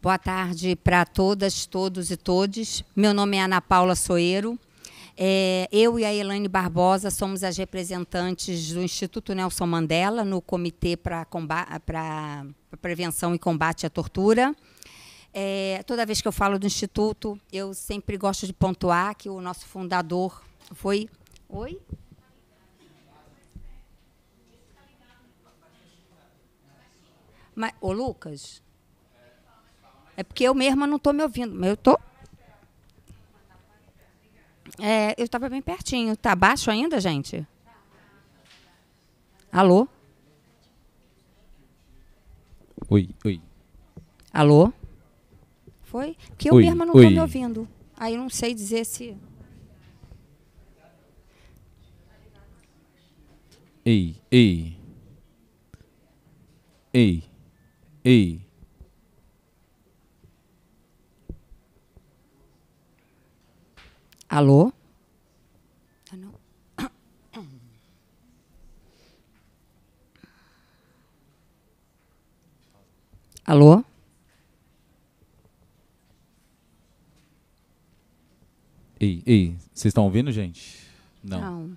Boa tarde para todas, todos e todes. Meu nome é Ana Paula Soeiro. É, eu e a Elaine Barbosa somos as representantes do Instituto Nelson Mandela no Comitê para Prevenção e Combate à Tortura. É, toda vez que eu falo do Instituto, eu sempre gosto de pontuar que o nosso fundador foi. Oi? Mas, ô, Lucas? É porque eu mesma não estou me ouvindo, mas eu estou. É, eu estava bem pertinho. Tá baixo ainda, gente? Alô? Oi, oi. Alô? Foi? Porque eu ui, mesma não estou me ouvindo. Aí não sei dizer se. Ei, ei. Ei, ei. Alô? Ah, Alô? Ei, vocês estão ouvindo, gente? Não. não.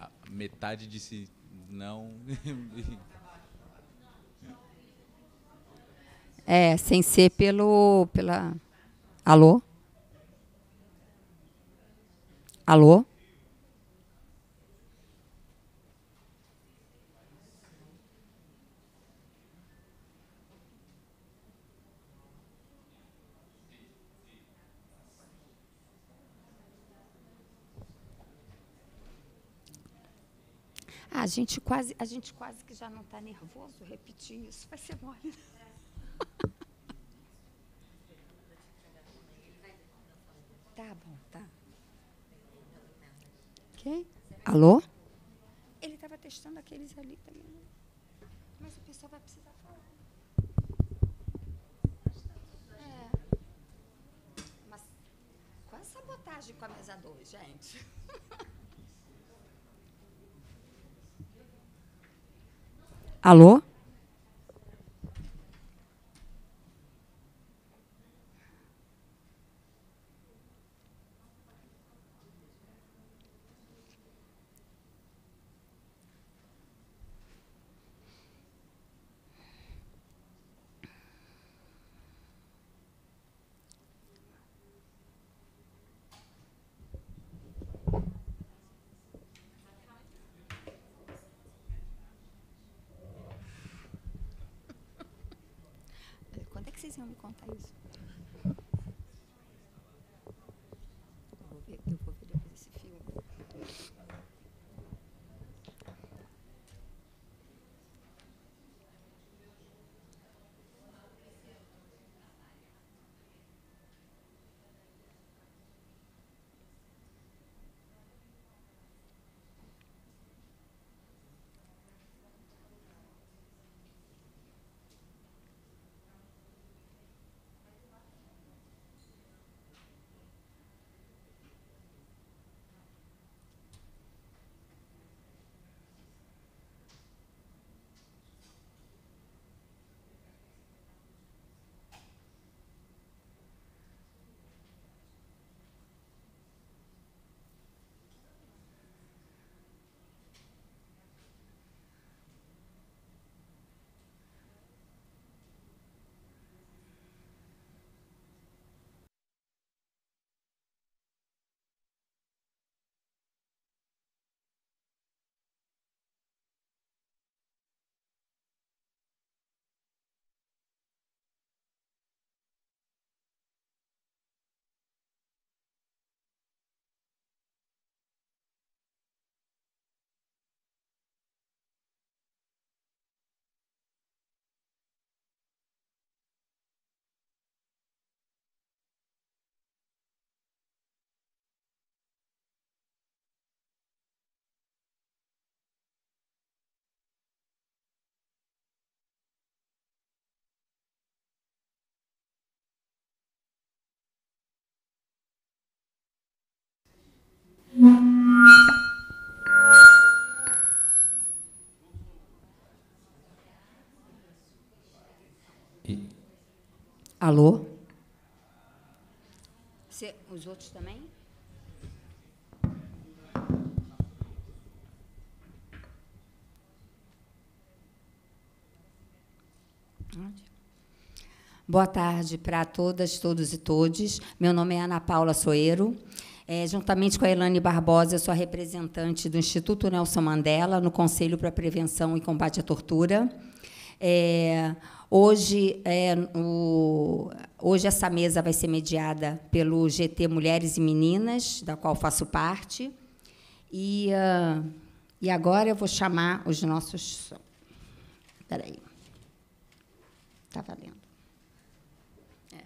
Ah, metade disse não. é, sem ser pelo. pela. Alô? Alô? Ah, a gente quase, a gente quase que já não está nervoso repetir isso. Vai ser mole. tá bom, tá. Quem? Alô? Ele estava testando aqueles ali também. Mas o pessoal vai precisar falar. É. Mas qual a sabotagem com a mesa 2, gente? Alô? Alô? os outros também? Boa tarde para todas, todos e todes. Meu nome é Ana Paula Soeiro. É, juntamente com a Elane Barbosa, eu sou a representante do Instituto Nelson Mandela no Conselho para a Prevenção e Combate à Tortura. É, hoje, é, o, hoje essa mesa vai ser mediada pelo GT Mulheres e Meninas, da qual faço parte. E, uh, e agora eu vou chamar os nossos. Espera aí. Está valendo. É.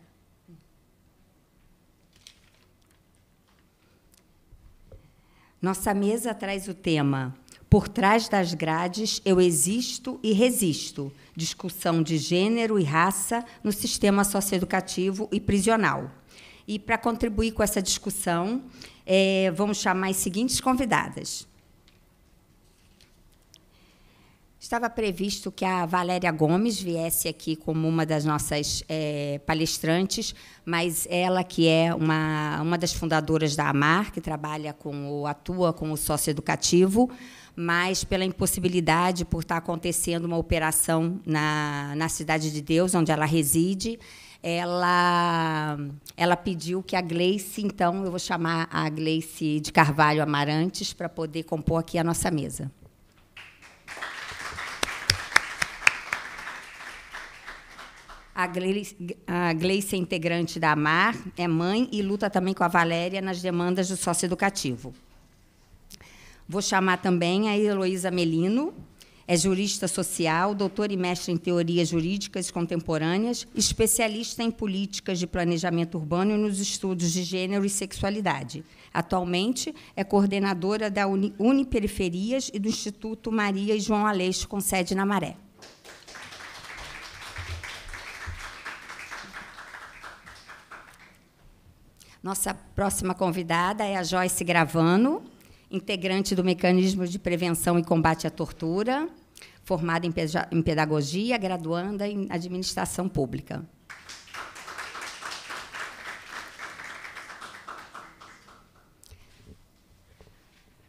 Nossa mesa traz o tema por trás das grades, eu existo e resisto. Discussão de gênero e raça no sistema socioeducativo e prisional. E para contribuir com essa discussão, é, vamos chamar as seguintes convidadas. Estava previsto que a Valéria Gomes viesse aqui como uma das nossas é, palestrantes, mas ela que é uma, uma das fundadoras da AMAR, que trabalha com o atua com o socioeducativo, educativo mas pela impossibilidade por estar tá acontecendo uma operação na, na Cidade de Deus, onde ela reside, ela, ela pediu que a Gleice, então, eu vou chamar a Gleice de Carvalho Amarantes para poder compor aqui a nossa mesa. A Gleice, a Gleice é integrante da AMAR, é mãe e luta também com a Valéria nas demandas do sócio educativo. Vou chamar também a Heloísa Melino, é jurista social, doutora e mestre em teorias jurídicas contemporâneas, especialista em políticas de planejamento urbano e nos estudos de gênero e sexualidade. Atualmente é coordenadora da Uni Uniperiferias e do Instituto Maria e João Aleixo, com sede na Maré. Nossa próxima convidada é a Joyce Gravano, integrante do Mecanismo de Prevenção e Combate à Tortura, formada em pedagogia, graduanda em administração pública.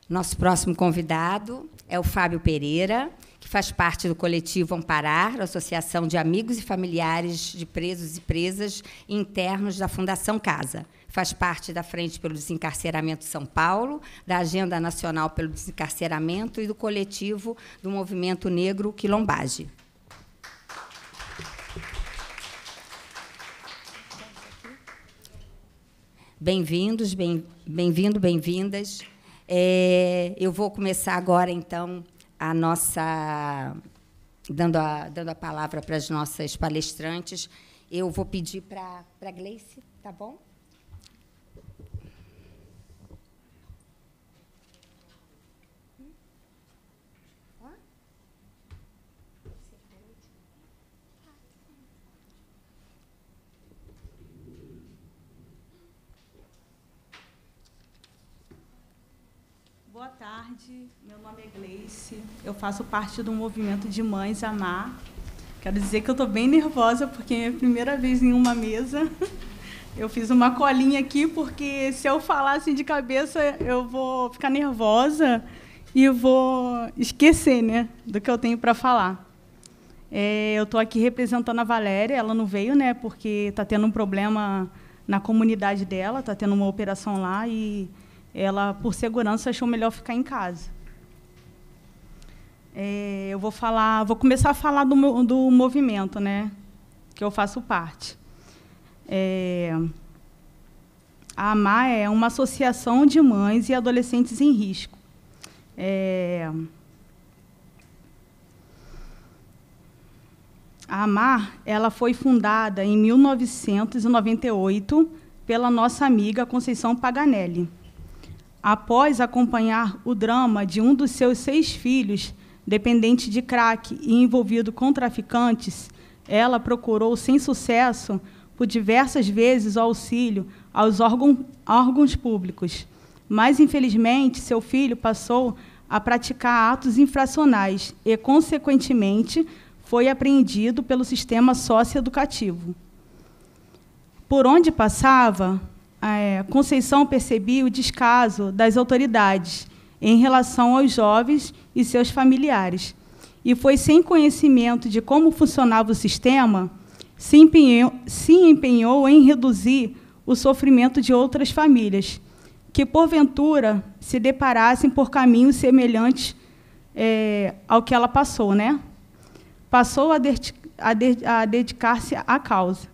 Nosso próximo convidado é o Fábio Pereira, que faz parte do coletivo Amparar, Associação de Amigos e Familiares de Presos e Presas Internos da Fundação Casa faz parte da Frente pelo Desencarceramento São Paulo, da Agenda Nacional pelo Desencarceramento e do coletivo do Movimento Negro Quilombage. Bem-vindos, bem-vindo, bem bem-vindas. é, eu vou começar agora, então, a nossa. dando a, dando a palavra para as nossas palestrantes. Eu vou pedir para a Gleice, tá bom? tarde, meu nome é Gleice, eu faço parte do movimento de Mães Amar. Quero dizer que eu estou bem nervosa porque é a primeira vez em uma mesa. Eu fiz uma colinha aqui porque se eu falar assim de cabeça eu vou ficar nervosa e vou esquecer, né, do que eu tenho para falar. É, eu estou aqui representando a Valéria, ela não veio, né, porque está tendo um problema na comunidade dela, está tendo uma operação lá e ela, por segurança, achou melhor ficar em casa. É, eu vou falar, vou começar a falar do, do movimento, né, que eu faço parte. É, a AMA é uma associação de mães e adolescentes em risco. É, a AMAR ela foi fundada em 1998 pela nossa amiga Conceição Paganelli após acompanhar o drama de um dos seus seis filhos, dependente de crack e envolvido com traficantes, ela procurou sem sucesso por diversas vezes o auxílio aos órgão, órgãos públicos. Mas, infelizmente, seu filho passou a praticar atos infracionais e, consequentemente, foi apreendido pelo sistema socioeducativo. Por onde passava, é, Conceição percebia o descaso das autoridades em relação aos jovens e seus familiares. E foi sem conhecimento de como funcionava o sistema, se empenhou, se empenhou em reduzir o sofrimento de outras famílias, que porventura se deparassem por caminhos semelhantes é, ao que ela passou, né? Passou a, de, a, de, a dedicar-se à causa.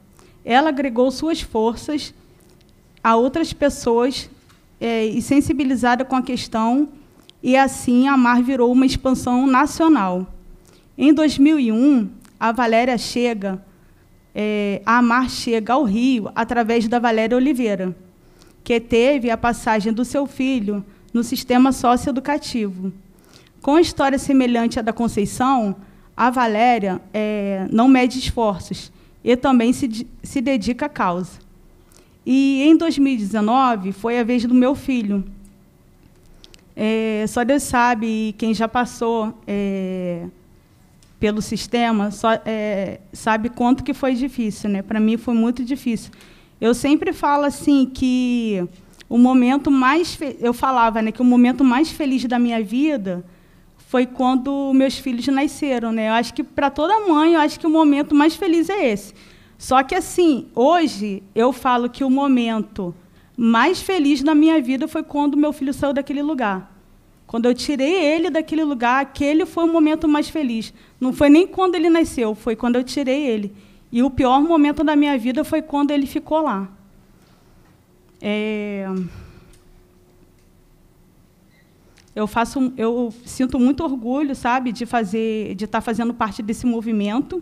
Ela agregou suas forças a outras pessoas é, e sensibilizada com a questão, e assim a MAR virou uma expansão nacional. Em 2001, a Valéria chega, é, a MAR chega ao Rio através da Valéria Oliveira, que teve a passagem do seu filho no sistema socioeducativo. Com história semelhante à da Conceição, a Valéria é, não mede esforços e também se, se dedica à causa. E em 2019 foi a vez do meu filho. É, só Deus sabe, quem já passou é, pelo sistema só, é, sabe quanto que foi difícil. Né? Para mim foi muito difícil. Eu sempre falo assim que o momento mais eu falava né, que o momento mais feliz da minha vida foi quando meus filhos nasceram, né? Eu acho que para toda mãe, eu acho que o momento mais feliz é esse. Só que assim, hoje eu falo que o momento mais feliz na minha vida foi quando meu filho saiu daquele lugar. Quando eu tirei ele daquele lugar, aquele foi o momento mais feliz. Não foi nem quando ele nasceu, foi quando eu tirei ele. E o pior momento da minha vida foi quando ele ficou lá. É... Eu faço, eu sinto muito orgulho, sabe, de fazer, de estar tá fazendo parte desse movimento.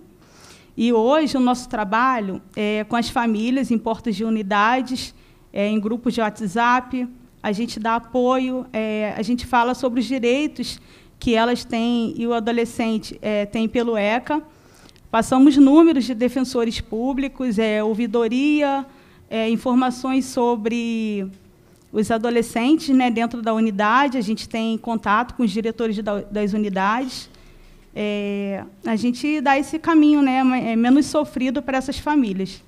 E hoje o nosso trabalho é com as famílias em portas de unidades, é, em grupos de WhatsApp, a gente dá apoio, é, a gente fala sobre os direitos que elas têm e o adolescente é, tem pelo ECA. Passamos números de defensores públicos, é, ouvidoria, é, informações sobre os adolescentes né, dentro da unidade. A gente tem contato com os diretores da, das unidades é, a gente dá esse caminho né, é menos sofrido para essas famílias.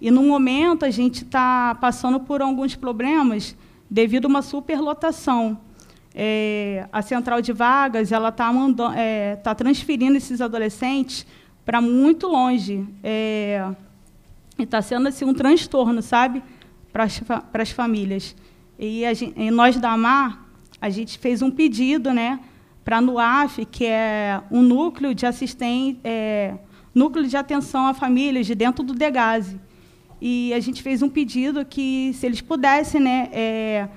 E, no momento, a gente está passando por alguns problemas devido a uma superlotação. É, a central de vagas ela está é, tá transferindo esses adolescentes para muito longe. É, e está sendo assim, um transtorno, sabe, para as famílias. E, gente, e nós da AMAR, a gente fez um pedido, né, para a NUAF, que é um núcleo de assistência, é, núcleo de atenção a famílias de dentro do DEGASE. E a gente fez um pedido que, se eles pudessem, né, é,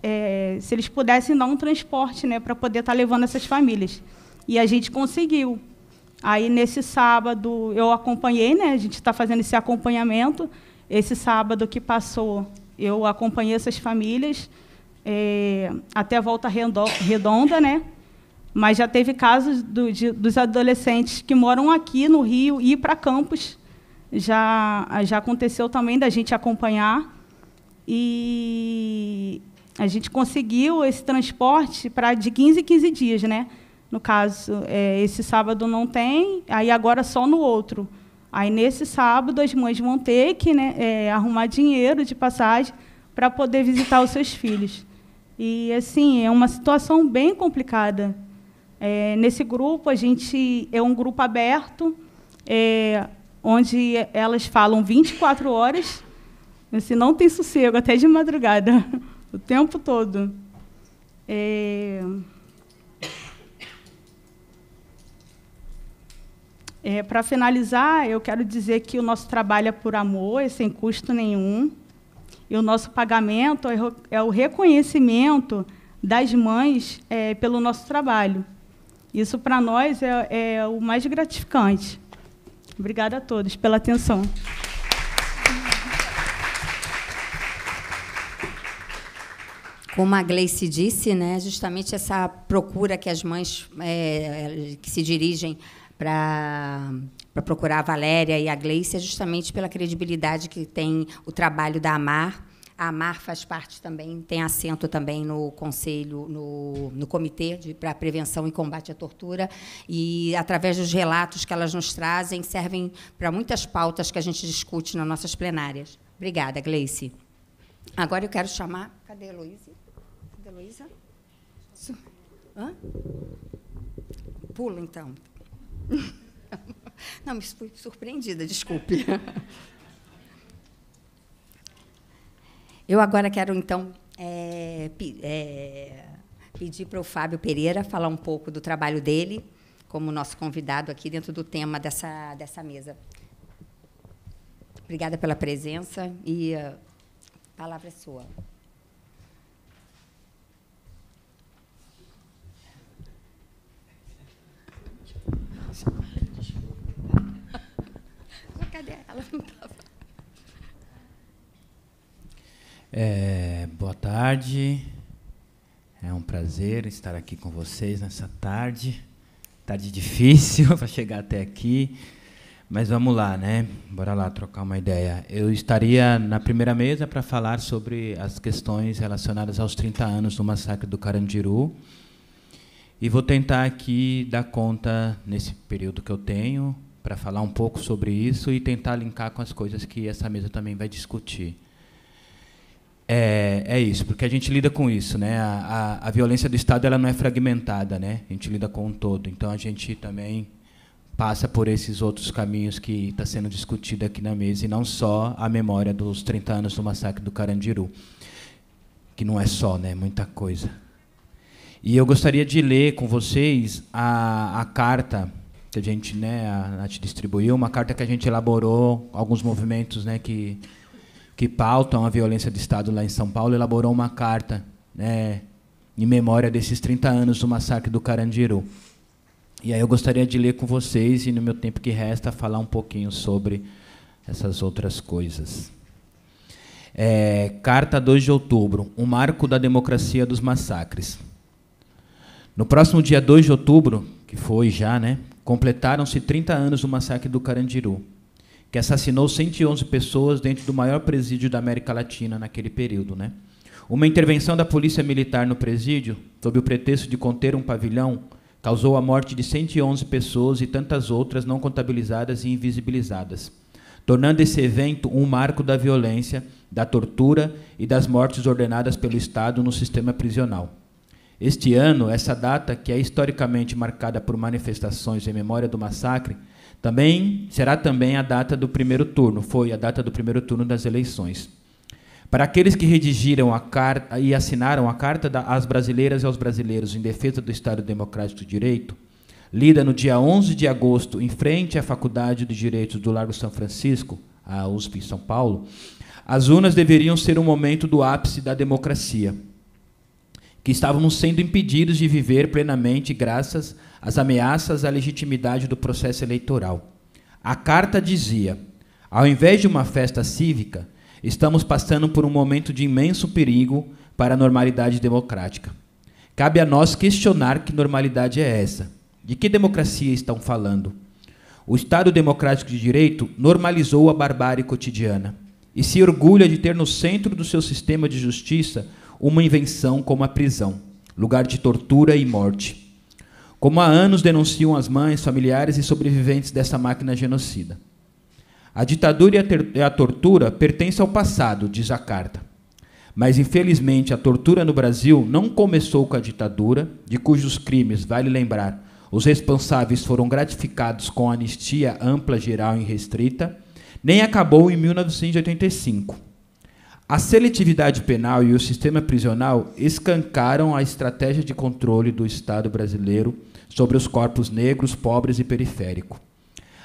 é, se eles pudessem dar um transporte né, para poder estar tá levando essas famílias. E a gente conseguiu. Aí, nesse sábado, eu acompanhei, né, a gente está fazendo esse acompanhamento. Esse sábado que passou, eu acompanhei essas famílias é, até a volta redonda, né? Mas já teve casos do, de, dos adolescentes que moram aqui no Rio ir para campus. Já, já aconteceu também da gente acompanhar. E a gente conseguiu esse transporte para de 15 em 15 dias, né? No caso, é, esse sábado não tem, aí agora só no outro. Aí nesse sábado as mães vão ter que né, é, arrumar dinheiro de passagem para poder visitar os seus filhos. E, assim, é uma situação bem complicada. É, nesse grupo, a gente é um grupo aberto, é, onde elas falam 24 horas, assim, não tem sossego, até de madrugada, o tempo todo. É, é Para finalizar, eu quero dizer que o nosso trabalho é por amor, é sem custo nenhum. E o nosso pagamento é, é o reconhecimento das mães é, pelo nosso trabalho. Isso para nós é, é, o mais gratificante. Obrigada a todos pela atenção. Como a Gleice disse, né, justamente essa procura que as mães é, que se dirigem para para procurar a Valéria e a Gleice, é justamente pela credibilidade que tem o trabalho da Amar. A Amar faz parte também, tem assento também no conselho, no, no comitê de, para prevenção e combate à tortura, e através dos relatos que elas nos trazem servem para muitas pautas que a gente discute nas nossas plenárias. Obrigada, Gleice. Agora eu quero chamar. Cadê a Heloísa? Cadê a Heloísa? Hã? Pulo, então. Não, me fui surpreendida, desculpe. É. Eu agora quero, então, é, é, pedir para o Fábio Pereira falar um pouco do trabalho dele, como nosso convidado aqui dentro do tema dessa, dessa mesa. Obrigada pela presença e a palavra é sua. Thank you cadê ela? É, boa tarde. É um prazer estar aqui com vocês nessa tarde. Tarde difícil para chegar até aqui. Mas vamos lá, né? Bora lá trocar uma ideia. Eu estaria na primeira mesa para falar sobre as questões relacionadas aos 30 anos do massacre do Carandiru. E vou tentar aqui dar conta, nesse período que eu tenho, para falar um pouco sobre isso e tentar linkar com as coisas que essa mesa também vai discutir. É, é isso, porque a gente lida com isso, né? A, a, a, violência do Estado ela não é fragmentada, né? A gente lida com um todo. Então a gente também passa por esses outros caminhos que está sendo discutido aqui na mesa e não só a memória dos 30 anos do massacre do Carandiru, que não é só, né? Muita coisa. E eu gostaria de ler com vocês a, a carta que a gente, né, a te distribuiu, uma carta que a gente elaborou, alguns movimentos, né, que que pautam a violência de Estado lá em São Paulo, elaborou uma carta, né, em memória desses 30 anos do massacre do Carandiru. E aí eu gostaria de ler com vocês e no meu tempo que resta falar um pouquinho sobre essas outras coisas. É, carta 2 de outubro, um marco da democracia dos massacres. No próximo dia 2 de outubro, que foi já, né, completaram-se 30 anos do massacre do Carandiru, que assassinou 111 pessoas dentro do maior presídio da América Latina naquele período. Né? Uma intervenção da polícia militar no presídio, sob o pretexto de conter um pavilhão, causou a morte de 111 pessoas e tantas outras não contabilizadas e invisibilizadas, tornando esse evento um marco da violência, da tortura e das mortes ordenadas pelo Estado no sistema prisional. Este ano, essa data, que é historicamente marcada por manifestações em memória do massacre, também será também a data do primeiro turno, foi a data do primeiro turno das eleições. Para aqueles que redigiram a carta e assinaram a carta às brasileiras e aos brasileiros em defesa do Estado Democrático de Direito, lida no dia 11 de agosto em frente à Faculdade de Direitos do Largo São Francisco, a USP em São Paulo, as urnas deveriam ser o um momento do ápice da democracia que estávamos sendo impedidos de viver plenamente graças às ameaças à legitimidade do processo eleitoral. A carta dizia: ao invés de uma festa cívica, estamos passando por um momento de imenso perigo para a normalidade democrática. Cabe a nós questionar que normalidade é essa. De que democracia estão falando? O Estado Democrático de Direito normalizou a barbárie cotidiana e se orgulha de ter no centro do seu sistema de justiça uma invenção como a prisão, lugar de tortura e morte. Como há anos denunciam as mães, familiares e sobreviventes dessa máquina genocida. A ditadura e a, a tortura pertencem ao passado, diz Jacarta. Mas, infelizmente, a tortura no Brasil não começou com a ditadura, de cujos crimes, vale lembrar, os responsáveis foram gratificados com anistia ampla, geral e restrita, nem acabou em 1985. A seletividade penal e o sistema prisional escancaram a estratégia de controle do Estado brasileiro sobre os corpos negros, pobres e periférico.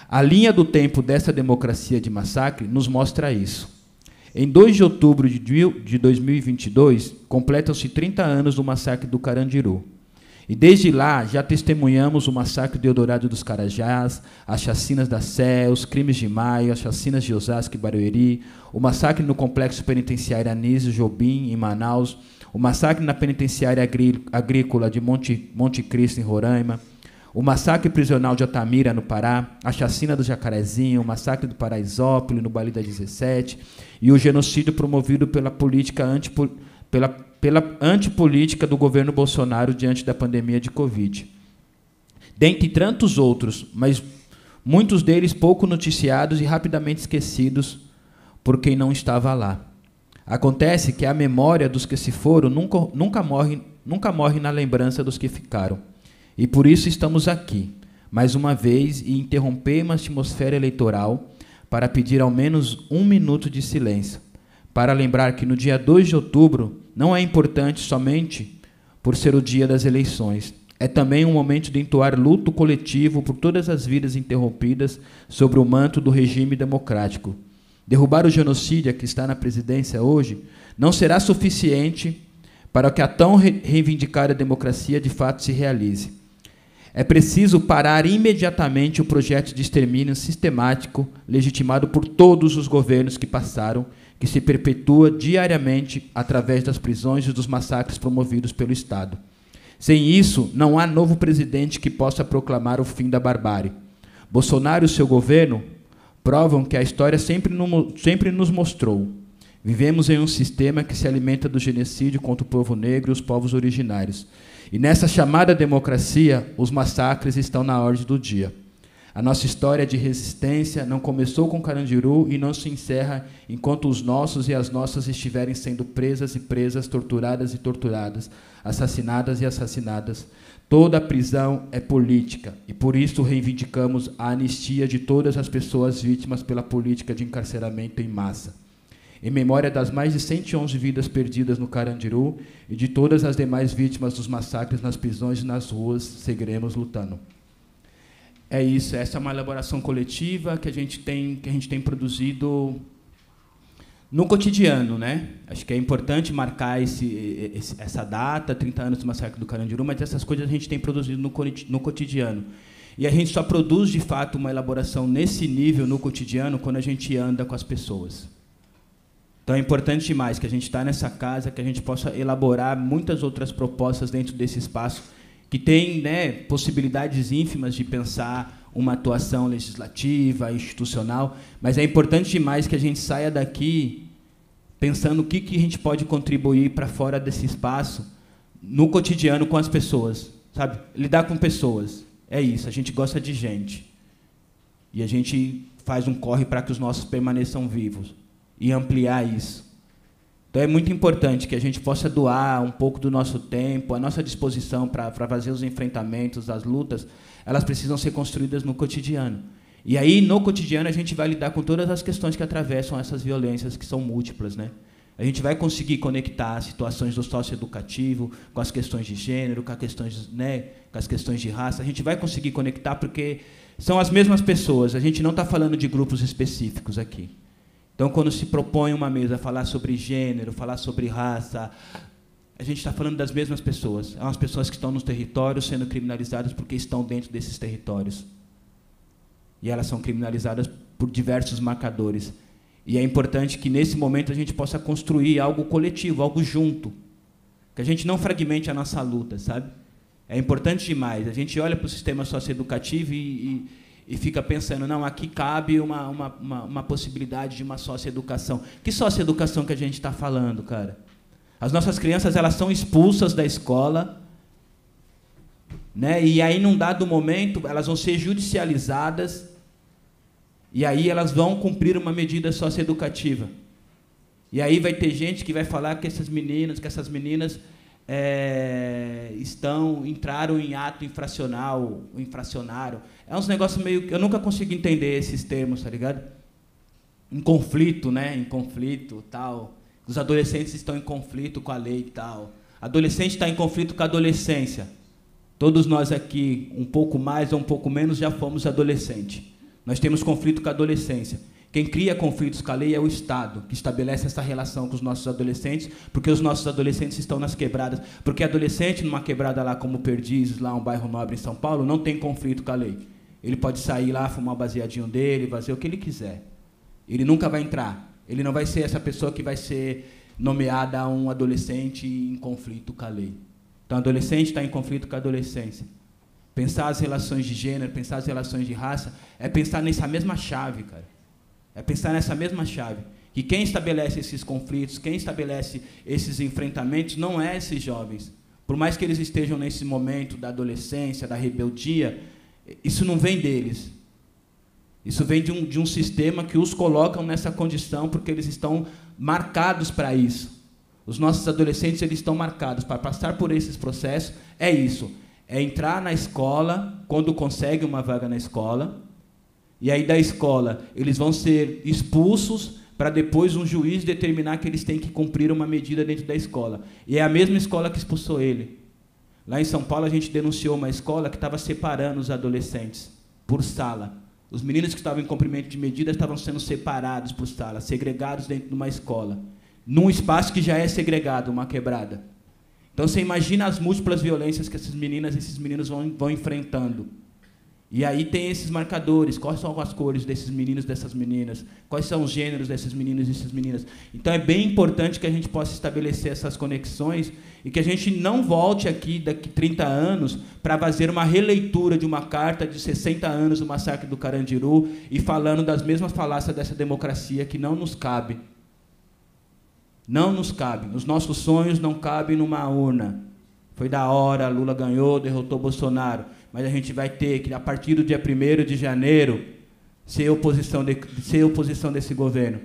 A linha do tempo dessa democracia de massacre nos mostra isso. Em 2 de outubro de 2022, completam-se 30 anos do massacre do Carandiru. E desde lá já testemunhamos o massacre de Eldorado dos Carajás, as chacinas da Sé, os crimes de Maio, as chacinas de Osasco e Barueri, o massacre no complexo penitenciário Anísio Jobim, em Manaus, o massacre na penitenciária agrícola de Monte, Monte Cristo, em Roraima, o massacre prisional de Otamira, no Pará, a chacina do Jacarezinho, o massacre do Paraisópolis, no Bali da 17, e o genocídio promovido pela política anti, pela pela antipolítica do governo Bolsonaro diante da pandemia de Covid. Dentre tantos outros, mas muitos deles pouco noticiados e rapidamente esquecidos por quem não estava lá. Acontece que a memória dos que se foram nunca, nunca, morre, nunca morre na lembrança dos que ficaram. E por isso estamos aqui, mais uma vez, e interromper uma atmosfera eleitoral para pedir ao menos um minuto de silêncio para lembrar que no dia 2 de outubro não é importante somente por ser o dia das eleições. É também um momento de entoar luto coletivo por todas as vidas interrompidas sobre o manto do regime democrático. Derrubar o genocídio que está na presidência hoje não será suficiente para que a tão reivindicada democracia de fato se realize. É preciso parar imediatamente o projeto de extermínio sistemático legitimado por todos os governos que passaram que se perpetua diariamente através das prisões e dos massacres promovidos pelo Estado. Sem isso, não há novo presidente que possa proclamar o fim da barbárie. Bolsonaro e seu governo provam que a história sempre nos mostrou. Vivemos em um sistema que se alimenta do genocídio contra o povo negro e os povos originários. E nessa chamada democracia, os massacres estão na ordem do dia. A nossa história de resistência não começou com Carandiru e não se encerra enquanto os nossos e as nossas estiverem sendo presas e presas, torturadas e torturadas, assassinadas e assassinadas. Toda prisão é política e por isso reivindicamos a anistia de todas as pessoas vítimas pela política de encarceramento em massa. Em memória das mais de 111 vidas perdidas no Carandiru e de todas as demais vítimas dos massacres nas prisões e nas ruas, seguiremos lutando é isso, essa é uma elaboração coletiva que a gente tem, que a gente tem produzido no cotidiano, né? Acho que é importante marcar esse, esse, essa data, 30 anos do massacre do Carandiru, mas essas coisas a gente tem produzido no, no cotidiano. E a gente só produz, de fato, uma elaboração nesse nível, no cotidiano, quando a gente anda com as pessoas. Então é importante demais que a gente está nessa casa, que a gente possa elaborar muitas outras propostas dentro desse espaço que tem né, possibilidades ínfimas de pensar uma atuação legislativa, institucional, mas é importante demais que a gente saia daqui pensando o que, que a gente pode contribuir para fora desse espaço, no cotidiano com as pessoas, sabe? Lidar com pessoas, é isso, a gente gosta de gente. E a gente faz um corre para que os nossos permaneçam vivos e ampliar isso. Então é muito importante que a gente possa doar um pouco do nosso tempo, a nossa disposição para fazer os enfrentamentos, as lutas, elas precisam ser construídas no cotidiano. E aí, no cotidiano, a gente vai lidar com todas as questões que atravessam essas violências, que são múltiplas. Né? A gente vai conseguir conectar as situações do socioeducativo com as questões de gênero, com as questões, né, com as questões de raça. A gente vai conseguir conectar porque são as mesmas pessoas. A gente não está falando de grupos específicos aqui. Então, quando se propõe uma mesa falar sobre gênero, falar sobre raça, a gente está falando das mesmas pessoas. São as pessoas que estão nos territórios sendo criminalizadas porque estão dentro desses territórios. E elas são criminalizadas por diversos marcadores. E é importante que, nesse momento, a gente possa construir algo coletivo, algo junto. Que a gente não fragmente a nossa luta, sabe? É importante demais. A gente olha para o sistema socioeducativo e, e e fica pensando, não, aqui cabe uma, uma, uma, uma possibilidade de uma educação Que educação que a gente está falando, cara? As nossas crianças elas são expulsas da escola, né? e aí, num dado momento, elas vão ser judicializadas, e aí elas vão cumprir uma medida socioeducativa. E aí vai ter gente que vai falar que essas meninas, que essas meninas é, estão entraram em ato infracional, infracionário. É uns negócios meio que eu nunca consigo entender esses termos, tá ligado? Em conflito, né? Em conflito, tal. Os adolescentes estão em conflito com a lei e tal. Adolescente está em conflito com a adolescência. Todos nós aqui, um pouco mais ou um pouco menos, já fomos adolescente. Nós temos conflito com a adolescência. Quem cria conflitos com a lei é o Estado, que estabelece essa relação com os nossos adolescentes, porque os nossos adolescentes estão nas quebradas. Porque adolescente, numa quebrada lá como Perdizes, lá um bairro nobre em São Paulo, não tem conflito com a lei. Ele pode sair lá, fumar o baseadinho dele, fazer o que ele quiser. Ele nunca vai entrar. Ele não vai ser essa pessoa que vai ser nomeada um adolescente em conflito com a lei. Então, adolescente está em conflito com a adolescência. Pensar as relações de gênero, pensar as relações de raça, é pensar nessa mesma chave, cara. É pensar nessa mesma chave. Que quem estabelece esses conflitos, quem estabelece esses enfrentamentos, não é esses jovens. Por mais que eles estejam nesse momento da adolescência, da rebeldia, isso não vem deles. Isso vem de um, de um sistema que os coloca nessa condição porque eles estão marcados para isso. Os nossos adolescentes eles estão marcados para passar por esses processos. É isso. É entrar na escola quando consegue uma vaga na escola, e aí da escola, eles vão ser expulsos para depois um juiz determinar que eles têm que cumprir uma medida dentro da escola. E é a mesma escola que expulsou ele. Lá em São Paulo a gente denunciou uma escola que estava separando os adolescentes por sala. Os meninos que estavam em cumprimento de medidas estavam sendo separados por sala, segregados dentro de uma escola, num espaço que já é segregado, uma quebrada. Então você imagina as múltiplas violências que essas meninas e esses meninos vão, vão enfrentando. E aí tem esses marcadores, quais são as cores desses meninos e dessas meninas, quais são os gêneros desses meninos e dessas meninas. Então é bem importante que a gente possa estabelecer essas conexões e que a gente não volte aqui daqui 30 anos para fazer uma releitura de uma carta de 60 anos do massacre do Carandiru e falando das mesmas falácias dessa democracia que não nos cabe. Não nos cabe. Os nossos sonhos não cabem numa urna. Foi da hora, Lula ganhou, derrotou Bolsonaro mas a gente vai ter que, a partir do dia 1 de janeiro, ser oposição, de, ser oposição desse governo.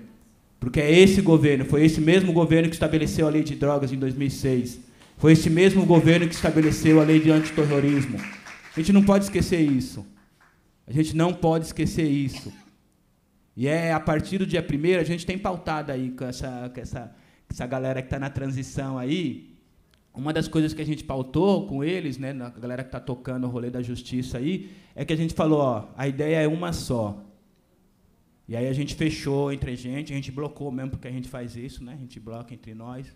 Porque é esse governo, foi esse mesmo governo que estabeleceu a lei de drogas em 2006. Foi esse mesmo governo que estabeleceu a lei de antiterrorismo. A gente não pode esquecer isso. A gente não pode esquecer isso. E é a partir do dia 1 a gente tem pautado aí com essa, com essa, essa galera que está na transição aí, uma das coisas que a gente pautou com eles, né, na galera que está tocando o rolê da justiça aí, é que a gente falou, ó, a ideia é uma só. E aí a gente fechou entre a gente, a gente blocou mesmo, porque a gente faz isso, né? A gente bloca entre nós,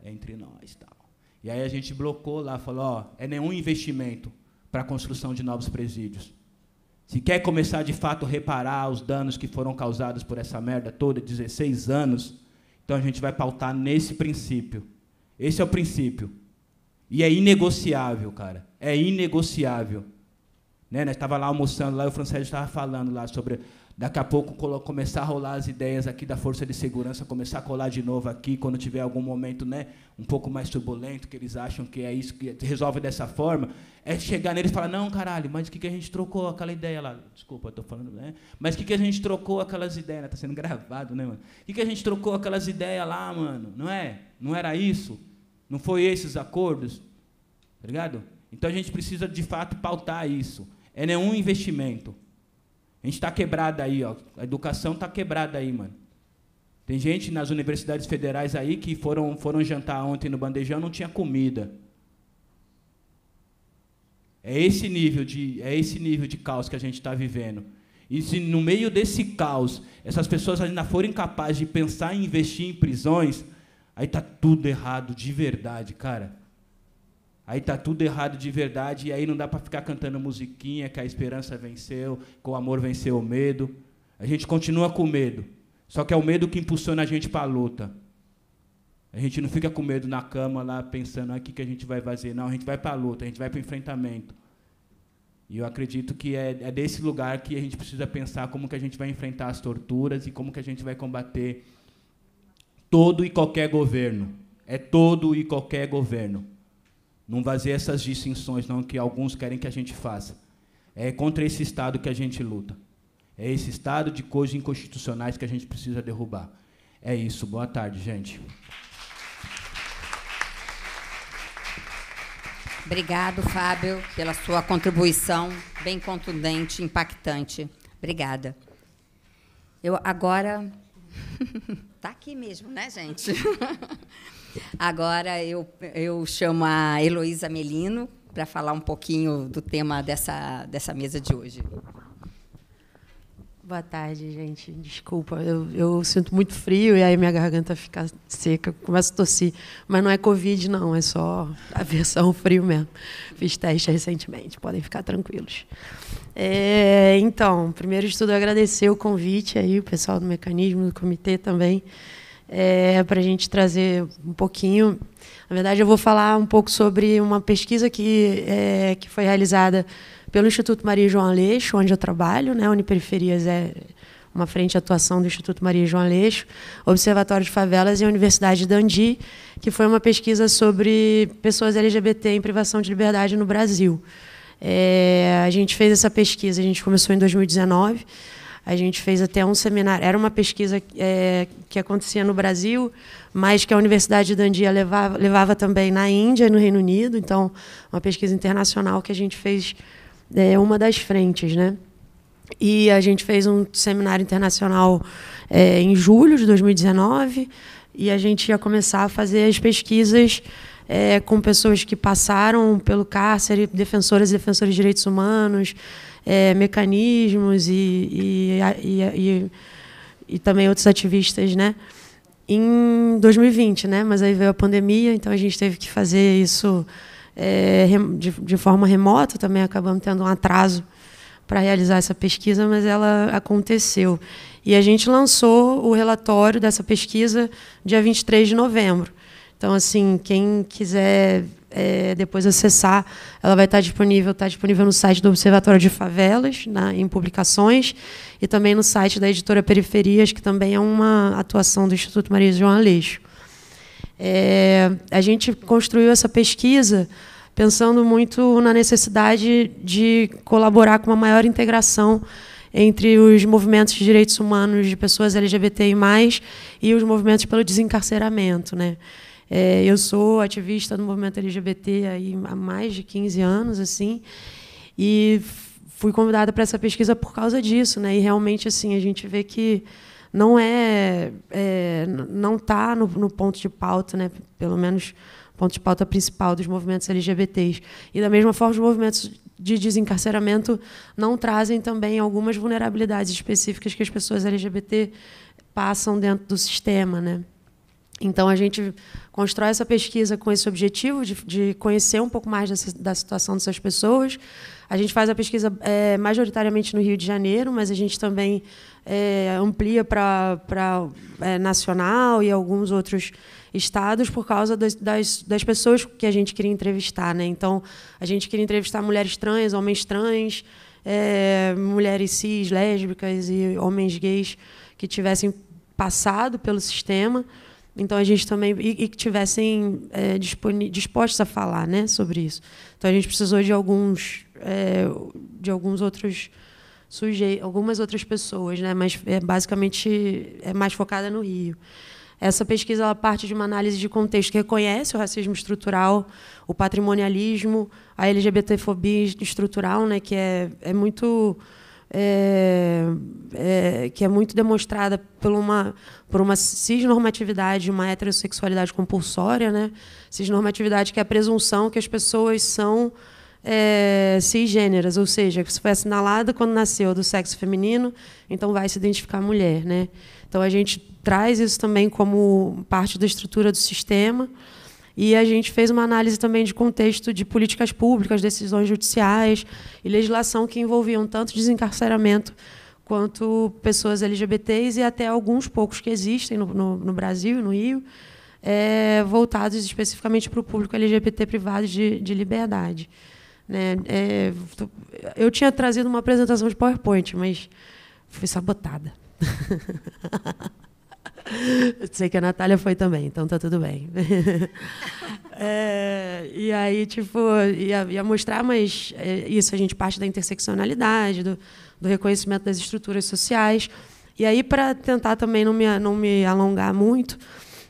é entre nós tal. E aí a gente blocou lá, falou, ó, é nenhum investimento para a construção de novos presídios. Se quer começar de fato a reparar os danos que foram causados por essa merda toda, 16 anos, então a gente vai pautar nesse princípio esse é o princípio. E é inegociável, cara. É inegociável. Né? Nós estávamos lá almoçando lá, e o Francisco estava falando lá sobre Daqui a pouco começar a rolar as ideias aqui da força de segurança, começar a colar de novo aqui, quando tiver algum momento né, um pouco mais turbulento, que eles acham que é isso, que resolve dessa forma, é chegar neles e falar, não, caralho, mas o que, que a gente trocou aquela ideia lá? Desculpa, estou falando, né? Mas o que, que a gente trocou aquelas ideias? Está né, sendo gravado, né, mano? O que, que a gente trocou aquelas ideias lá, mano? Não é? Não era isso? Não foi esses acordos? Tá Então a gente precisa, de fato, pautar isso. É nenhum né, investimento a gente está quebrado aí, ó. A educação está quebrada aí, mano. Tem gente nas universidades federais aí que foram, foram jantar ontem no bandejão não tinha comida. É esse nível de é esse nível de caos que a gente está vivendo. E se no meio desse caos essas pessoas ainda forem capazes de pensar em investir em prisões, aí tá tudo errado de verdade, cara. Aí tá tudo errado de verdade, e aí não dá para ficar cantando musiquinha que a esperança venceu, que o amor venceu o medo. A gente continua com medo. Só que é o medo que impulsiona a gente para a luta. A gente não fica com medo na cama lá pensando aqui ah, que a gente vai fazer. Não, a gente vai para a luta, a gente vai para o enfrentamento. E eu acredito que é, é, desse lugar que a gente precisa pensar como que a gente vai enfrentar as torturas e como que a gente vai combater todo e qualquer governo. É todo e qualquer governo. Não fazer essas distinções, não, que alguns querem que a gente faça. É contra esse Estado que a gente luta. É esse Estado de coisas inconstitucionais que a gente precisa derrubar. É isso. Boa tarde, gente. Obrigado, Fábio, pela sua contribuição bem contundente, impactante. Obrigada. Eu agora. tá aqui mesmo, né, gente? Agora eu, eu chamo a Heloísa Melino para falar um pouquinho do tema dessa, dessa mesa de hoje. Boa tarde, gente. Desculpa, eu, eu, sinto muito frio e aí minha garganta fica seca, começo a tossir. Mas não é Covid, não, é só a versão frio mesmo. Fiz teste recentemente, podem ficar tranquilos. É, então, primeiro de tudo, agradecer o convite aí, o pessoal do mecanismo, do comitê também é, para a gente trazer um pouquinho. Na verdade, eu vou falar um pouco sobre uma pesquisa que, é, que foi realizada pelo Instituto Maria João Aleixo, onde eu trabalho. Né? Uniperiferias é uma frente de atuação do Instituto Maria João Aleixo, Observatório de Favelas e a Universidade de Dandi, que foi uma pesquisa sobre pessoas LGBT em privação de liberdade no Brasil. É, a gente fez essa pesquisa, a gente começou em 2019. A gente fez até um seminário, era uma pesquisa é, que acontecia no Brasil, mas que a Universidade de Dandia levava, levava também na Índia e no Reino Unido. Então, uma pesquisa internacional que a gente fez é, uma das frentes, né? E a gente fez um seminário internacional é, em julho de 2019 e a gente ia começar a fazer as pesquisas é, com pessoas que passaram pelo cárcere, defensoras e defensores de direitos humanos, é, mecanismos e, e, e, também outros ativistas, né? Em 2020, né? Mas aí veio a pandemia, então a gente teve que fazer isso é, de, de forma remota. Também acabamos tendo um atraso para realizar essa pesquisa, mas ela aconteceu. E a gente lançou o relatório dessa pesquisa dia 23 de novembro. Então, assim, quem quiser é, depois acessar. Ela vai estar disponível, está disponível no site do Observatório de Favelas, na, em publicações, e também no site da editora Periferias, que também é uma atuação do Instituto Maria João Aleixo. É, a gente construiu essa pesquisa pensando muito na necessidade de colaborar com uma maior integração entre os movimentos de direitos humanos de pessoas LGBTI+, e os movimentos pelo desencarceramento. Né? É, eu sou ativista no movimento LGBT aí há mais de 15 anos, assim, e fui convidada para essa pesquisa por causa disso, né? E realmente assim a gente vê que não é, é não está no, no, ponto de pauta, né? Pelo menos ponto de pauta principal dos movimentos LGBTs. E da mesma forma os movimentos de desencarceramento não trazem também algumas vulnerabilidades específicas que as pessoas LGBT passam dentro do sistema, né? Então, a gente constrói essa pesquisa com esse objetivo de, de conhecer um pouco mais dessa, da situação dessas pessoas. A gente faz a pesquisa é, majoritariamente no Rio de Janeiro, mas a gente também é, amplia para é, nacional e alguns outros estados por causa das, das, das, pessoas que a gente queria entrevistar. Né? Então, a gente queria entrevistar mulheres trans, homens trans, é, mulheres cis, lésbicas e homens gays que tivessem passado pelo sistema. Então a gente também e, e que tivessem é, dispostos a falar, né, sobre isso. Então a gente precisou de alguns é, de alguns outros sujeitos, algumas outras pessoas, né, mas é, basicamente é mais focada no Rio. Essa pesquisa ela parte de uma análise de contexto que reconhece o racismo estrutural, o patrimonialismo, a LGBTfobia estrutural, né, que é, é muito é, é, que é muito demonstrada por uma, por uma cisnormatividade, uma heterossexualidade compulsória, né? cisnormatividade que é a presunção que as pessoas são é, cisgêneras, ou seja, que se foi assinalada quando nasceu do sexo feminino, então vai se identificar mulher. Né? Então a gente traz isso também como parte da estrutura do sistema. E a gente fez uma análise também de contexto de políticas públicas, decisões judiciais e legislação que envolviam tanto desencarceramento quanto pessoas LGBTs e até alguns poucos que existem no, no, no Brasil no Rio, é, voltados especificamente para o público LGBT privado de, de liberdade. Né? É, eu tinha trazido uma apresentação de PowerPoint, mas fui sabotada. Sei que a Natália foi também, então tá tudo bem. É, e aí, tipo, ia, ia mostrar, mas é, isso a gente parte da interseccionalidade, do, do reconhecimento das estruturas sociais. E aí, para tentar também não me, não me alongar muito,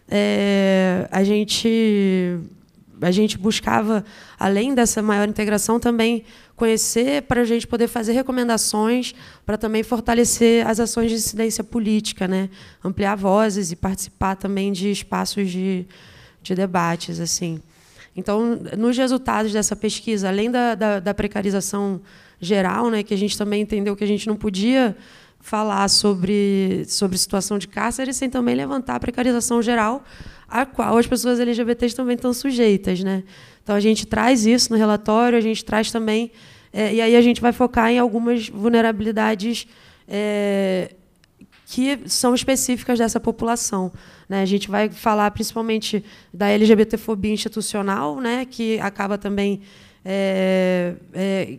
é, a gente a gente buscava, além dessa maior integração, também conhecer para a gente poder fazer recomendações para também fortalecer as ações de incidência política, né? ampliar vozes e participar também de espaços de, de debates. assim. Então, nos resultados dessa pesquisa, além da, da, da precarização geral, né, que a gente também entendeu que a gente não podia falar sobre, sobre situação de cárcere sem também levantar a precarização geral a qual as pessoas LGBTs também estão sujeitas. Né? Então, a gente traz isso no relatório, a gente traz também... É, e aí a gente vai focar em algumas vulnerabilidades é, que são específicas dessa população. Né? A gente vai falar principalmente da LGBTfobia institucional, né? que acaba também é, é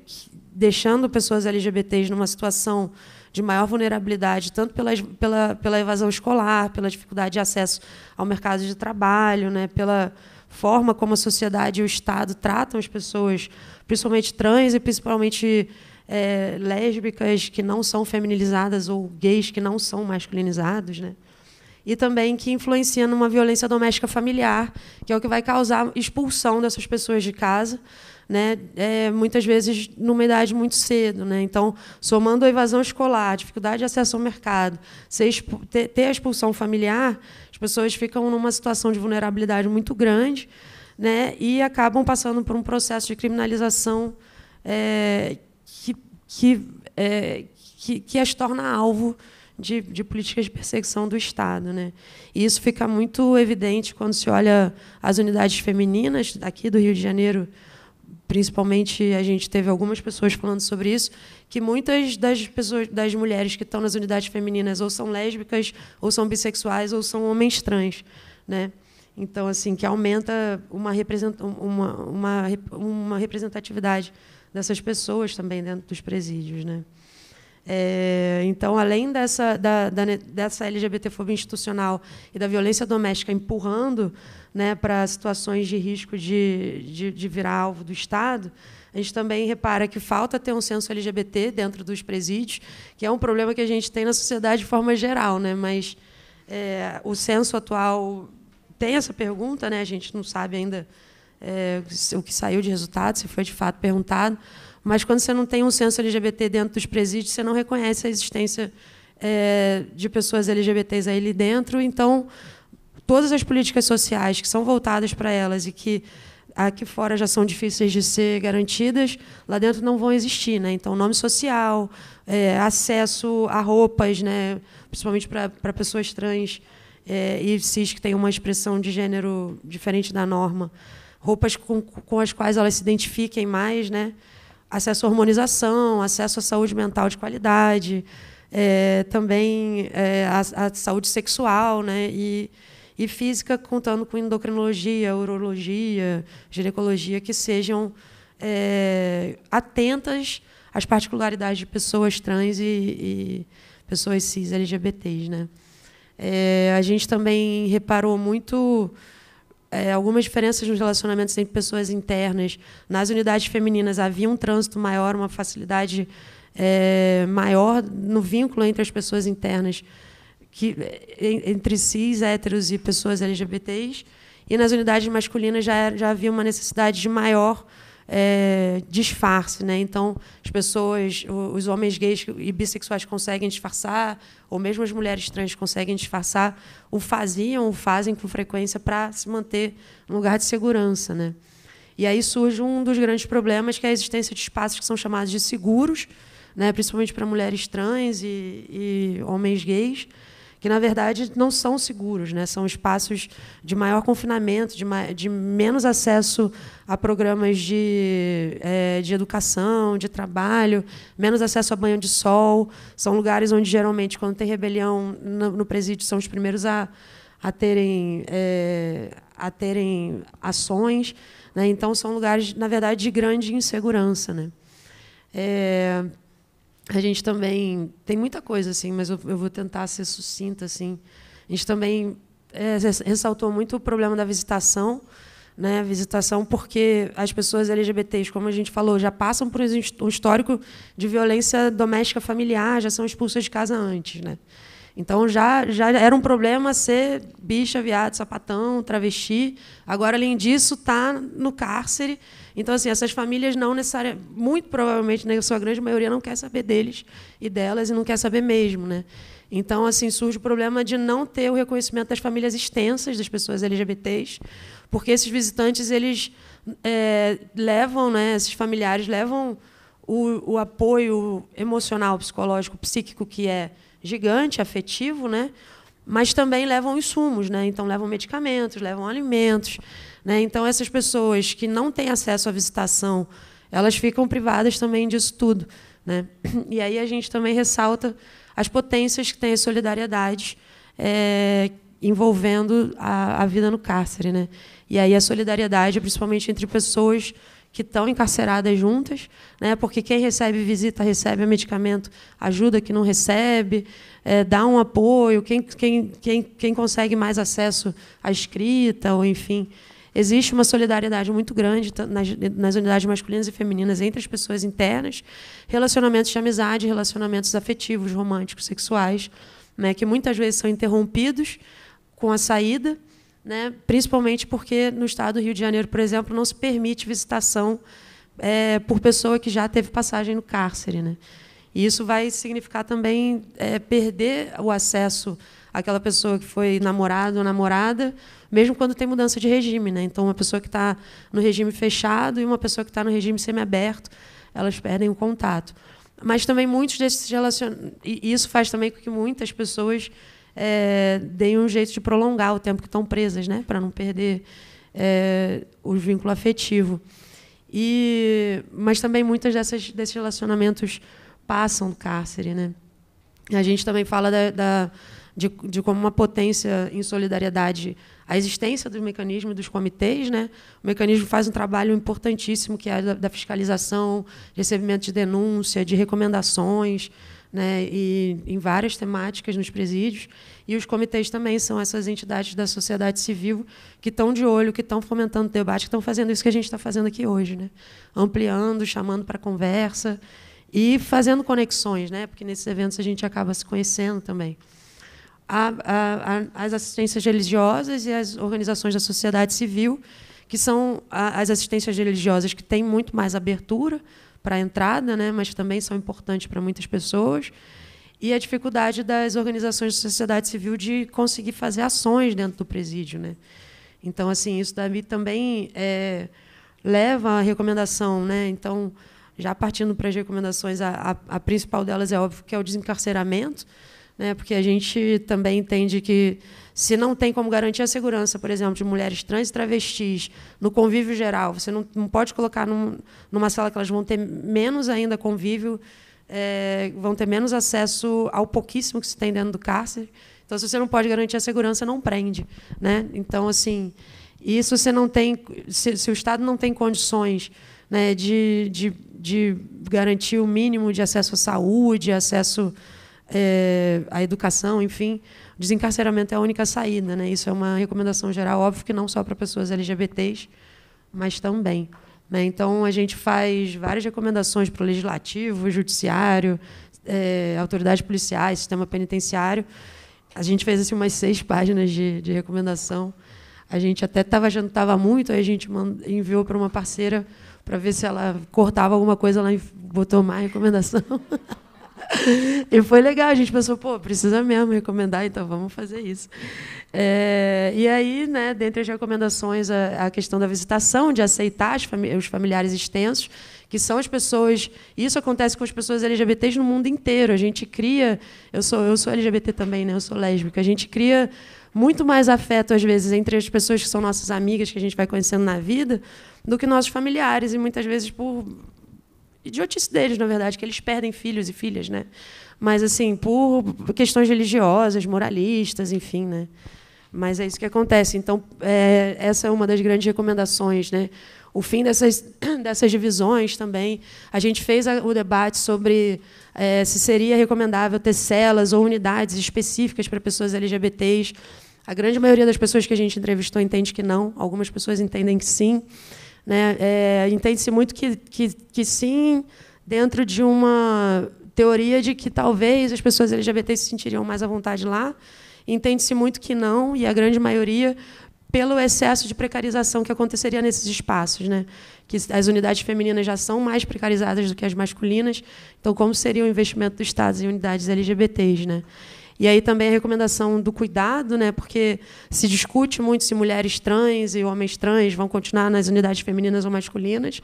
deixando pessoas LGBTs numa situação de maior vulnerabilidade, tanto pela, pela, pela evasão escolar, pela dificuldade de acesso ao mercado de trabalho, né, pela forma como a sociedade e o Estado tratam as pessoas, principalmente trans e principalmente é, lésbicas que não são feminilizadas ou gays que não são masculinizados, né? E também que influencia numa violência doméstica familiar, que é o que vai causar expulsão dessas pessoas de casa, né, é, muitas vezes numa idade muito cedo. Né? Então, somando a evasão escolar, dificuldade de acesso ao mercado, ter a expulsão familiar, as pessoas ficam numa situação de vulnerabilidade muito grande né, e acabam passando por um processo de criminalização é, que, que, é, que, que as torna alvo de, de, políticas de perseguição do Estado. Né? E isso fica muito evidente quando se olha as unidades femininas aqui do Rio de Janeiro principalmente a gente teve algumas pessoas falando sobre isso, que muitas das pessoas, das mulheres que estão nas unidades femininas ou são lésbicas, ou são bissexuais, ou são homens trans, né? Então, assim, que aumenta uma, uma, uma representatividade dessas pessoas também dentro dos presídios, né? É, então, além dessa, da, da, dessa LGBTfobia institucional e da violência doméstica empurrando né, para situações de risco de, de, de virar alvo do Estado, a gente também repara que falta ter um censo LGBT dentro dos presídios, que é um problema que a gente tem na sociedade de forma geral, né? mas é, o censo atual tem essa pergunta, né? a gente não sabe ainda é, o que saiu de resultado, se foi de fato perguntado, mas quando você não tem um censo LGBT dentro dos presídios, você não reconhece a existência é, de pessoas LGBTs ali dentro, então todas as políticas sociais que são voltadas para elas e que aqui fora já são difíceis de ser garantidas, lá dentro não vão existir. Né? Então, nome social, é, acesso a roupas, né? principalmente para pessoas trans é, e cis que têm uma expressão de gênero diferente da norma, roupas com, com as quais elas se identifiquem mais, né? acesso à hormonização, acesso à saúde mental de qualidade, é, também à, é, saúde sexual né? e e física, contando com endocrinologia, urologia, ginecologia, que sejam é, atentas às particularidades de pessoas trans e, e pessoas cis LGBTs. Né? É, a gente também reparou muito é, algumas diferenças nos relacionamentos entre pessoas internas. Nas unidades femininas havia um trânsito maior, uma facilidade é, maior no vínculo entre as pessoas internas que, eh, entre cis, héteros e pessoas LGBTs. E nas unidades masculinas já, já havia uma necessidade de maior é, disfarce. Né? Então, as pessoas, os homens gays e bissexuais conseguem disfarçar, ou mesmo as mulheres trans conseguem disfarçar, o faziam, o fazem com frequência para se manter num lugar de segurança. Né? E aí surge um dos grandes problemas, que é a existência de espaços que são chamados de seguros, né? principalmente para mulheres trans e, e homens gays que na verdade não são seguros, né? são espaços de maior confinamento, de, ma de menos acesso a programas de, é, de educação, de trabalho, menos acesso a banho de sol. São lugares onde geralmente, quando tem rebelião no, no presídio, são os primeiros a, a terem, é, a terem ações. Né? Então, são lugares, na verdade, de grande insegurança. Né? É, a gente também tem muita coisa assim, mas eu, eu vou tentar ser sucinta assim. A gente também é, ressaltou muito o problema da visitação, né? Visitação porque as pessoas LGBTs, como a gente falou, já passam por um histórico de violência doméstica familiar, já são expulsas de casa antes, né? Então já, já era um problema ser bicha, viado, sapatão, travesti. Agora, além disso, tá no cárcere então, assim, essas famílias não necessariamente, muito provavelmente, na né, sua grande maioria, não quer saber deles e delas e não quer saber mesmo. Né? Então, assim, surge o problema de não ter o reconhecimento das famílias extensas das pessoas LGBTs, porque esses visitantes, eles é, levam, né, esses familiares levam o, o apoio emocional, psicológico, psíquico, que é gigante, afetivo, né? mas também levam insumos, né? Então levam medicamentos, levam alimentos, né? Então, essas pessoas que não têm acesso à visitação, elas ficam privadas também disso tudo. Né? E aí a gente também ressalta as potências que tem a solidariedade é, envolvendo a, a, vida no cárcere. Né? E aí a solidariedade, principalmente entre pessoas que estão encarceradas juntas, né? porque quem recebe visita recebe medicamento, ajuda que não recebe, é, dá um apoio, quem, quem, quem, quem consegue mais acesso à escrita, ou enfim existe uma solidariedade muito grande nas, nas unidades masculinas e femininas entre as pessoas internas, relacionamentos de amizade, relacionamentos afetivos, românticos, sexuais, né, que muitas vezes são interrompidos com a saída, né, principalmente porque no estado do Rio de Janeiro, por exemplo, não se permite visitação é, por pessoa que já teve passagem no cárcere. Né? E isso vai significar também é, perder o acesso aquela pessoa que foi namorado ou namorada, mesmo quando tem mudança de regime. Né? Então, uma pessoa que está no regime fechado e uma pessoa que está no regime semiaberto, elas perdem o contato. Mas também muitos desses relacionamentos. E isso faz também com que muitas pessoas é, deem um jeito de prolongar o tempo que estão presas, né? para não perder é, o vínculo afetivo. E, mas também muitas dessas, desses relacionamentos passam do cárcere. Né? A gente também fala da, da de, de como uma potência em solidariedade a existência dos mecanismos dos comitês. Né? O mecanismo faz um trabalho importantíssimo, que é da, da fiscalização, recebimento de denúncia, de recomendações, né? e em várias temáticas nos presídios. E os comitês também são essas entidades da sociedade civil que estão de olho, que estão fomentando debate, que estão fazendo isso que a gente está fazendo aqui hoje, né? ampliando, chamando para conversa e fazendo conexões, né? porque nesses eventos a gente acaba se conhecendo também a, a, a, as assistências religiosas e as organizações da sociedade civil, que são as assistências religiosas que têm muito mais abertura para a entrada, né, mas também são importantes para muitas pessoas, e a dificuldade das organizações da sociedade civil de conseguir fazer ações dentro do presídio. Né. Então, assim, isso daí também é, leva à recomendação. Né? Então, já partindo para as recomendações, a, a, a principal delas é óbvio que é o desencarceramento, né? porque a gente também entende que se não tem como garantir a segurança, por exemplo, de mulheres trans e travestis no convívio geral, você não, não pode colocar num, numa sala que elas vão ter menos ainda convívio, é, vão ter menos acesso ao pouquíssimo que se tem dentro do cárcere. Então, se você não pode garantir a segurança, não prende, né? Então, assim, isso você não tem, se, se o Estado não tem condições né, de, de, de garantir o mínimo de acesso à saúde, acesso é, a educação, enfim, desencarceramento é a única saída. Né? Isso é uma recomendação geral, óbvio que não só para pessoas LGBTs, mas também. Né? Então, a gente faz várias recomendações para o legislativo, judiciário, é, autoridades policiais, sistema penitenciário. A gente fez assim, umas seis páginas de, de recomendação. A gente até estava achando estava muito, aí a gente enviou para uma parceira para ver se ela cortava alguma coisa, ela botou mais recomendação. e foi legal, a gente pensou, pô, precisa mesmo recomendar, então vamos fazer isso. É, e aí, né, dentre as recomendações, a, a questão da visitação, de aceitar fami os familiares extensos, que são as pessoas. Isso acontece com as pessoas LGBTs no mundo inteiro. A gente cria. Eu sou, eu sou LGBT também, né? Eu sou lésbica. A gente cria muito mais afeto, às vezes, entre as pessoas que são nossas amigas, que a gente vai conhecendo na vida, do que nossos familiares, e muitas vezes por idiotice deles, na verdade, que eles perdem filhos e filhas, né? Mas, assim, por questões religiosas, moralistas, enfim, né? Mas é isso que acontece. Então, é, essa é uma das grandes recomendações, né? O fim dessas, dessas divisões também. A gente fez a, o debate sobre é, se seria recomendável ter celas ou unidades específicas para pessoas LGBTs. A grande maioria das pessoas que a gente entrevistou entende que não, algumas pessoas entendem que sim. Né? É, Entende-se muito que, que, que sim, dentro de uma teoria de que talvez as pessoas LGBT se sentiriam mais à vontade lá. Entende-se muito que não, e a grande maioria pelo excesso de precarização que aconteceria nesses espaços, né? Que as unidades femininas já são mais precarizadas do que as masculinas. Então, como seria o investimento do Estado em unidades LGBTs, né? E aí também a recomendação do cuidado, né? Porque se discute muito se mulheres trans e homens trans vão continuar nas unidades femininas ou masculinas,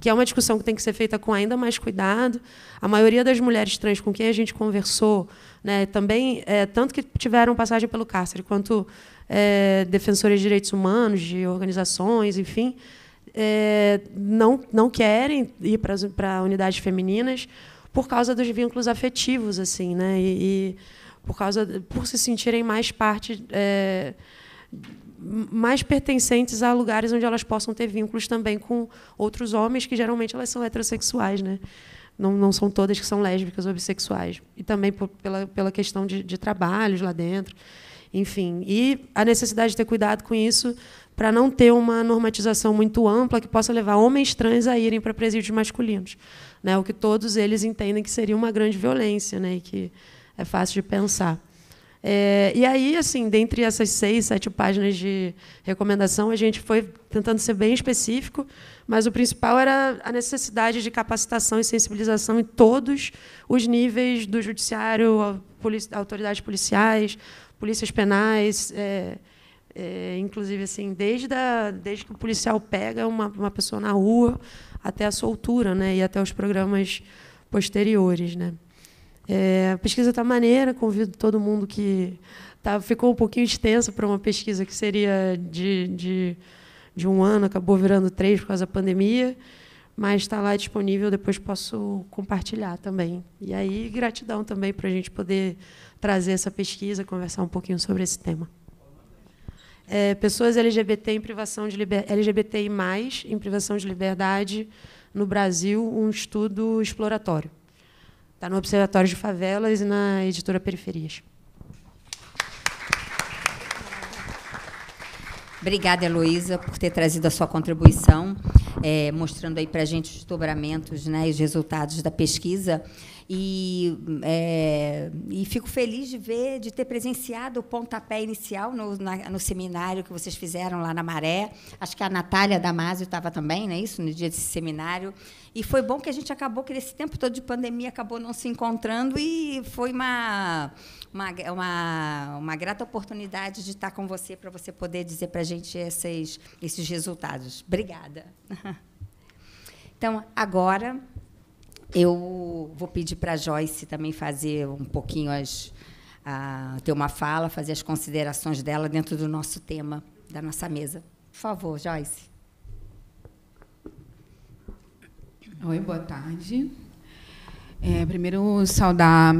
que é uma discussão que tem que ser feita com ainda mais cuidado. A maioria das mulheres trans com quem a gente conversou, né, também é, tanto que tiveram passagem pelo cárcere, quanto é, defensores de direitos humanos, de organizações, enfim, é, não não querem ir para unidades femininas por causa dos vínculos afetivos, assim, né? e, e por causa por se sentirem mais parte é, mais pertencentes a lugares onde elas possam ter vínculos também com outros homens que geralmente elas são heterossexuais, né? Não, não são todas que são lésbicas ou bissexuais e também por, pela pela questão de, de trabalhos lá dentro, enfim, e a necessidade de ter cuidado com isso para não ter uma normatização muito ampla que possa levar homens trans a irem para presídios masculinos, né? O que todos eles entendem que seria uma grande violência, né? E que é fácil de pensar. É, e aí, assim, dentre essas seis, sete páginas de recomendação, a gente foi tentando ser bem específico, mas o principal era a necessidade de capacitação e sensibilização em todos os níveis do judiciário, autoridades policiais, polícias penais, é, é, inclusive assim, desde, a, desde que o policial pega uma, uma pessoa na rua até a soltura, né, e até os programas posteriores, né. É, a pesquisa está maneira, convido todo mundo que tá, ficou um pouquinho extensa para uma pesquisa que seria de, de, de, um ano, acabou virando três por causa da pandemia, mas está lá disponível, depois posso compartilhar também. E aí, gratidão também para a gente poder trazer essa pesquisa, conversar um pouquinho sobre esse tema. É, pessoas LGBT em privação de liber... LGBTI+, em privação de liberdade no Brasil, um estudo exploratório. Está no Observatório de Favelas e na editora Periferias. Obrigada, Heloísa, por ter trazido a sua contribuição, é, mostrando aí para a gente os dobramentos né, e os resultados da pesquisa. E, é, e fico feliz de ver, de ter presenciado o pontapé inicial no, na, no seminário que vocês fizeram lá na Maré. Acho que a Natália Damasio estava também, não é isso? No dia desse seminário. E foi bom que a gente acabou, que nesse tempo todo de pandemia acabou não se encontrando e foi uma, uma, uma, uma grata oportunidade de estar com você para você poder dizer para a gente esses, esses resultados. Obrigada. Então, agora eu vou pedir para a Joyce também fazer um pouquinho as. A, ter uma fala, fazer as considerações dela dentro do nosso tema, da nossa mesa. Por favor, Joyce. Oi, boa tarde. É, primeiro, saudar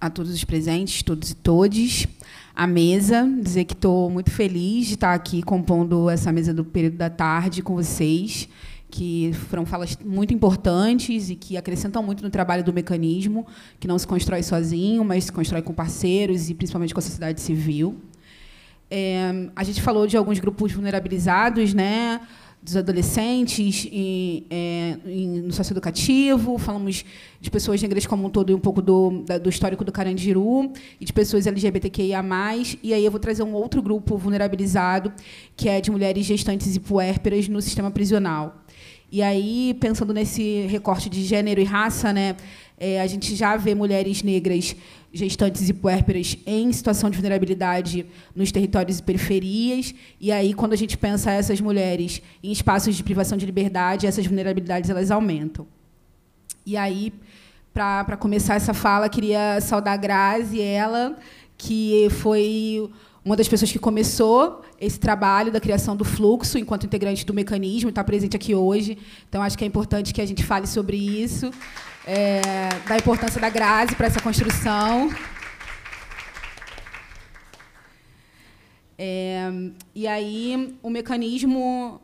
a todos os presentes, todos e todes, a mesa, dizer que estou muito feliz de estar aqui compondo essa mesa do período da tarde com vocês que foram falas muito importantes e que acrescentam muito no trabalho do mecanismo, que não se constrói sozinho, mas se constrói com parceiros e principalmente com a sociedade civil. É, a gente falou de alguns grupos vulnerabilizados, né? dos adolescentes e, é, educativo, no socioeducativo, falamos de pessoas negras como um todo e um pouco do, da, do histórico do Carandiru, e de pessoas LGBTQIA+, e aí eu vou trazer um outro grupo vulnerabilizado, que é de mulheres gestantes e puérperas no sistema prisional. E aí, pensando nesse recorte de gênero e raça, né, é, a gente já vê mulheres negras gestantes e puérperas em situação de vulnerabilidade nos territórios e periferias. E aí, quando a gente pensa essas mulheres em espaços de privação de liberdade, essas vulnerabilidades elas aumentam. E aí, para começar essa fala, queria saudar a Grazi, ela, que foi uma das pessoas que começou esse trabalho da criação do fluxo enquanto integrante do mecanismo, está presente aqui hoje. Então, acho que é importante que a gente fale sobre isso, é, da importância da Grazi para essa construção. É, e aí, o mecanismo.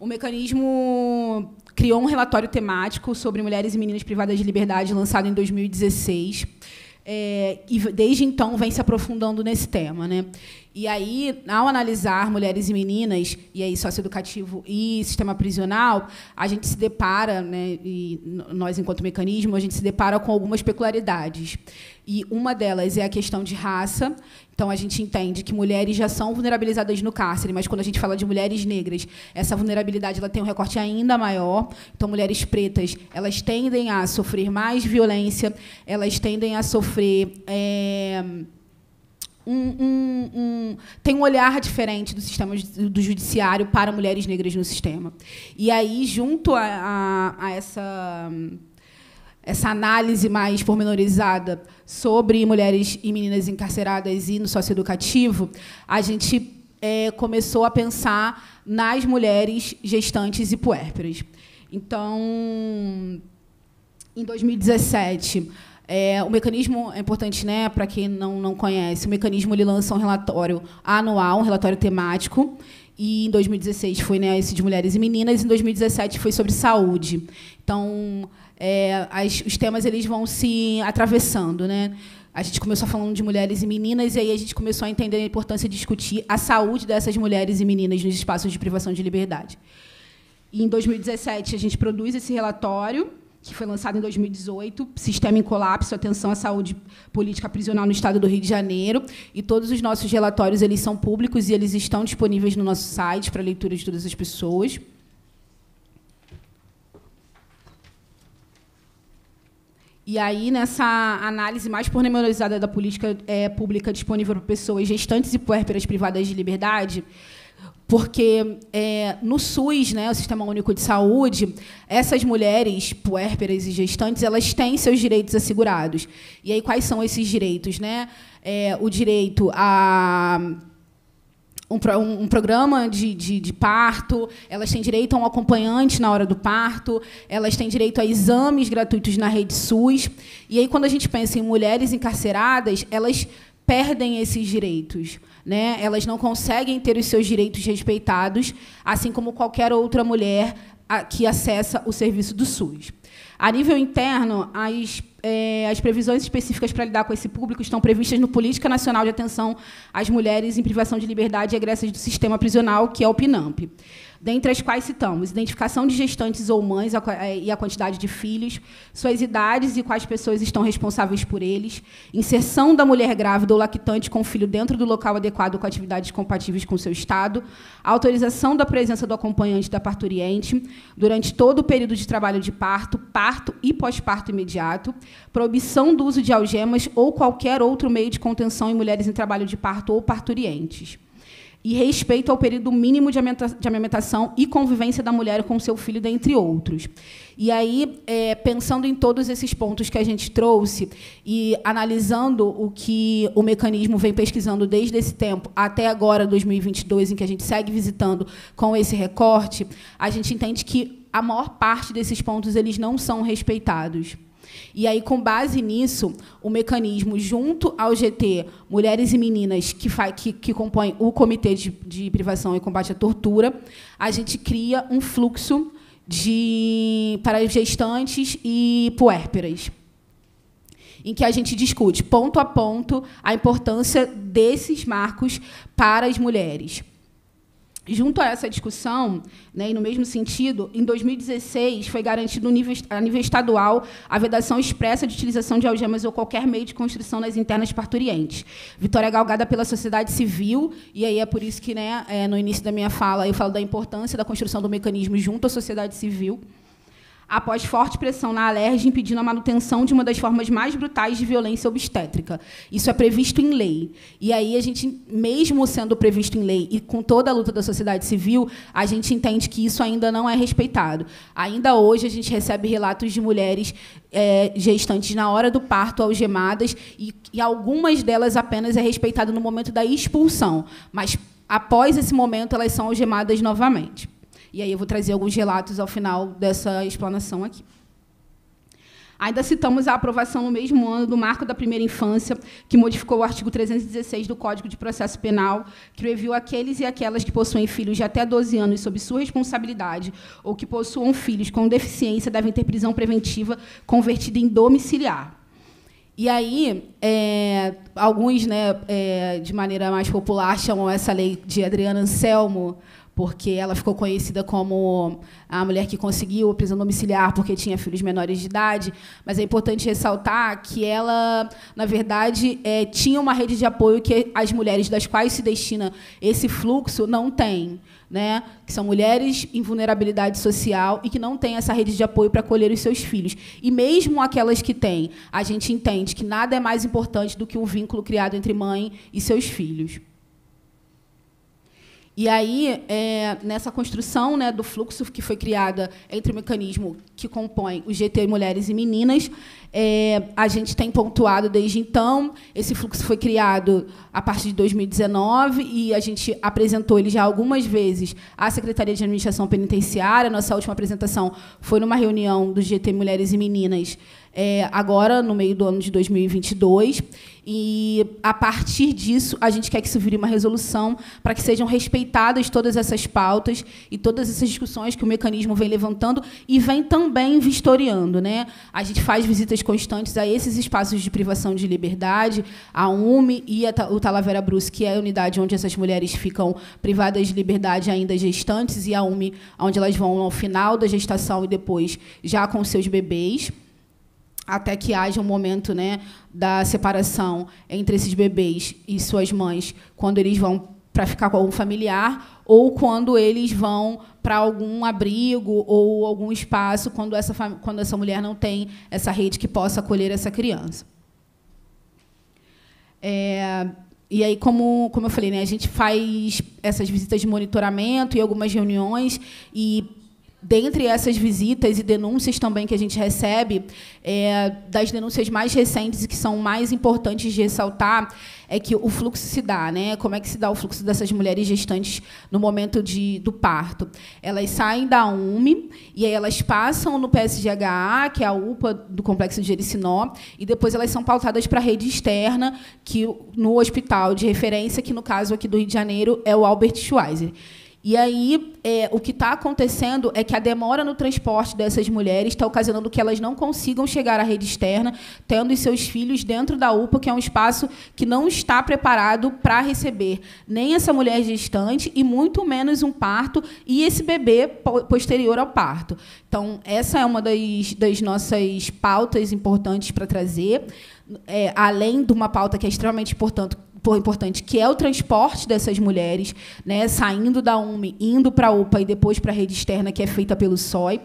O mecanismo criou um relatório temático sobre mulheres e meninas privadas de liberdade, lançado em 2016 é, e desde então vem se aprofundando nesse tema. Né? E aí, ao analisar mulheres e meninas, e aí socioeducativo e sistema prisional, a gente se depara, né, e nós enquanto mecanismo, a gente se depara com algumas peculiaridades. E uma delas é a questão de raça, então a gente entende que mulheres já são vulnerabilizadas no cárcere, mas quando a gente fala de mulheres negras, essa vulnerabilidade ela tem um recorte ainda maior. Então mulheres pretas elas tendem a sofrer mais violência, elas tendem a sofrer é, um, um, um, tem um olhar diferente do sistema do judiciário para mulheres negras no sistema. E aí junto a, a, a essa essa análise mais pormenorizada sobre mulheres e meninas encarceradas e no socioeducativo, a gente é, começou a pensar nas mulheres gestantes e puérperas. Então, em 2017, é, o mecanismo é importante, né, para quem não, não conhece. O mecanismo ele lança um relatório anual, um relatório temático, e em 2016 foi né, esse de mulheres e meninas, e em 2017 foi sobre saúde. Então, é, as, os temas eles vão se atravessando, né? A gente começou falando de mulheres e meninas, e aí a gente começou a entender a importância de discutir a saúde dessas mulheres e meninas nos espaços de privação de liberdade. E em 2017, a gente produz esse relatório, que foi lançado em 2018, Sistema em Colapso, Atenção à Saúde Política Prisional no Estado do Rio de Janeiro. E todos os nossos relatórios eles são públicos e eles estão disponíveis no nosso site para leitura de todas as pessoas. E aí, nessa análise mais pormenorizada da política é, pública disponível para pessoas gestantes e puérperas privadas de liberdade, porque é, no SUS, né, o Sistema Único de Saúde, essas mulheres puérperas e gestantes, elas têm seus direitos assegurados. E aí quais são esses direitos, né? É, o direito a um, um, programa de, de, de, parto, elas têm direito a um acompanhante na hora do parto, elas têm direito a exames gratuitos na rede SUS. E aí, quando a gente pensa em mulheres encarceradas, elas perdem esses direitos. Né? Elas não conseguem ter os seus direitos respeitados, assim como qualquer outra mulher que acessa o serviço do SUS. A nível interno, as é, as previsões específicas para lidar com esse público estão previstas no Política Nacional de Atenção às Mulheres em Privação de Liberdade e Egressas do Sistema Prisional, que é o PNAMP dentre as quais citamos identificação de gestantes ou mães é, e a quantidade de filhos, suas idades e quais pessoas estão responsáveis por eles, inserção da mulher grávida ou lactante com filho dentro do local adequado com atividades compatíveis com seu estado, autorização da presença do acompanhante da parturiente durante todo o período de trabalho de parto, parto e pós-parto imediato, proibição do uso de algemas ou qualquer outro meio de contenção em mulheres em trabalho de parto ou parturientes e respeito ao período mínimo de amamentação e convivência da mulher com seu filho, dentre outros. E aí, é, pensando em todos esses pontos que a gente trouxe e analisando o que o mecanismo vem pesquisando desde esse tempo até agora, 2022, em que a gente segue visitando com esse recorte, a gente entende que a maior parte desses pontos eles não são respeitados. E aí, com base nisso, o mecanismo junto ao GT Mulheres e Meninas, que, que, que compõe o Comitê de, de Privação e Combate à Tortura, a gente cria um fluxo de para gestantes e puérperas em que a gente discute ponto a ponto a importância desses marcos para as mulheres. Junto a essa discussão, né, e no mesmo sentido, em 2016 foi garantido a nível estadual a vedação expressa de utilização de algemas ou qualquer meio de construção nas internas parturientes. Vitória galgada pela sociedade civil, e aí é por isso que, né, é, no início da minha fala, eu falo da importância da construção do mecanismo junto à sociedade civil após forte pressão na Alerj impedindo a manutenção de uma das formas mais brutais de violência obstétrica. Isso é previsto em lei. E aí a gente, mesmo sendo previsto em lei e com toda a luta da sociedade civil, a gente entende que isso ainda não é respeitado. Ainda hoje a gente recebe relatos de mulheres é, gestantes na hora do parto algemadas e, e algumas delas apenas é respeitado no momento da expulsão, mas após esse momento elas são algemadas novamente. E aí eu vou trazer alguns relatos ao final dessa explanação aqui. Ainda citamos a aprovação no mesmo ano do Marco da Primeira Infância, que modificou o artigo 316 do Código de Processo Penal, que previu aqueles e aquelas que possuem filhos de até 12 anos sob sua responsabilidade ou que possuam filhos com deficiência devem ter prisão preventiva convertida em domiciliar. E aí, é, alguns, né, é, de maneira mais popular, chamam essa lei de Adriana Anselmo porque ela ficou conhecida como a mulher que conseguiu a prisão domiciliar porque tinha filhos menores de idade. Mas é importante ressaltar que ela, na verdade, é, tinha uma rede de apoio que as mulheres das quais se destina esse fluxo não têm. Né, que são mulheres em vulnerabilidade social e que não têm essa rede de apoio para acolher os seus filhos. E mesmo aquelas que têm, a gente entende que nada é mais importante do que um vínculo criado entre mãe e seus filhos. E aí, é, nessa construção né, do fluxo que foi criada entre o mecanismo que compõe o GT Mulheres e Meninas, é, a gente tem pontuado desde então. Esse fluxo foi criado a partir de 2019 e a gente apresentou ele já algumas vezes à Secretaria de Administração Penitenciária. Nossa última apresentação foi numa reunião do GT Mulheres e Meninas, é, agora no meio do ano de 2022. E a partir disso, a gente quer que isso vire uma resolução para que sejam respeitadas todas essas pautas e todas essas discussões que o mecanismo vem levantando e vem também vistoriando, né? A gente faz visitas constantes a esses espaços de privação de liberdade, a UME e a, o Talavera Bruce, que é a unidade onde essas mulheres ficam privadas de liberdade ainda gestantes e a UME, onde elas vão ao final da gestação e depois já com seus bebês até que haja um momento né, da separação entre esses bebês e suas mães, quando eles vão para ficar com algum familiar ou quando eles vão para algum abrigo ou algum espaço quando essa, quando essa mulher não tem essa rede que possa acolher essa criança. É, e aí, como, como eu falei, né, a gente faz essas visitas de monitoramento e algumas reuniões e Dentre essas visitas e denúncias também que a gente recebe, é, das denúncias mais recentes e que são mais importantes de ressaltar, é que o fluxo se dá, né? Como é que se dá o fluxo dessas mulheres gestantes no momento de, do parto? Elas saem da UME e aí elas passam no PSGHA, que é a UPA do Complexo de Ericinó, e depois elas são pautadas para a rede externa, que no hospital de referência, que no caso aqui do Rio de Janeiro é o Albert Schweitzer. E aí, é, o que está acontecendo é que a demora no transporte dessas mulheres está ocasionando que elas não consigam chegar à rede externa, tendo os seus filhos dentro da UPA, que é um espaço que não está preparado para receber nem essa mulher gestante e muito menos um parto e esse bebê posterior ao parto. Então, essa é uma das, das nossas pautas importantes para trazer. É, além de uma pauta que é extremamente importante, importante, que é o transporte dessas mulheres, né, saindo da UME, indo para a UPA e depois para a rede externa, que é feita pelo SOI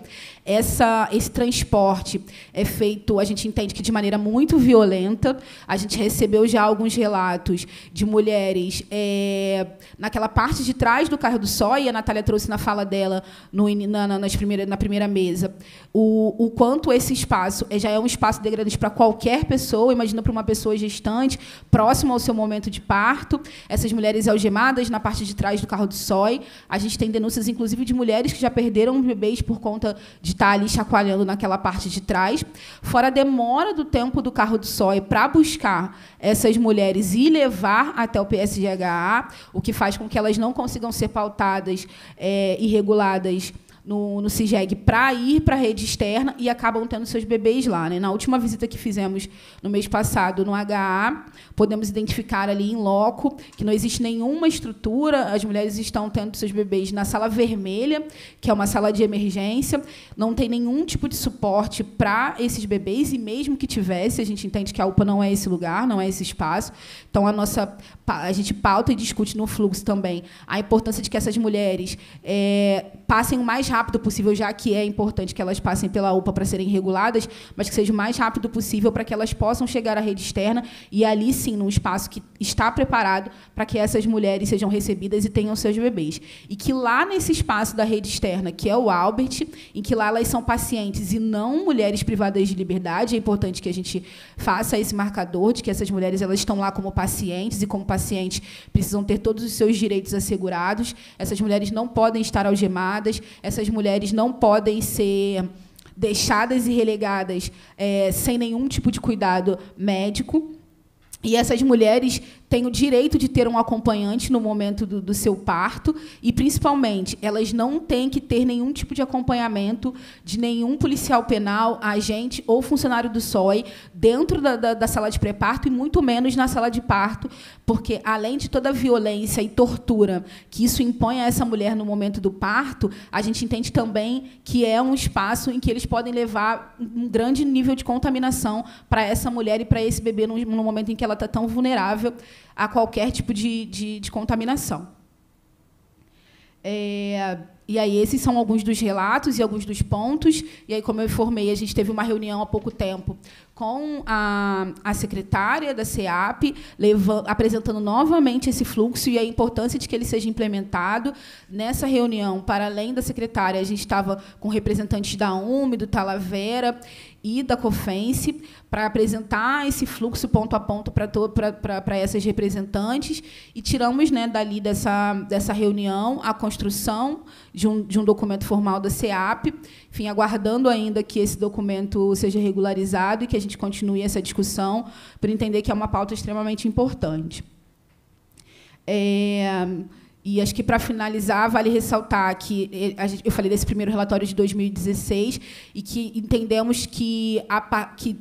essa, esse transporte é feito, a gente entende que de maneira muito violenta. A gente recebeu já alguns relatos de mulheres é, naquela parte de trás do carro do sol, e a Natália trouxe na fala dela no, na, na, nas primeira, na primeira mesa o, o quanto esse espaço é, já é um espaço degradante para qualquer pessoa, imagina para uma pessoa gestante, próxima ao seu momento de parto. Essas mulheres algemadas na parte de trás do carro do SOI. A gente tem denúncias, inclusive, de mulheres que já perderam bebês por conta de estar tá ali chacoalhando naquela parte de trás, fora a demora do tempo do carro do SOI para buscar essas mulheres e levar até o PSGHA, o que faz com que elas não consigam ser pautadas é, eh, e reguladas no, no CIGEG para ir para a rede externa e acabam tendo seus bebês lá. Né? Na última visita que fizemos no mês passado no HA, podemos identificar ali em loco que não existe nenhuma estrutura, as mulheres estão tendo seus bebês na sala vermelha, que é uma sala de emergência, não tem nenhum tipo de suporte para esses bebês, e mesmo que tivesse, a gente entende que a UPA não é esse lugar, não é esse espaço. Então, a nossa a gente pauta e discute no fluxo também a importância de que essas mulheres é, passem o mais rápido possível, já que é importante que elas passem pela UPA para serem reguladas, mas que seja o mais rápido possível para que elas possam chegar à rede externa e ali sim, num espaço que está preparado para que essas mulheres sejam recebidas e tenham seus bebês. E que lá nesse espaço da rede externa, que é o Albert, em que lá elas são pacientes e não mulheres privadas de liberdade, é importante que a gente faça esse marcador de que essas mulheres elas estão lá como pacientes e como pacientes precisam ter todos os seus direitos assegurados. Essas mulheres não podem estar algemadas, essas essas mulheres não podem ser deixadas e relegadas é, sem nenhum tipo de cuidado médico. E essas mulheres têm o direito de ter um acompanhante no momento do, do, seu parto e, principalmente, elas não têm que ter nenhum tipo de acompanhamento de nenhum policial penal, agente ou funcionário do SOI dentro da, da, da sala de pré-parto e muito menos na sala de parto, porque, além de toda a violência e tortura que isso impõe a essa mulher no momento do parto, a gente entende também que é um espaço em que eles podem levar um grande nível de contaminação para essa mulher e para esse bebê no, no momento em que ela está tão vulnerável a qualquer tipo de, de, de contaminação. É, e aí esses são alguns dos relatos e alguns dos pontos. E aí, como eu informei, a gente teve uma reunião há pouco tempo com a, a secretária da CEAP, levando, apresentando novamente esse fluxo e a importância de que ele seja implementado. Nessa reunião, para além da secretária, a gente estava com representantes da UME, do Talavera, e da COFENSE para apresentar esse fluxo ponto a ponto para essas representantes e tiramos né, dali dessa, dessa reunião a construção de um, de um documento formal da CEAP, enfim, aguardando ainda que esse documento seja regularizado e que a gente continue essa discussão para entender que é uma pauta extremamente importante. É... E acho que para finalizar, vale ressaltar que eh, eu falei desse primeiro relatório de 2016 e que entendemos que, a, que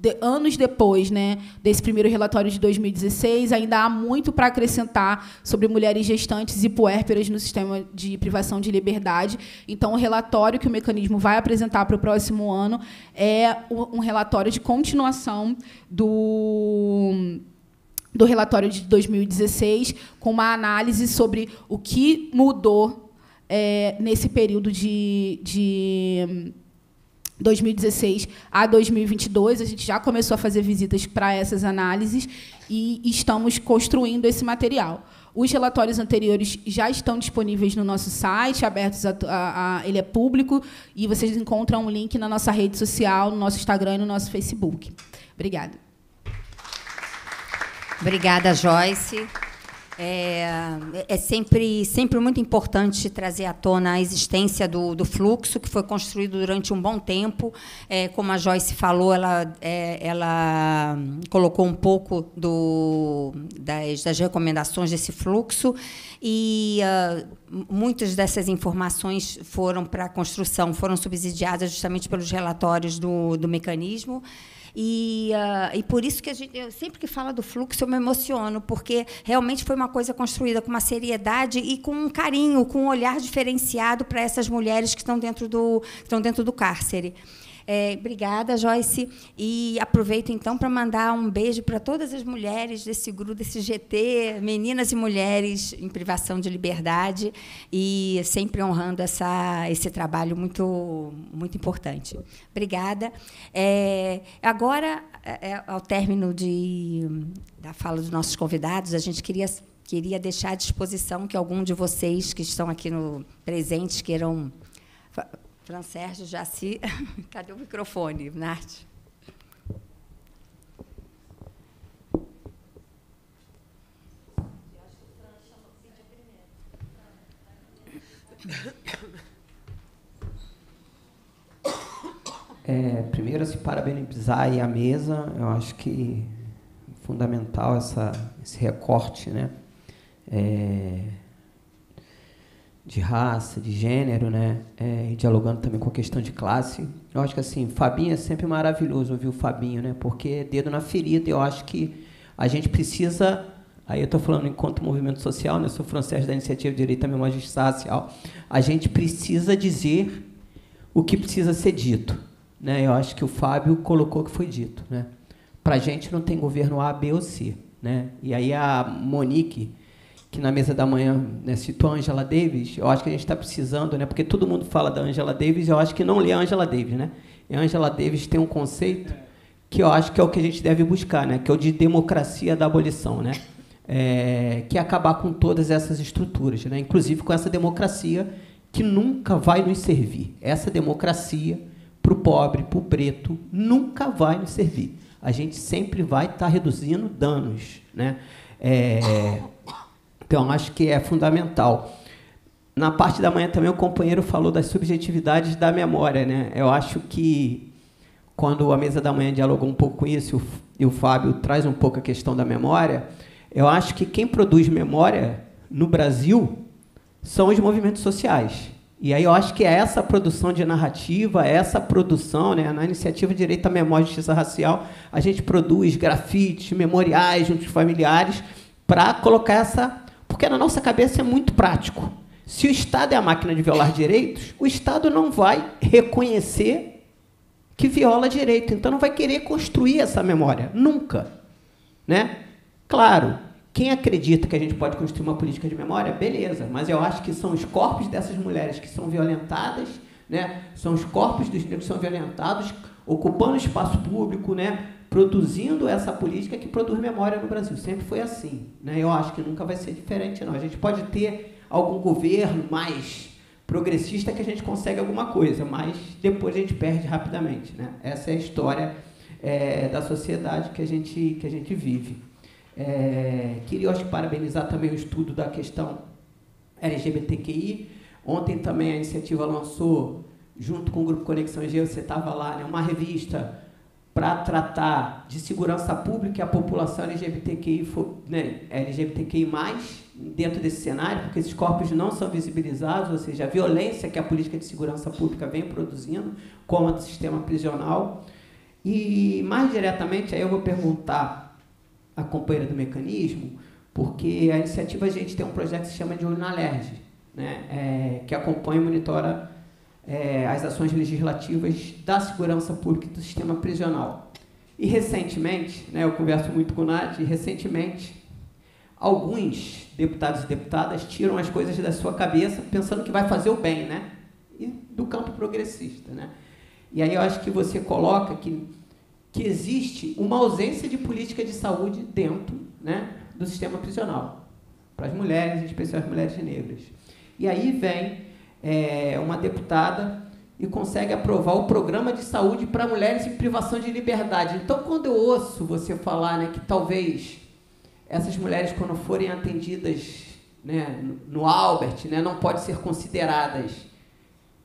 de, anos depois né, desse primeiro relatório de 2016, ainda há muito para acrescentar sobre mulheres gestantes e puérperas no sistema de privação de liberdade. Então, o relatório que o mecanismo vai apresentar para o próximo ano é um relatório de continuação do do relatório de 2016, com uma análise sobre o que mudou é, nesse período de, de 2016 hum, a 2022. A gente já começou a fazer visitas para essas análises e estamos construindo esse material. Os relatórios anteriores já estão disponíveis no nosso site, abertos a, a, a ele é público, e vocês encontram um link na nossa rede social, no nosso Instagram e no nosso Facebook. Obrigada. Obrigada, Joyce. É, é, sempre, sempre muito importante trazer à tona a existência do, do fluxo, que foi construído durante um bom tempo. É, como a Joyce falou, ela, é, ela colocou um pouco do, das, das recomendações desse fluxo, e uh, muitas dessas informações foram para a construção, foram subsidiadas justamente pelos relatórios do, do mecanismo. E, uh, e por isso que a gente, eu, sempre que fala do fluxo, eu me emociono, porque realmente foi uma coisa construída com uma seriedade e com um carinho, com um olhar diferenciado para essas mulheres que estão dentro do, estão dentro do cárcere. É, obrigada, Joyce. E aproveito então para mandar um beijo para todas as mulheres desse grupo, desse GT, meninas e mulheres em privação de liberdade, e sempre honrando essa, esse trabalho muito, muito importante. Obrigada. É, agora, é, é, ao término de, da fala dos nossos convidados, a gente queria queria deixar à disposição que algum de vocês que estão aqui no presente queiram Fransérgio Jaci. Cadê o microfone, Nath? É, primeiro, se assim, parabenizar e a mesa, eu acho que é fundamental essa, esse recorte, né? É, de raça, de gênero, né? É, dialogando também com a questão de classe. Eu acho que assim, Fabinho é sempre maravilhoso ouvir o Fabinho, né? Porque é dedo na ferida. Eu acho que a gente precisa. Aí eu estou falando enquanto movimento social, né? sou francês da iniciativa de direito à memória social. Assim, a gente precisa dizer o que precisa ser dito, né? Eu acho que o Fábio colocou o que foi dito, né? Para a gente não tem governo A, B ou C, né? E aí a Monique que na mesa da manhã né, citou a Angela Davis, eu acho que a gente está precisando, né, porque todo mundo fala da Angela Davis, eu acho que não lê a Angela Davis. Né? E a Angela Davis tem um conceito que eu acho que é o que a gente deve buscar, né, que é o de democracia da abolição, né? É, que é acabar com todas essas estruturas, né? inclusive com essa democracia que nunca vai nos servir. Essa democracia para o pobre, para o preto, nunca vai nos servir. A gente sempre vai estar tá reduzindo danos. Né? É, então, acho que é fundamental. Na parte da manhã também o companheiro falou das subjetividades da memória, né? Eu acho que quando a mesa da manhã dialogou um pouco com isso e o Fábio traz um pouco a questão da memória, eu acho que quem produz memória no Brasil são os movimentos sociais. E aí eu acho que é essa produção de narrativa, essa produção, né, na iniciativa Direito à Memória e Justiça Racial, a gente produz grafites, memoriais juntos familiares para colocar essa porque na nossa cabeça é muito prático. Se o Estado é a máquina de violar direitos, o Estado não vai reconhecer que viola direito. Então não vai querer construir essa memória. Nunca. Né? Claro, quem acredita que a gente pode construir uma política de memória, beleza. Mas eu acho que são os corpos dessas mulheres que são violentadas, né? são os corpos dos negros que são violentados, ocupando espaço público, né? produzindo essa política que produz memória no Brasil. Sempre foi assim. Né? Eu acho que nunca vai ser diferente, não. A gente pode ter algum governo mais progressista que a gente consegue alguma coisa, mas depois a gente perde rapidamente. Né? Essa é a história é, da sociedade que a gente, que a gente vive. É, queria acho, parabenizar também o estudo da questão LGBTQI. Ontem também a iniciativa lançou, junto com o Grupo Conexão G, você estava lá, né, uma revista para tratar de segurança pública e a população LGBTQI, né, LGBTQI+, dentro desse cenário, porque esses corpos não são visibilizados, ou seja, a violência que a política de segurança pública vem produzindo, como a do sistema prisional. E, mais diretamente, aí eu vou perguntar à companheira do mecanismo, porque a iniciativa a gente tem um projeto que se chama de Olho na né, é, que acompanha e monitora é, as ações legislativas da segurança pública e do sistema prisional. E recentemente, né, eu converso muito com o Nath, e recentemente, alguns deputados e deputadas tiram as coisas da sua cabeça pensando que vai fazer o bem, né? E do campo progressista, né? E aí eu acho que você coloca que, que existe uma ausência de política de saúde dentro né, do sistema prisional, para as mulheres, em especial as mulheres negras. E aí vem é, uma deputada, e consegue aprovar o programa de saúde para mulheres em privação de liberdade. Então, quando eu ouço você falar né, que talvez essas mulheres, quando forem atendidas né, no Albert, né, não podem ser consideradas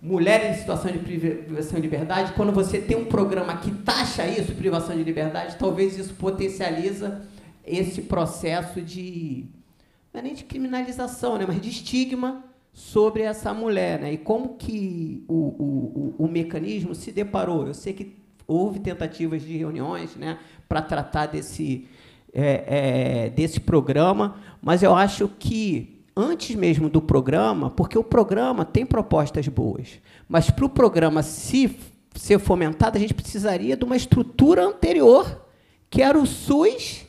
mulheres em situação de privação de liberdade, quando você tem um programa que taxa isso, privação de liberdade, talvez isso potencializa esse processo de, não é nem de criminalização, né, mas de estigma sobre essa mulher, né? E como que o, o, o, o mecanismo se deparou? Eu sei que houve tentativas de reuniões, né, para tratar desse é, é, desse programa, mas eu acho que antes mesmo do programa, porque o programa tem propostas boas, mas para o programa se ser fomentado, a gente precisaria de uma estrutura anterior, que era o SUS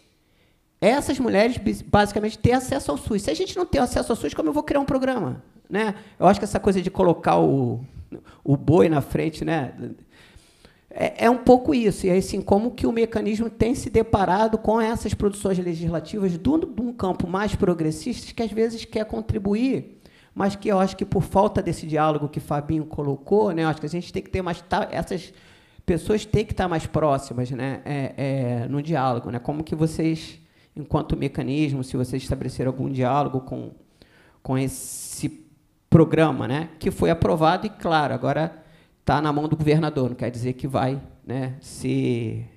essas mulheres basicamente ter acesso ao SUS. Se a gente não tem acesso ao SUS, como eu vou criar um programa? Né? Eu acho que essa coisa de colocar o, o boi na frente, né? É, é um pouco isso. E aí, é assim, como que o mecanismo tem se deparado com essas produções legislativas de um campo mais progressista que às vezes quer contribuir, mas que eu acho que por falta desse diálogo que Fabinho colocou, né? Eu acho que a gente tem que ter mais essas pessoas têm que estar mais próximas, né? É, é, no diálogo, né? Como que vocês enquanto mecanismo, se vocês estabelecer algum diálogo com, com esse programa, né, que foi aprovado e, claro, agora está na mão do governador, não quer dizer que vai né, ser,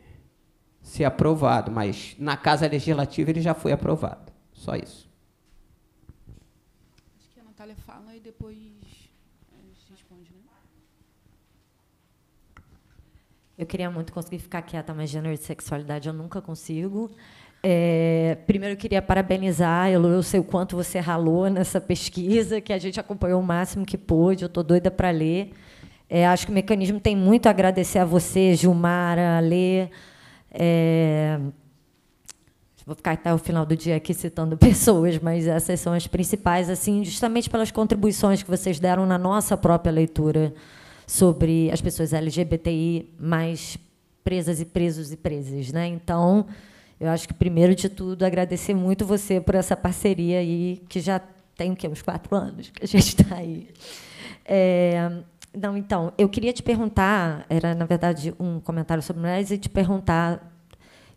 ser aprovado, mas na Casa Legislativa ele já foi aprovado. Só isso. Acho que a Natália fala e depois eh, responde, né? Eu queria muito conseguir ficar quieta, mas gênero e sexualidade eu nunca consigo. É, primeiro, eu queria parabenizar, Elo, eu sei o quanto você ralou nessa pesquisa, que a gente acompanhou o máximo que pôde, eu estou doida para ler. É, acho que o mecanismo tem muito a agradecer a você, Gilmara, Lê. É, vou ficar até o final do dia aqui citando pessoas, mas essas são as principais, assim, justamente pelas contribuições que vocês deram na nossa própria leitura sobre as pessoas LGBTI mais presas e presos e presas, né? Então, eu acho que, primeiro de tudo, agradecer muito você por essa parceria aí, que já tem o quê? Uns quatro anos que a gente está aí. É, não, então, eu queria te perguntar, era, na verdade, um comentário sobre mulheres, e te perguntar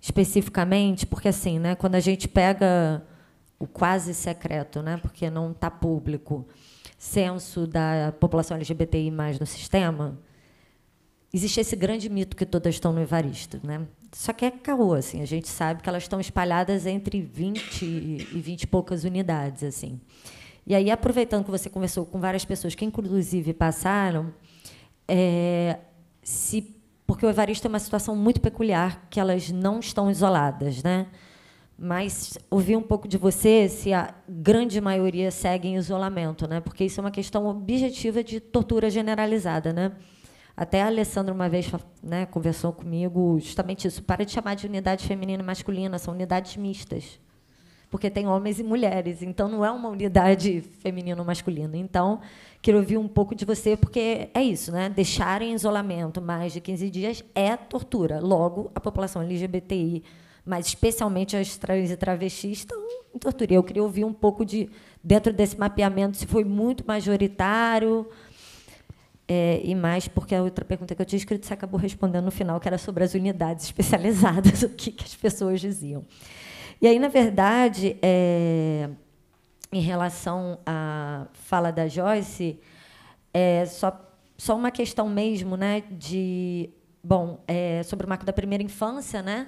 especificamente, porque, assim, né, quando a gente pega o quase secreto, né, porque não está público, censo da população LGBTI mais no sistema, existe esse grande mito que todas estão no Evaristo, né? Só que é caô, assim, a gente sabe que elas estão espalhadas entre 20 e 20 e poucas unidades, assim. E aí, aproveitando que você conversou com várias pessoas que, inclusive, passaram, é, se, porque o Evaristo é uma situação muito peculiar, que elas não estão isoladas, né? Mas ouvir um pouco de você se a grande maioria segue em isolamento, né? Porque isso é uma questão objetiva de tortura generalizada, né? Até a Alessandra uma vez né, conversou comigo justamente isso. Para de chamar de unidade feminina e masculina, são unidades mistas. Porque tem homens e mulheres, então não é uma unidade feminina ou masculina. Então, quero ouvir um pouco de você, porque é isso, né? Deixar em isolamento mais de 15 dias é tortura. Logo, a população LGBTI, mas especialmente as trans e travestis, estão em tortura. Eu queria ouvir um pouco de, dentro desse mapeamento, se foi muito majoritário, é, e mais porque a outra pergunta que eu tinha escrito você acabou respondendo no final, que era sobre as unidades especializadas, o que, que as pessoas diziam. E aí, na verdade, é, em relação à fala da Joyce, é só, só uma questão mesmo né, de. Bom, é, sobre o marco da primeira infância, né?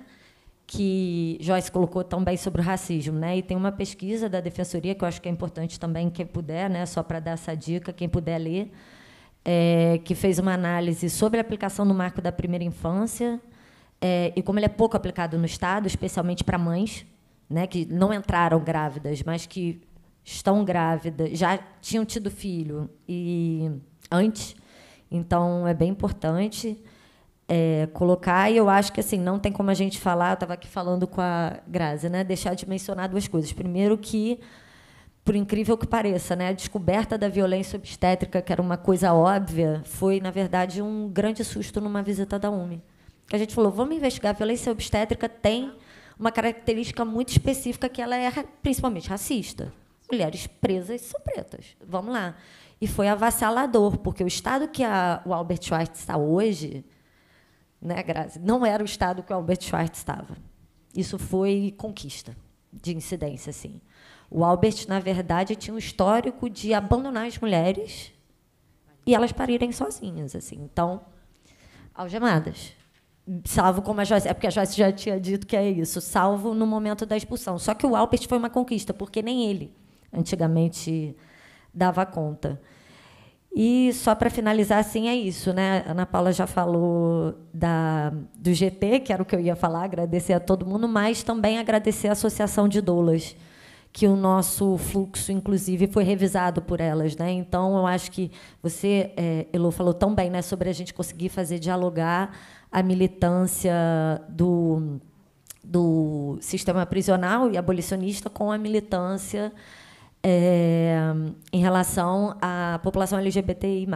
que Joyce colocou também sobre o racismo, né? E tem uma pesquisa da defensoria que eu acho que é importante também quem puder, né? Só para dar essa dica, quem puder ler, é, que fez uma análise sobre a aplicação no marco da primeira infância é, e como ele é pouco aplicado no Estado, especialmente para mães, né, que não entraram grávidas, mas que estão grávidas, já tinham tido filho e antes. Então, é bem importante é, colocar. E eu acho que assim não tem como a gente falar, estava aqui falando com a Grazi, né, deixar de mencionar duas coisas. Primeiro, que por incrível que pareça, né, a descoberta da violência obstétrica, que era uma coisa óbvia, foi, na verdade, um grande susto numa visita da UME. Que a gente falou, vamos investigar. A violência obstétrica tem uma característica muito específica, que ela é principalmente racista. Mulheres presas são pretas. Vamos lá. E foi avassalador, porque o estado que a, o Albert Schweitzer está hoje, né, Grazi, não era o estado que o Albert Schweitzer estava. Isso foi conquista de incidência, assim. O Albert, na verdade, tinha um histórico de abandonar as mulheres e elas parirem sozinhas, assim. Então, algemadas. Salvo como a Joyce. É porque a Joyce já tinha dito que é isso. Salvo no momento da expulsão. Só que o Albert foi uma conquista, porque nem ele antigamente dava conta. E só para finalizar, assim, é isso, né? A Ana Paula já falou da, do GT, que era o que eu ia falar, agradecer a todo mundo, mas também agradecer a Associação de Doulas que o nosso fluxo, inclusive, foi revisado por elas. Né? Então, eu acho que você, é, Elô, falou tão bem né, sobre a gente conseguir fazer dialogar a militância do, do sistema prisional e abolicionista com a militância é, em relação à população LGBTI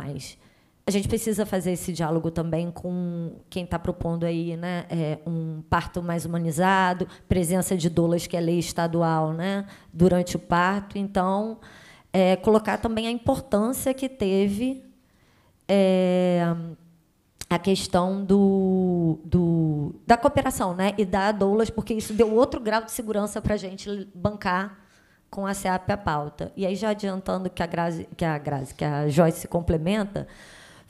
a gente precisa fazer esse diálogo também com quem está propondo aí, né, é, um parto mais humanizado, presença de doulas que é lei estadual, né, durante o parto. Então, é, colocar também a importância que teve é, a questão do, do, da cooperação, né, e da doulas, porque isso deu outro grau de segurança para a gente bancar com a CEAP a pauta. E aí já adiantando que a Grazi, que a Grazi, que a Joyce complementa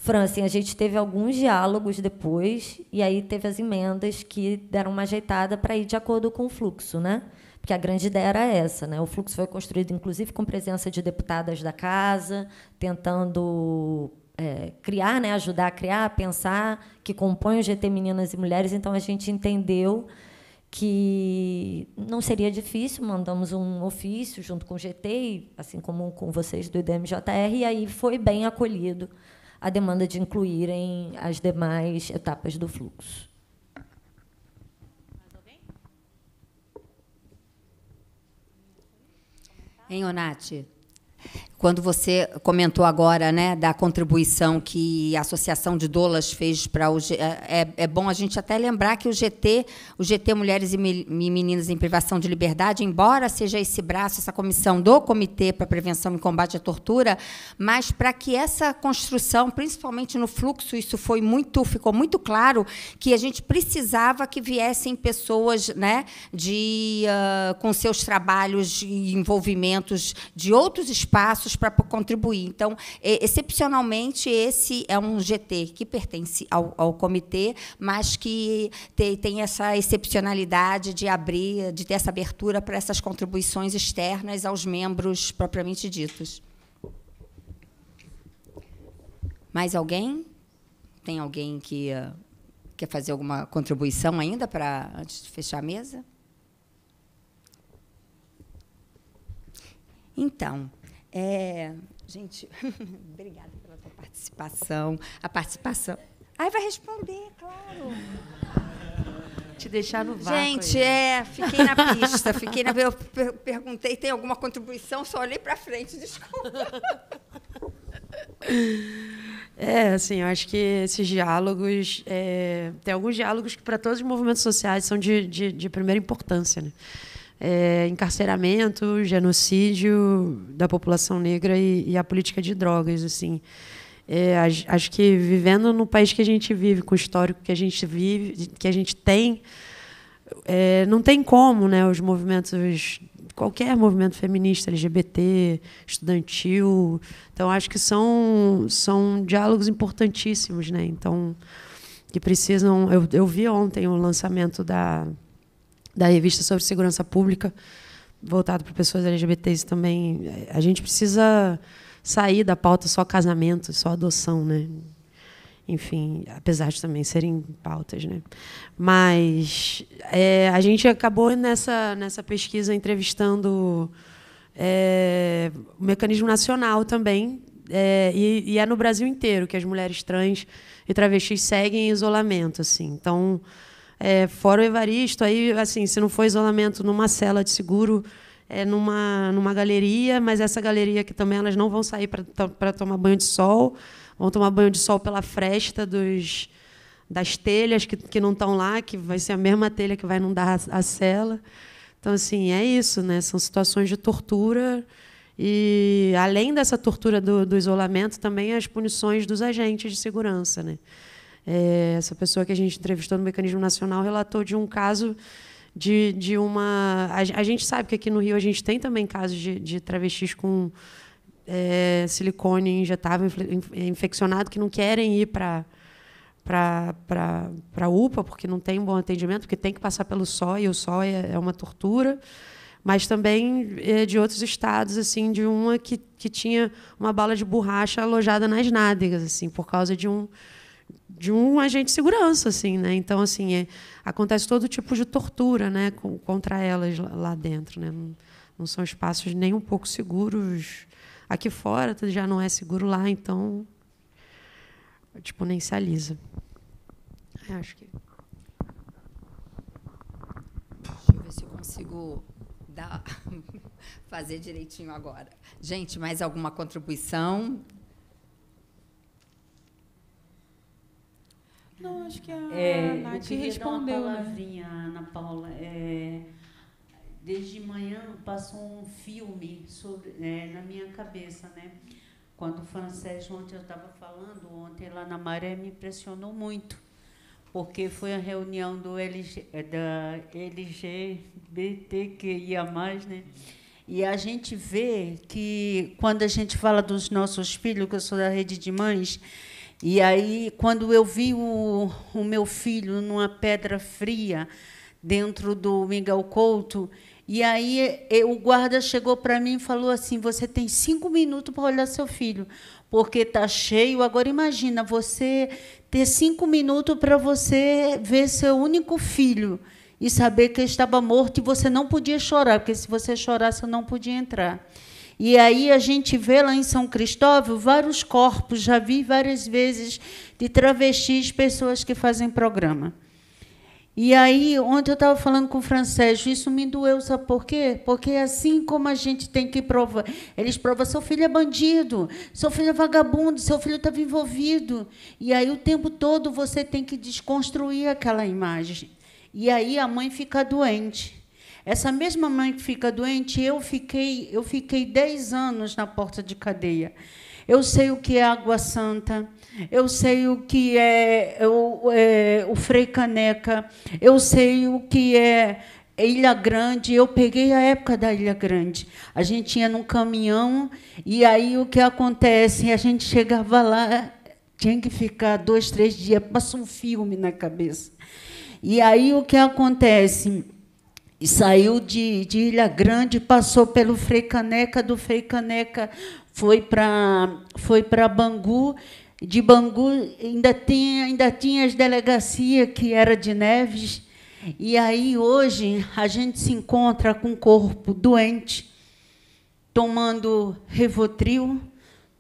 Fran, assim, a gente teve alguns diálogos depois, e aí teve as emendas que deram uma ajeitada para ir de acordo com o fluxo, né? Porque a grande ideia era essa, né? O fluxo foi construído, inclusive, com presença de deputadas da casa, tentando é, criar, né? ajudar a criar, pensar, que compõe o GT Meninas e Mulheres, então a gente entendeu que não seria difícil, mandamos um ofício junto com o GT, assim como com vocês do IDMJR, e aí foi bem acolhido a demanda de incluírem as demais etapas do fluxo. Hein, Onate quando você comentou agora né, da contribuição que a Associação de Dolas fez para o G... É, é, é bom a gente até lembrar que o GT, o GT Mulheres e Meninas em Privação de Liberdade, embora seja esse braço, essa comissão do Comitê para Prevenção e Combate à Tortura, mas para que essa construção, principalmente no fluxo, isso foi muito, ficou muito claro que a gente precisava que viessem pessoas né, de, uh, com seus trabalhos e envolvimentos de outros espaços para contribuir. Então, é, excepcionalmente, esse é um GT que pertence ao, ao comitê, mas que tem, tem, essa excepcionalidade de abrir, de ter essa abertura para essas contribuições externas aos membros propriamente ditos. Mais alguém? Tem alguém que uh, quer fazer alguma contribuição ainda para antes de fechar a mesa? Então, é, gente, obrigada pela tua participação. A participação. Aí vai responder, claro. Te deixar no vácuo. Gente, aí. é, fiquei na pista, fiquei na. Eu perguntei, tem alguma contribuição? Só olhei para frente, desculpa. É, assim, eu acho que esses diálogos. É, tem alguns diálogos que, para todos os movimentos sociais, são de, de, de primeira importância. Né? é, encarceramento, genocídio da população negra e, e a política de drogas, assim. É, acho que vivendo no país que a gente vive, com o histórico que a gente vive, que a gente tem, é, não tem como, né? Os movimentos, qualquer movimento feminista, LGBT, estudantil, então acho que são são diálogos importantíssimos, né? Então que precisam. Eu, eu vi ontem o lançamento da da revista sobre segurança pública, voltado para pessoas LGBTs também. A gente precisa sair da pauta só casamento, só adoção, né? Enfim, apesar de também serem pautas, né? Mas é, a gente acabou nessa nessa pesquisa entrevistando é, o mecanismo nacional também é, e, e, é no Brasil inteiro que as mulheres trans e travestis seguem em isolamento, assim. Então é, fora o Evaristo, aí, assim, se não for isolamento numa cela de seguro, é numa, numa galeria, mas essa galeria que também elas não vão sair para tomar banho de sol, vão tomar banho de sol pela fresta dos, das telhas que, que não estão lá, que vai ser a mesma telha que vai inundar a, a cela. Então, assim, é isso, né? São situações de tortura. E, além dessa tortura do, do isolamento, também as punições dos agentes de segurança, né? É, essa pessoa que a gente entrevistou no Mecanismo Nacional relatou de um caso de, de uma. A, a gente sabe que aqui no Rio a gente tem também casos de, de travestis com é, silicone injetável, infeccionado, que não querem ir para para UPA, porque não tem um bom atendimento, porque tem que passar pelo só e o só é, é uma tortura mas também é, de outros estados, assim, de uma que, que tinha uma bala de borracha alojada nas nádegas, assim, por causa de um de um agente de segurança, assim, né? Então, assim, é, acontece todo tipo de tortura, né, com, contra elas lá dentro, né? Não, não, são espaços nem um pouco seguros. Aqui fora já não é seguro lá, então exponencializa. Tipo, é, acho que. Deixa eu ver se eu consigo dar, fazer direitinho agora. Gente, mais alguma contribuição? Não, acho que a é, Nath eu respondeu. Dar uma né? palavrinha, né? Ana Paula. É, desde manhã passou um filme sobre, é, na minha cabeça, né? Quando o francês, ontem eu estava falando, ontem lá na Maré, me impressionou muito, porque foi a reunião do LG, é, da LGBTQIA, né? E a gente vê que, quando a gente fala dos nossos filhos, que eu sou da rede de mães, e aí, quando eu vi o, o meu filho numa pedra fria dentro do Miguel Couto, e aí eu, eh, o guarda chegou para mim e falou assim: Você tem cinco minutos para olhar seu filho, porque tá cheio. Agora imagina você ter cinco minutos para você ver seu único filho e saber que ele estava morto e você não podia chorar, porque se você chorasse eu não podia entrar. E aí a gente vê lá em São Cristóvão vários corpos, já vi várias vezes, de travestis, pessoas que fazem programa. E aí, ontem eu estava falando com o francês, isso me doeu, sabe por quê? Porque assim como a gente tem que provar, eles provam, seu filho é bandido, seu filho é vagabundo, seu filho estava tá envolvido. E aí, o tempo todo, você tem que desconstruir aquela imagem. E aí, a mãe fica doente. Essa mesma mãe que fica doente, eu fiquei, eu fiquei 10 anos na porta de cadeia. Eu sei o que é água santa, eu sei o que é o, é, o Frei Caneca, eu sei o que é Ilha Grande, eu peguei a época da Ilha Grande. A gente ia num caminhão e aí o que acontece? A gente chegava lá, tinha que ficar dois, três dias, passa um filme na cabeça. E aí o que acontece? E saiu de, de Ilha Grande, passou pelo Frei Caneca, do Frei Caneca foi para foi para Bangu. De Bangu ainda tinha, ainda tinha as delegacias que era de Neves. E aí hoje a gente se encontra com o corpo doente, tomando Revotril,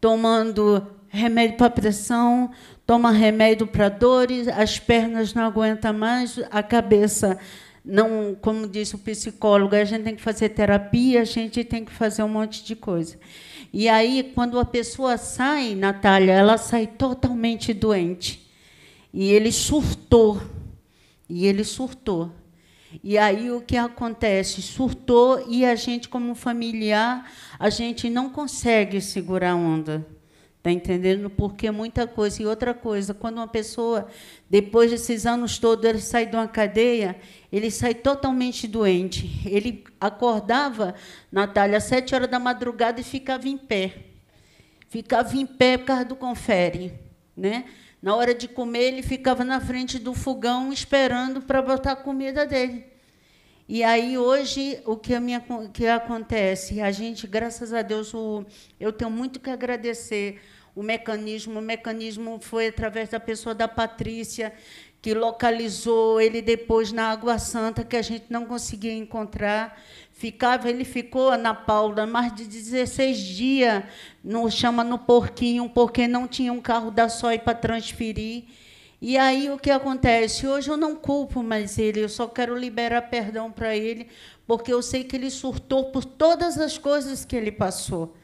tomando remédio para pressão, toma remédio para dores, as pernas não aguentam mais, a cabeça não, como diz o psicólogo, a gente tem que fazer terapia, a gente tem que fazer um monte de coisa. E aí, quando a pessoa sai, Natália, ela sai totalmente doente. E ele surtou. E ele surtou. E aí o que acontece? Surtou e a gente, como familiar, a gente não consegue segurar a onda. Está entendendo? Porque muita coisa. E outra coisa, quando uma pessoa, depois desses anos todos, ele sai de uma cadeia, ele sai totalmente doente. Ele acordava, Natália, às sete horas da madrugada e ficava em pé. Ficava em pé por causa do confere. Né? Na hora de comer, ele ficava na frente do fogão esperando para botar a comida dele. E aí hoje o que, minha, que acontece? A gente, graças a Deus, o, eu tenho muito que agradecer o mecanismo. O mecanismo foi através da pessoa da Patrícia, que localizou ele depois na Água Santa, que a gente não conseguia encontrar. Ficava, ele ficou, Ana Paula, mais de 16 dias, no, chama no porquinho, porque não tinha um carro da SOI para transferir. E aí o que acontece? Hoje eu não culpo mais ele, eu só quero liberar perdão para ele, porque eu sei que ele surtou por todas as coisas que ele passou.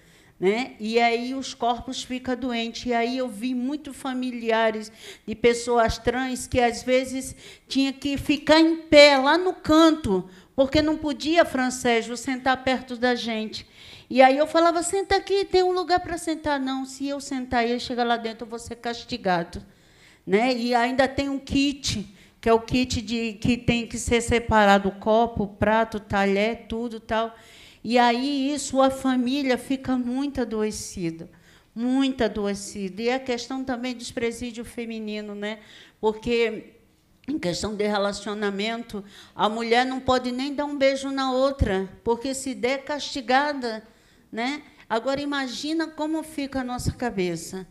Né? E aí os corpos ficam doentes. E aí eu vi muito familiares de pessoas trans que às vezes tinha que ficar em pé lá no canto, porque não podia francês, sentar perto da gente. E aí eu falava, senta aqui, tem um lugar para sentar. Não, se eu sentar e ele chegar lá dentro, eu vou ser castigado. Né? E ainda tem um kit, que é o kit de que tem que ser separado o copo, o prato, o talher, tudo tal. E aí isso a família fica muito adoecida, muito adoecida. E a é questão também do presídio feminino, né? Porque em questão de relacionamento, a mulher não pode nem dar um beijo na outra, porque se der é castigada, né? Agora imagina como fica a nossa cabeça.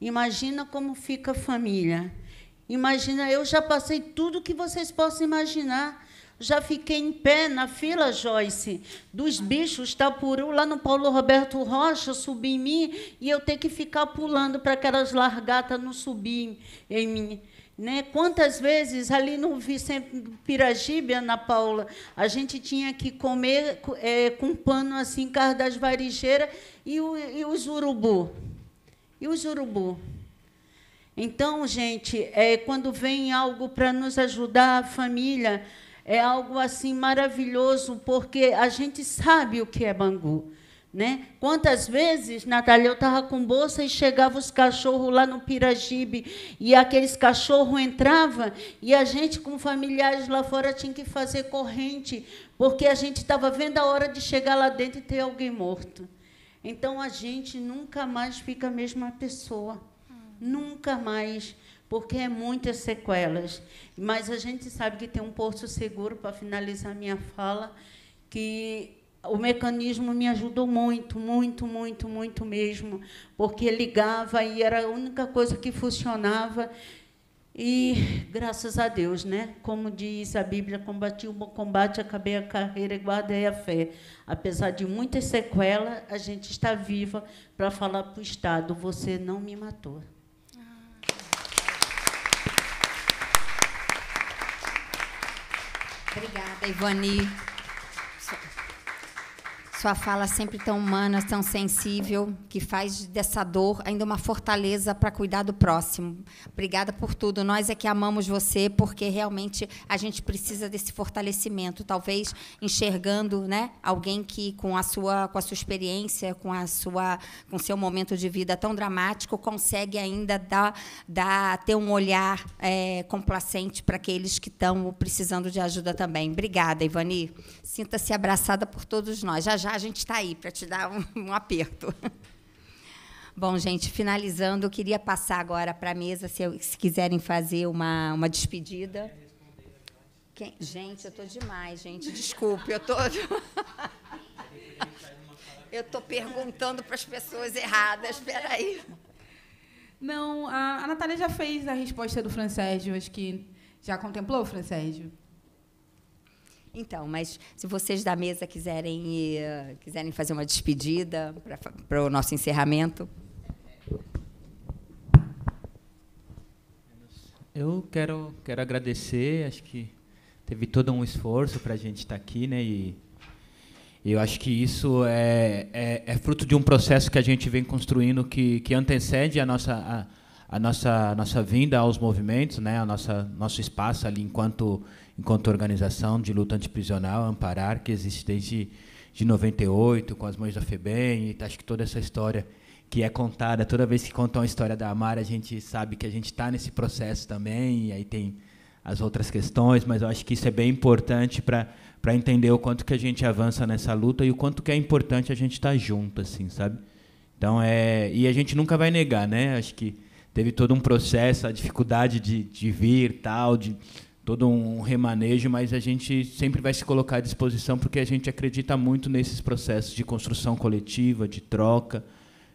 Imagina como fica a família. Imagina, eu já passei tudo que vocês possam imaginar. Já fiquei em pé na fila, Joyce, dos bichos tapuru tá lá no Paulo Roberto Rocha subir em mim e eu ter que ficar pulando para aquelas largatas não subir em mim. Né? Quantas vezes ali no Vicente Piragibe, Ana Paula, a gente tinha que comer é, com pano assim, carro das varigeiras e, o, e os urubu. E os urubu. Então, gente, é, quando vem algo para nos ajudar, a família, é algo assim maravilhoso, porque a gente sabe o que é Bangu. Né? Quantas vezes, Natália, eu estava com bolsa e chegava os cachorros lá no Pirajibe e aqueles cachorros entrava e a gente com familiares lá fora tinha que fazer corrente, porque a gente estava vendo a hora de chegar lá dentro e ter alguém morto. Então a gente nunca mais fica a mesma pessoa. Hum. Nunca mais porque é muitas sequelas. Mas a gente sabe que tem um porto seguro, para finalizar minha fala, que o mecanismo me ajudou muito, muito, muito, muito mesmo, porque ligava e era a única coisa que funcionava. E graças a Deus, né? Como diz a Bíblia, combati o bom combate, acabei a carreira e guardei a fé. Apesar de muitas sequelas, a gente está viva para falar para o Estado: você não me matou. Obrigada, Ivani. Sua fala é sempre tão humana, tão sensível, que faz dessa dor ainda uma fortaleza para cuidar do próximo. Obrigada por tudo. Nós é que amamos você, porque realmente a gente precisa desse fortalecimento. Talvez enxergando, né, alguém que com a sua com a sua experiência, com a sua com seu momento de vida tão dramático, consegue ainda dar, dar ter um olhar é, complacente para aqueles que estão precisando de ajuda também. Obrigada, Ivani. Sinta-se abraçada por todos nós. Já já a gente está aí para te dar um, um aperto. Bom, gente, finalizando, eu queria passar agora para a mesa, se, eu, se, quiserem fazer uma, uma despedida. Quem? Gente, eu estou demais, gente. Desculpe, eu tô... eu estou perguntando para as pessoas erradas. Espera aí. Não, a, a Natália já fez a resposta do Francésio. Acho que já contemplou, Francésio? Então, mas se vocês da mesa quiserem, quiserem fazer uma despedida para o nosso encerramento. Eu quero, quero agradecer, acho que teve todo um esforço para a gente estar tá aqui, né? E eu acho que isso é, é, é, fruto de um processo que a gente vem construindo que, que antecede a nossa, a, a nossa, a nossa vinda aos movimentos, né? a nossa nosso espaço ali enquanto enquanto organização de luta antiprisional, Amparar, que existe desde de 98, com as mães da FEBEM, e acho que toda essa história que é contada, toda vez que contam a história da Amara, a gente sabe que a gente está nesse processo também, e aí tem as outras questões, mas eu acho que isso é bem importante para para entender o quanto que a gente avança nessa luta e o quanto que é importante a gente estar tá junto, assim, sabe? Então é e a gente nunca vai negar, né? Acho que teve todo um processo, a dificuldade de, de vir, tal, de todo um remanejo, mas a gente sempre vai se colocar à disposição porque a gente acredita muito nesses processos de construção coletiva, de troca.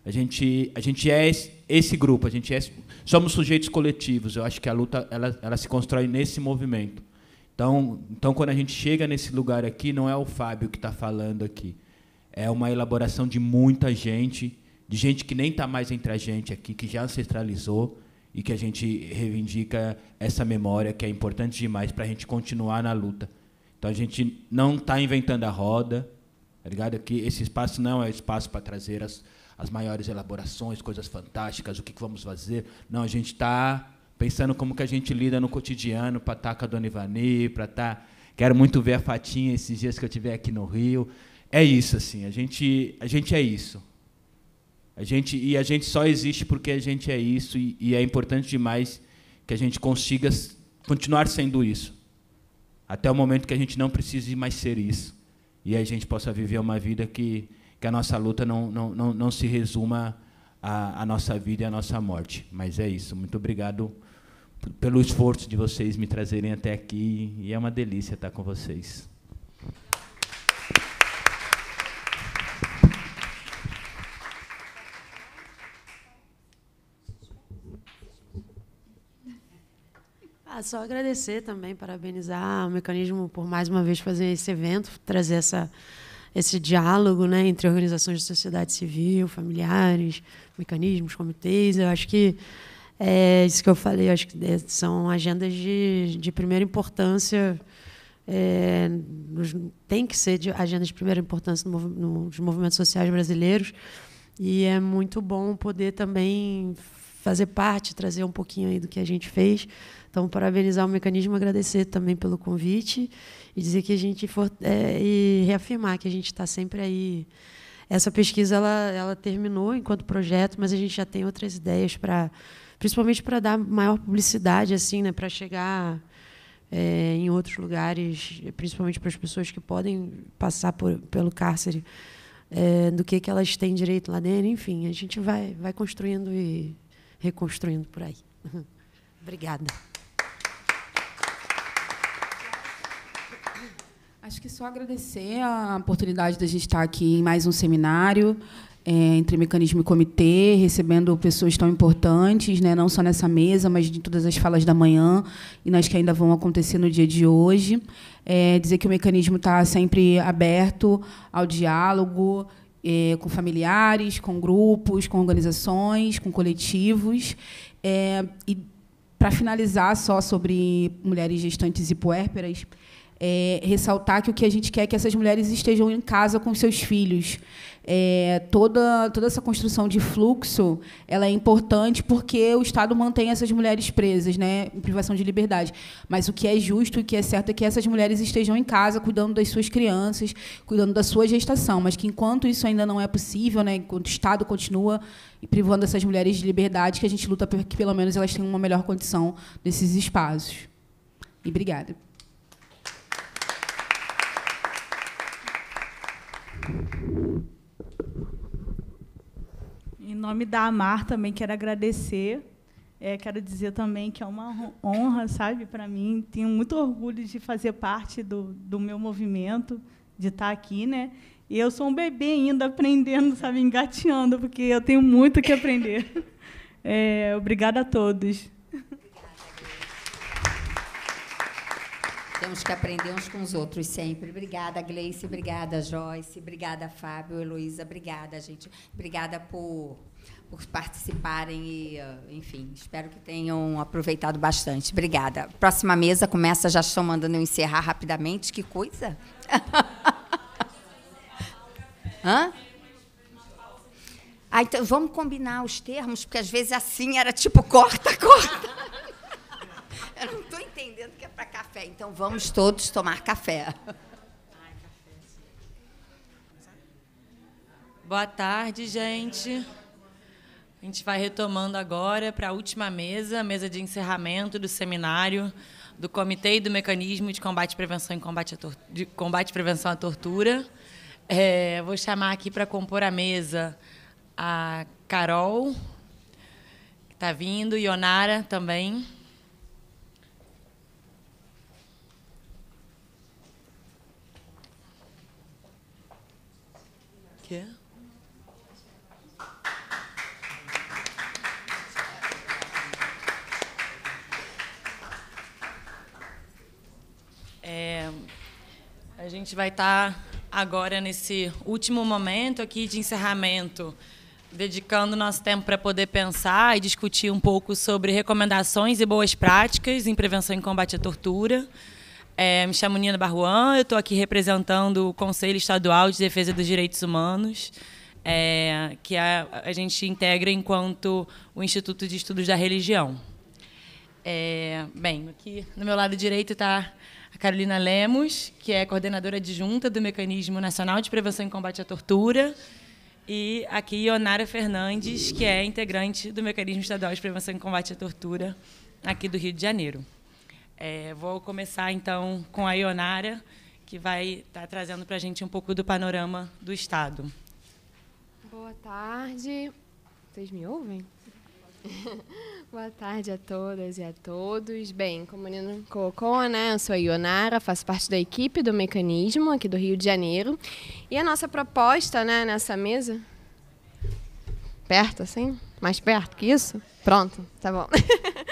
A gente, a gente é esse, grupo, a gente é, somos sujeitos coletivos. Eu acho que a luta ela, ela se constrói nesse movimento. Então, então, quando a gente chega nesse lugar aqui, não é o Fábio que está falando aqui. É uma elaboração de muita gente, de gente que nem está mais entre a gente aqui, que já ancestralizou, e que a gente reivindica essa memória que é importante demais para a gente continuar na luta. Então a gente não está inventando a roda, tá ligado? Que esse espaço não é espaço para trazer as, as maiores elaborações, coisas fantásticas, o que, que vamos fazer. Não, a gente está pensando como que a gente lida no cotidiano para estar tá com a Dona Ivani, para estar. Tá... Quero muito ver a Fatinha esses dias que eu estiver aqui no Rio. É isso, assim, a gente, a gente é isso. A gente, e a gente só existe porque a gente é isso, e, e é importante demais que a gente consiga continuar sendo isso. Até o momento que a gente não precise mais ser isso. E a gente possa viver uma vida que, que a nossa luta não, não, não, não se resuma à, à nossa vida e à nossa morte. Mas é isso. Muito obrigado pelo esforço de vocês me trazerem até aqui. E é uma delícia estar com vocês. Ah, só agradecer também, parabenizar o mecanismo por mais uma vez fazer esse evento, trazer essa, esse diálogo né, entre organizações de sociedade civil, familiares, mecanismos, comitês. Eu acho que é isso que eu falei, eu acho que é, são agendas de, de primeira importância. É, tem que ser de agendas de primeira importância no, no, nos movimentos sociais brasileiros. E é muito bom poder também fazer parte, trazer um pouquinho aí do que a gente fez então, parabenizar o mecanismo, agradecer também pelo convite e dizer que a gente for, é, e reafirmar que a gente está sempre aí. Essa pesquisa ela, ela terminou enquanto projeto, mas a gente já tem outras ideias para, principalmente para dar maior publicidade assim, né, para chegar é, em outros lugares, principalmente para as pessoas que podem passar por, pelo cárcere, é, do que, que elas têm direito lá dentro. Enfim, a gente vai, vai construindo e reconstruindo por aí. Obrigada. Acho que só agradecer a oportunidade da gente estar aqui em mais um seminário é, entre mecanismo e comitê, recebendo pessoas tão importantes, né, não só nessa mesa, mas de todas as falas da manhã e nas que ainda vão acontecer no dia de hoje. É, dizer que o mecanismo está sempre aberto ao diálogo, é, com familiares, com grupos, com organizações, com coletivos. É, e, para finalizar, só sobre mulheres gestantes e puérperas, é, ressaltar que o que a gente quer é que essas mulheres estejam em casa com seus filhos. É, toda, toda essa construção de fluxo ela é importante porque o Estado mantém essas mulheres presas, né, em privação de liberdade. Mas o que é justo e o que é certo é que essas mulheres estejam em casa cuidando das suas crianças, cuidando da sua gestação. Mas que enquanto isso ainda não é possível, né, enquanto o Estado continua privando essas mulheres de liberdade, que a gente luta para que pelo menos elas tenham uma melhor condição nesses espaços. E obrigada. Em nome da Amar, também quero agradecer. É, quero dizer também que é uma honra, sabe, para mim. Tenho muito orgulho de fazer parte do, do meu movimento, de estar tá aqui, né? E eu sou um bebê ainda aprendendo, sabe, engateando, porque eu tenho muito que aprender. É, obrigada a todos. Temos que aprender uns com os outros sempre. Obrigada, Gleice. Obrigada, Joyce. Obrigada, Fábio, Heloísa. Obrigada, gente. Obrigada por, por participarem e, eh, enfim, espero que tenham aproveitado bastante. Obrigada. Próxima mesa começa, já estão mandando eu encerrar rapidamente. Que coisa! Hã? Ah, então vamos combinar os termos, porque às vezes assim era tipo corta, corta. Eu não estou entendendo café. Então vamos todos tomar café. Boa tarde, gente. A gente vai retomando agora para a última mesa, mesa de encerramento do seminário do Comitê e do Mecanismo de Combate, Prevenção e Combate, de Combate e Prevenção à Tortura. É, vou chamar aqui para compor a mesa a Carol, que está vindo, e Onara também. A gente vai estar tá agora nesse último momento aqui de encerramento, dedicando nosso tempo para poder pensar e discutir um pouco sobre recomendações e boas práticas em prevenção e combate à tortura. É, me chamo Nina Barruan, eu estou aqui representando o Conselho Estadual de Defesa dos Direitos Humanos, é, que a, a, gente integra enquanto o Instituto de Estudos da Religião. É, bem, aqui no meu lado direito está a Carolina Lemos, que é coordenadora adjunta do Mecanismo Nacional de Prevenção e Combate à Tortura, e aqui Ionara Fernandes, que é integrante do Mecanismo Estadual de Prevenção e Combate à Tortura aqui do Rio de Janeiro. É, vou começar então com a Ionara, que vai estar tá trazendo para a gente um pouco do panorama do Estado. Boa tarde. Vocês me ouvem? Boa tarde a todas e a todos. Bem, como o Nina colocou, né, eu sou a Ionara, faço parte da equipe do Mecanismo aqui do Rio de Janeiro. E a nossa proposta né, nessa mesa... Perto, assim? Mais perto que isso? Pronto, tá bom.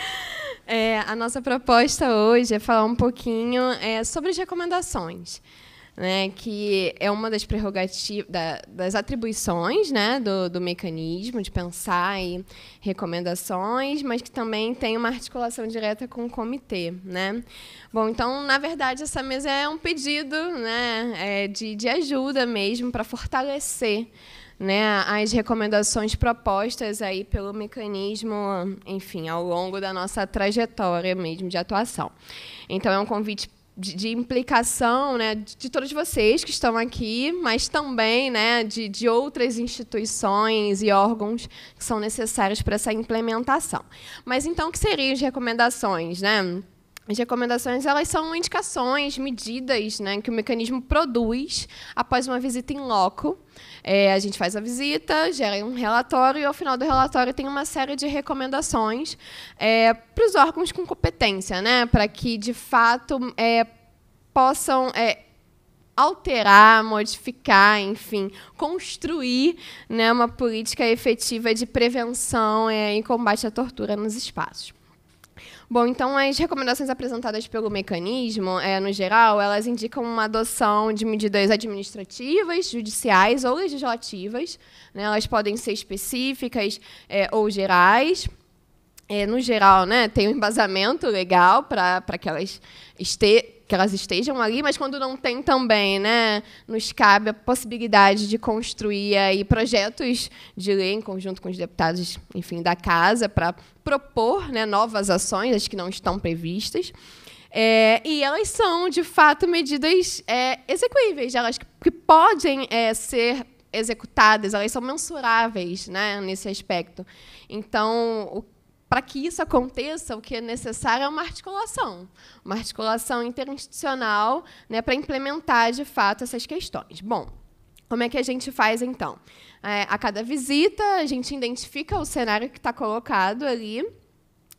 é, a nossa proposta hoje é falar um pouquinho é, sobre as recomendações né, que é uma das prerrogativas, da, das atribuições né, do, do, mecanismo, de pensar em recomendações, mas que também tem uma articulação direta com o comitê. Né? Bom, então, na verdade, essa mesa é um pedido né, é de, de ajuda mesmo para fortalecer né, as recomendações propostas aí pelo mecanismo, enfim, ao longo da nossa trajetória mesmo de atuação. Então, é um convite de, de, implicação né, de, todos vocês que estão aqui, mas também né, de, de outras instituições e órgãos que são necessários para essa implementação. Mas então, o que seriam as recomendações? Né? As recomendações elas são indicações, medidas né, que o mecanismo produz após uma visita em loco. É, a gente faz a visita, gera um relatório e, ao final do relatório, tem uma série de recomendações é, para os órgãos com competência, né, para que, de fato, é, possam é, alterar, modificar, enfim, construir né, uma política efetiva de prevenção é, e combate à tortura nos espaços. Bom, então as recomendações apresentadas pelo mecanismo, é, no geral, elas indicam uma adoção de medidas administrativas, judiciais ou legislativas. Né? Elas podem ser específicas é, ou gerais. É, no geral, né, tem um embasamento legal para que elas estejam que elas estejam ali, mas quando não tem também, né, nos cabe a possibilidade de construir aí projetos de lei em conjunto com os deputados, enfim, da casa para propor, né, novas ações, as que não estão previstas. É, e elas são, de fato, medidas é, execuíveis, elas que, que podem é, ser executadas, elas são mensuráveis né, nesse aspecto. Então, o para que isso aconteça, o que é necessário é uma articulação, uma articulação interinstitucional né, para implementar, de fato, essas questões. Bom, como é que a gente faz, então? É, a cada visita, a gente identifica o cenário que está colocado ali,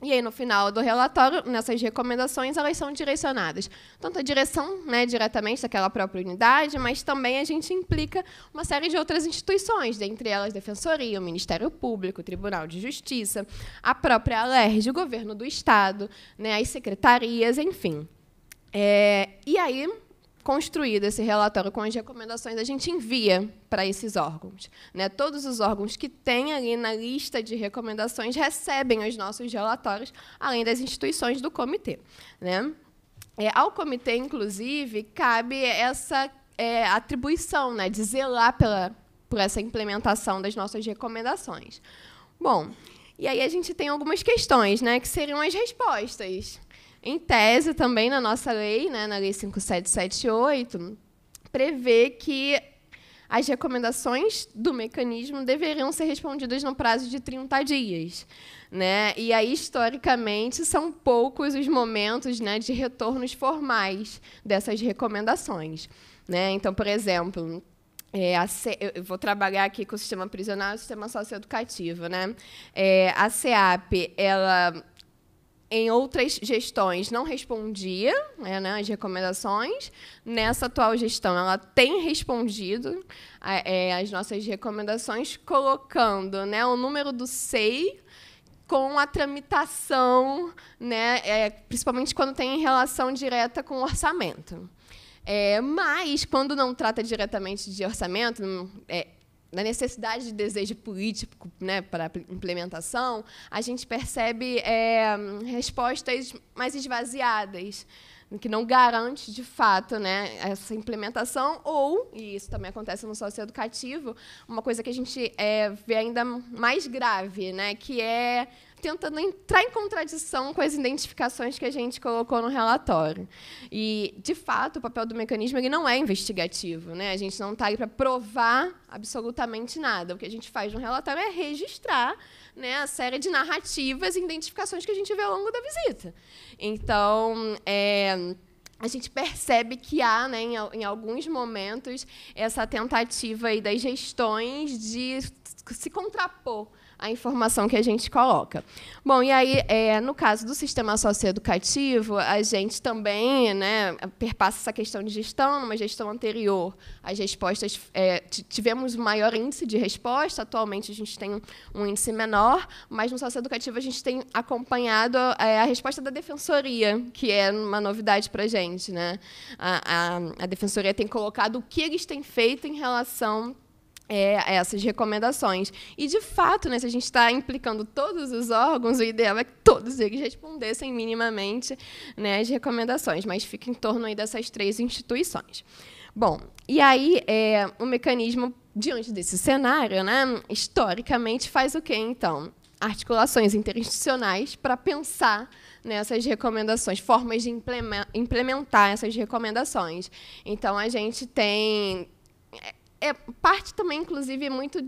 e aí, no final do relatório, nessas recomendações, elas são direcionadas. Tanto a direção, né, diretamente daquela própria unidade, mas também a gente implica uma série de outras instituições, dentre elas Defensoria, o Ministério Público, o Tribunal de Justiça, a própria Alerj, o Governo do Estado, né, as secretarias, enfim. É, e aí, construído esse relatório com as recomendações, a gente envia para esses órgãos. Né? Todos os órgãos que têm ali na lista de recomendações recebem os nossos relatórios, além das instituições do comitê. Né? É, ao comitê, inclusive, cabe essa é, atribuição né, de zelar pela, por essa implementação das nossas recomendações. Bom, e aí a gente tem algumas questões, né, que seriam as respostas. Em tese, também na nossa lei, né, na Lei 5778, prevê que as recomendações do mecanismo deveriam ser respondidas no prazo de 30 dias. Né? E aí, historicamente, são poucos os momentos né, de retornos formais dessas recomendações. Né? Então, por exemplo, é, a, eu vou trabalhar aqui com o sistema prisional e o sistema socioeducativo. Né? É, a CEAP, ela em outras gestões não respondia né, né, as recomendações. Nessa atual gestão, ela tem respondido a, é, as nossas recomendações, colocando né, o número do SEI com a tramitação, né, é, principalmente quando tem relação direta com o orçamento. É, mas, quando não trata diretamente de orçamento, é, da necessidade de desejo político né, para implementação, a gente percebe é, respostas mais esvaziadas, que não garante, de fato, né, essa implementação, ou, e isso também acontece no socioeducativo, uma coisa que a gente é, vê ainda mais grave, né, que é tentando entrar em contradição com as identificações que a gente colocou no relatório. E, de fato, o papel do mecanismo ele não é investigativo. Né? A gente não está aí para provar absolutamente nada. O que a gente faz no relatório é registrar né, a série de narrativas e identificações que a gente vê ao longo da visita. Então, é a gente percebe que há, né, em, em, alguns momentos, essa tentativa aí das gestões de se contrapor a informação que a gente coloca. Bom, e aí, é, no caso do sistema socioeducativo, a gente também né, perpassa essa questão de gestão. Numa gestão anterior, as respostas é, tivemos maior índice de resposta, atualmente a gente tem um índice menor, mas no socioeducativo a gente tem acompanhado é, a resposta da defensoria, que é uma novidade para a gente. Né? A, a, a defensoria tem colocado o que eles têm feito em relação é, é, essas recomendações. E, de fato, né, se a gente está implicando todos os órgãos, o ideal é que todos eles respondessem minimamente né, as recomendações, mas fica em torno aí dessas três instituições. Bom, e aí é, o mecanismo, diante desse cenário, né, historicamente, faz o quê, então? Articulações interinstitucionais para pensar nessas recomendações, formas de implementar essas recomendações. Então, a gente tem é, parte também, inclusive, é muito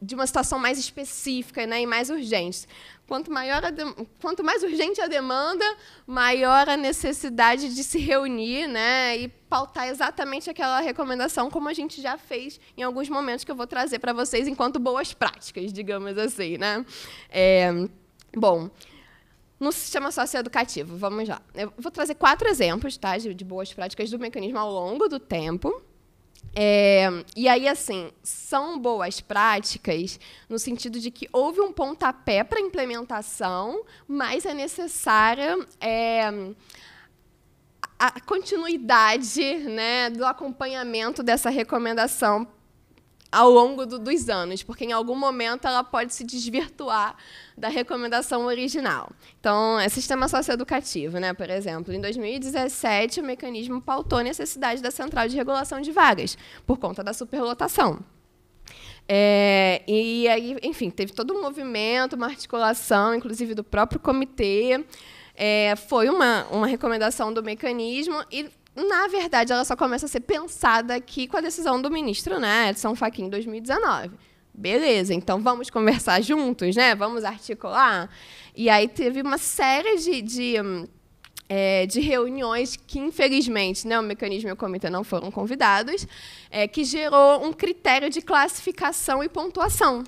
de uma situação mais específica né, e mais urgente. Quanto, maior de... quanto mais urgente a demanda, maior a necessidade de se reunir né, e pautar exatamente aquela recomendação, como a gente já fez em alguns momentos que eu vou trazer para vocês enquanto boas práticas, digamos assim. Né? É... bom, no sistema socioeducativo, vamos lá. Eu vou trazer quatro exemplos tá, de, boas práticas do mecanismo ao longo do tempo. É, e aí, assim, são boas práticas no sentido de que houve um pontapé para implementação, mas é necessária é, a continuidade né, do acompanhamento dessa recomendação ao longo do, dos anos, porque em algum momento ela pode se desvirtuar da recomendação original. Então, é sistema socioeducativo, né? Por exemplo, em 2017 o mecanismo pautou a necessidade da central de regulação de vagas por conta da superlotação. É, e aí, enfim, teve todo um movimento, uma articulação, inclusive do próprio comitê. É, foi uma, uma recomendação do mecanismo e na verdade, ela só começa a ser pensada aqui com a decisão do ministro, né, Edson Fachin, em 2019. Beleza, então vamos conversar juntos, né? Vamos articular. E aí teve uma série de, de, é, de reuniões que, infelizmente, né, o mecanismo e o comitê não foram convidados, é, que gerou um critério de classificação e pontuação.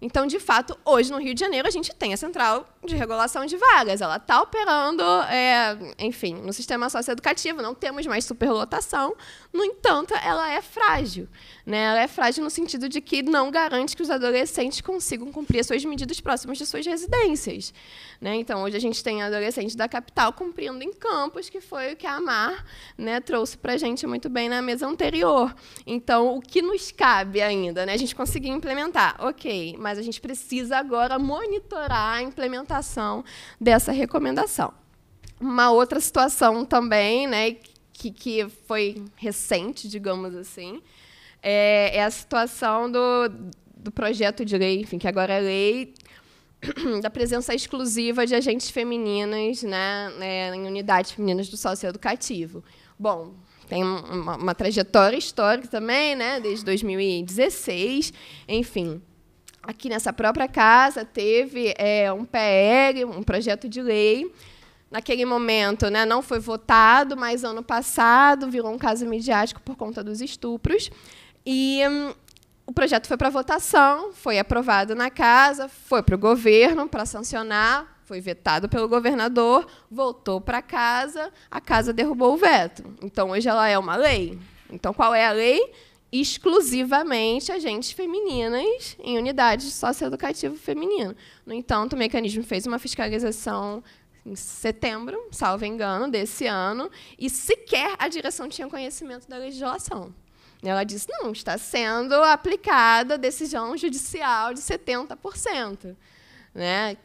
Então, de fato, hoje no Rio de Janeiro a gente tem a central de regulação de vagas. Ela está operando, é, enfim, no sistema socioeducativo, não temos mais superlotação. No entanto, ela é frágil. Né? Ela é frágil no sentido de que não garante que os adolescentes consigam cumprir as suas medidas próximas de suas residências. Né? Então, hoje a gente tem adolescentes da capital cumprindo em campos, que foi o que a Mar né, trouxe para a gente muito bem na mesa anterior. Então, o que nos cabe ainda? Né? A gente conseguiu implementar, ok, mas a gente precisa agora monitorar a implementação implementação dessa recomendação. Uma outra situação também, né, que, que foi recente, digamos assim, é, é a situação do, do projeto de lei, enfim, que agora é lei da presença exclusiva de agentes femininas né, é, em unidades femininas do socioeducativo. Bom, tem uma, uma trajetória histórica também, né, desde 2016, enfim aqui nessa própria casa teve é, um PL, um projeto de lei. Naquele momento, né, não foi votado, mas ano passado virou um caso midiático por conta dos estupros. E hum, o projeto foi para votação, foi aprovado na casa, foi para o governo para sancionar, foi vetado pelo governador, voltou para casa, a casa derrubou o veto. Então hoje ela é uma lei. Então qual é a lei? exclusivamente agentes femininas em unidades socioeducativo feminino. No entanto, o mecanismo fez uma fiscalização em setembro, salvo engano, desse ano, e sequer a direção tinha conhecimento da legislação. Ela disse: não, está sendo aplicada a decisão judicial de 70%. Né?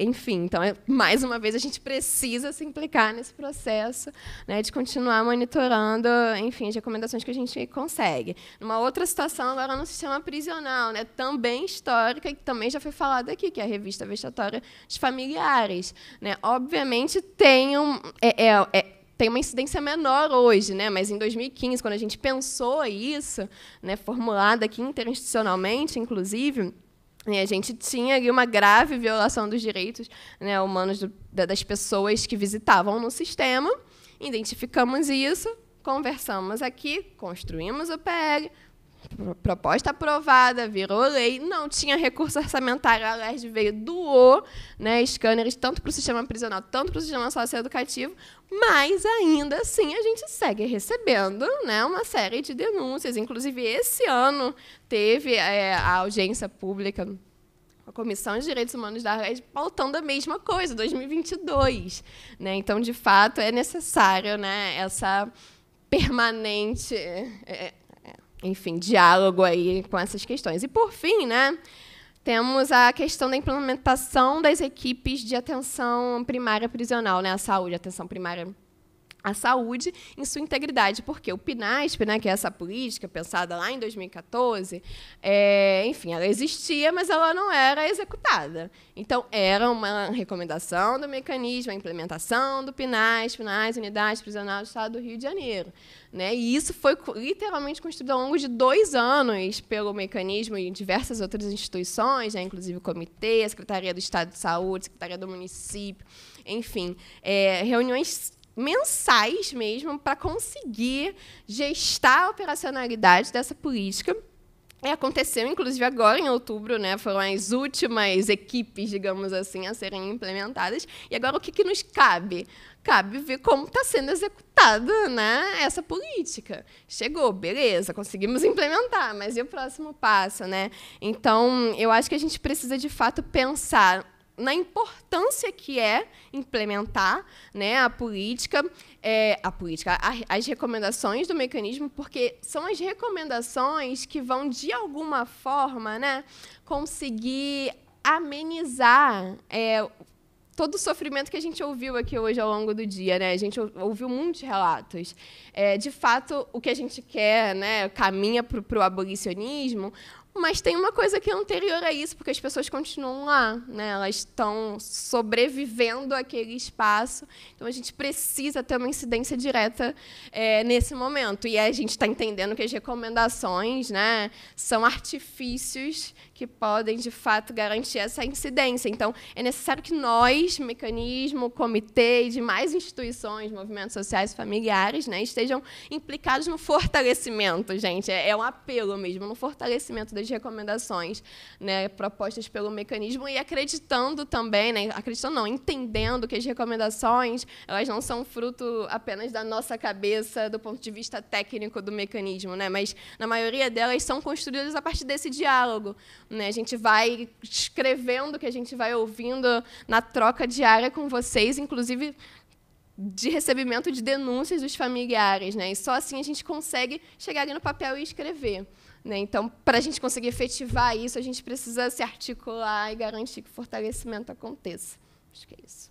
Enfim, então, é, mais uma vez, a gente precisa se implicar nesse processo né, de continuar monitorando, enfim, as recomendações que a gente consegue. Uma outra situação agora no sistema prisional, né, também histórica, que também já foi falada aqui, que é a revista vexatória de familiares. Né? Obviamente, tem um, é, é, é tem uma incidência menor hoje, né? mas em 2015, quando a gente pensou isso, né, formulada aqui interinstitucionalmente, inclusive, e a gente tinha ali uma grave violação dos direitos né, humanos do, das pessoas que visitavam no sistema. Identificamos isso, conversamos aqui, construímos o PL, proposta aprovada, virou lei, não tinha recurso orçamentário, a LERJ veio, doou né, escâneres tanto para o sistema prisional, tanto para o sistema socioeducativo, mas ainda assim a gente segue recebendo né, uma série de denúncias. Inclusive, esse ano teve é, a audiência pública a Comissão de Direitos Humanos da Rede pautando a mesma coisa, 2022. Né? Então, de fato, é necessário né, essa permanente... É, é enfim, diálogo aí com essas questões. E por fim, né, temos a questão da implementação das equipes de atenção primária prisional, né, a saúde, atenção primária prisional a saúde em sua integridade, porque o PNASP, né, que é essa política pensada lá em 2014, é, enfim, ela existia, mas ela não era executada. Então, era uma recomendação do mecanismo, a implementação do PNASP nas unidades prisionais do Estado do Rio de Janeiro. Né? E isso foi literalmente construído ao longo de dois anos pelo mecanismo e diversas outras instituições, né, inclusive o Comitê, a Secretaria do Estado de Saúde, a Secretaria do Município, enfim, é, reuniões mensais mesmo para conseguir gestar a operacionalidade dessa política. E aconteceu, inclusive, agora em outubro, né? Foram as últimas equipes, digamos assim, a serem implementadas. E agora o que, que nos cabe? Cabe ver como está sendo executada né, essa política. Chegou, beleza, conseguimos implementar, mas e o próximo passo, né? Então, eu acho que a gente precisa de fato pensar na importância que é implementar né, a política, é, a política, a, as recomendações do mecanismo, porque são as recomendações que vão de alguma forma, né, conseguir amenizar é, todo o sofrimento que a gente ouviu aqui hoje ao longo do dia, né? A gente ouviu muitos relatos. É, de fato, o que a gente quer, né, caminha para o abolicionismo, mas tem uma coisa que é anterior a isso, porque as pessoas continuam lá, né? elas estão sobrevivendo àquele espaço. Então a gente precisa ter uma incidência direta é, nesse momento. E a gente está entendendo que as recomendações né, são artifícios que podem, de fato, garantir essa incidência. Então é necessário que nós, mecanismo, comitê e demais instituições, movimentos sociais familiares, né, estejam implicados no fortalecimento, gente. É, é um apelo mesmo, no fortalecimento das de recomendações né, propostas pelo mecanismo e acreditando também, né, acreditando não, entendendo que as recomendações elas não são fruto apenas da nossa cabeça, do ponto de vista técnico do mecanismo, né, mas na maioria delas são construídas a partir desse diálogo. Né, a gente vai escrevendo o que a gente vai ouvindo na troca diária com vocês, inclusive de recebimento de denúncias dos familiares, né? E só assim a gente consegue chegar ali no papel e escrever. Né? Então, para a gente conseguir efetivar isso, a gente precisa se articular e garantir que o fortalecimento aconteça. Acho que é isso.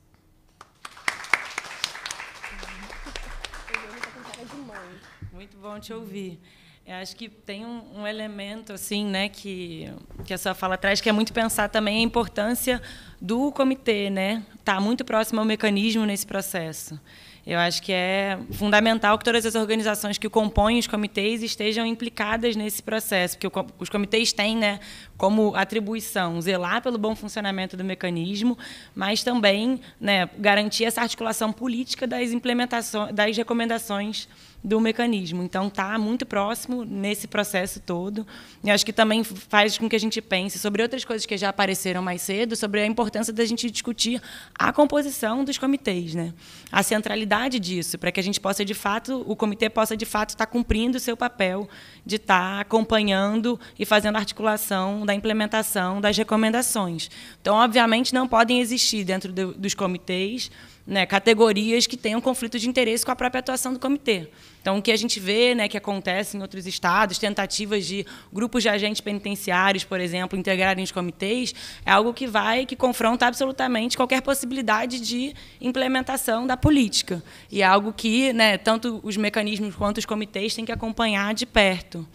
Muito bom te ouvir. Eu acho que tem um, um, elemento assim, né, que que a sua fala traz, que é muito pensar também a importância do comitê, né, tá muito próximo ao mecanismo nesse processo. Eu acho que é fundamental que todas as organizações que compõem os comitês estejam implicadas nesse processo, porque os comitês têm né, como atribuição zelar pelo bom funcionamento do mecanismo, mas também né, garantir essa articulação política das implementações, das recomendações do mecanismo. Então, está muito próximo nesse processo todo. E acho que também faz com que a gente pense sobre outras coisas que já apareceram mais cedo, sobre a importância da gente discutir a composição dos comitês, né? a centralidade disso, para que a gente possa, de fato, o comitê possa, de fato, estar tá cumprindo o seu papel de estar tá acompanhando e fazendo articulação da implementação das recomendações. Então, obviamente, não podem existir dentro do, dos comitês né, categorias que tenham conflito de interesse com a própria atuação do comitê. Então, o que a gente vê né, que acontece em outros estados, tentativas de grupos de agentes penitenciários, por exemplo, integrarem os comitês, é algo que vai, que confronta absolutamente qualquer possibilidade de implementação da política. E é algo que né, tanto os mecanismos quanto os comitês têm que acompanhar de perto.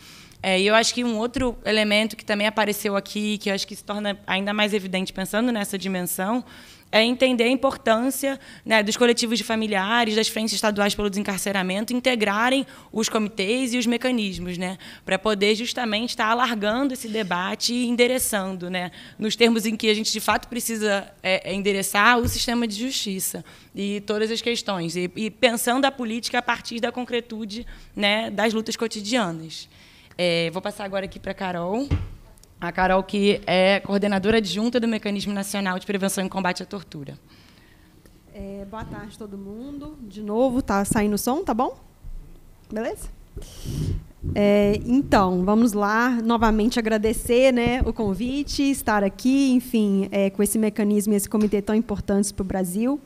É, e eu acho que um outro elemento que também apareceu aqui, que eu acho que se torna ainda mais evidente pensando nessa dimensão, é entender a importância né, dos coletivos de familiares, das frentes estaduais pelo desencarceramento, integrarem os comitês e os mecanismos, né, para poder justamente estar alargando esse debate e endereçando, né, nos termos em que a gente de fato precisa é, é, endereçar o sistema de justiça e todas as questões, e, e pensando a política a partir da concretude né, das lutas cotidianas. É, vou passar agora aqui para a Carol. A Carol, que é coordenadora adjunta do Mecanismo Nacional de Prevenção e Combate à Tortura. É, boa tarde, todo mundo. De novo, tá saindo o som, tá bom? Beleza? É, então, vamos lá. Novamente agradecer né, o convite, estar aqui, enfim, é, com esse mecanismo e esse comitê tão importantes para o Brasil.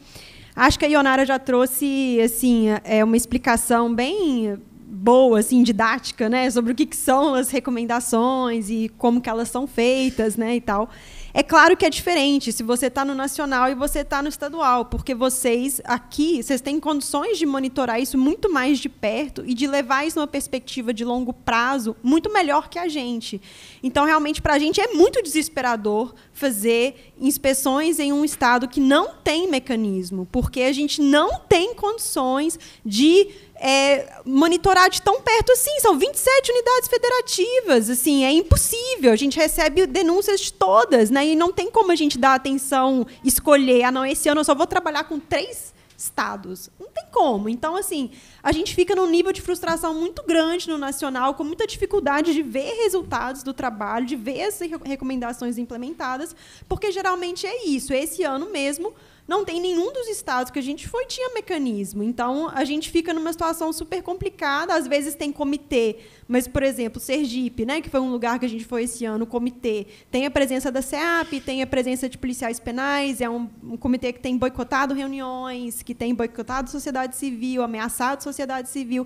Acho que a Ionara já trouxe assim, é, uma explicação bem boa, assim, didática, né? Sobre o que, que são as recomendações e como que elas são feitas, né? E tal. É claro que é diferente se você está no nacional e você está no estadual, porque vocês aqui, vocês têm condições de monitorar isso muito mais de perto e de levar isso numa perspectiva de longo prazo muito melhor que a gente. Então, realmente, para a gente é muito desesperador fazer inspeções em um estado que não tem mecanismo, porque a gente não tem condições de é, monitorar de tão perto assim. São 27 unidades federativas, assim, é impossível. A gente recebe denúncias de todas, né? E não tem como a gente dar atenção, escolher, ah, não, esse ano eu só vou trabalhar com três estados. Não tem como. Então, assim, a gente fica num nível de frustração muito grande no nacional, com muita dificuldade de ver resultados do trabalho, de ver as recomendações implementadas, porque geralmente é isso. É esse ano mesmo, não tem nenhum dos estados que a gente foi tinha mecanismo. Então a gente fica numa situação super complicada. Às vezes tem comitê, mas por exemplo, Sergipe, né, que foi um lugar que a gente foi esse ano, comitê tem a presença da CEAP, tem a presença de policiais penais, é um, um comitê que tem boicotado reuniões, que tem boicotado sociedade civil, ameaçado sociedade civil.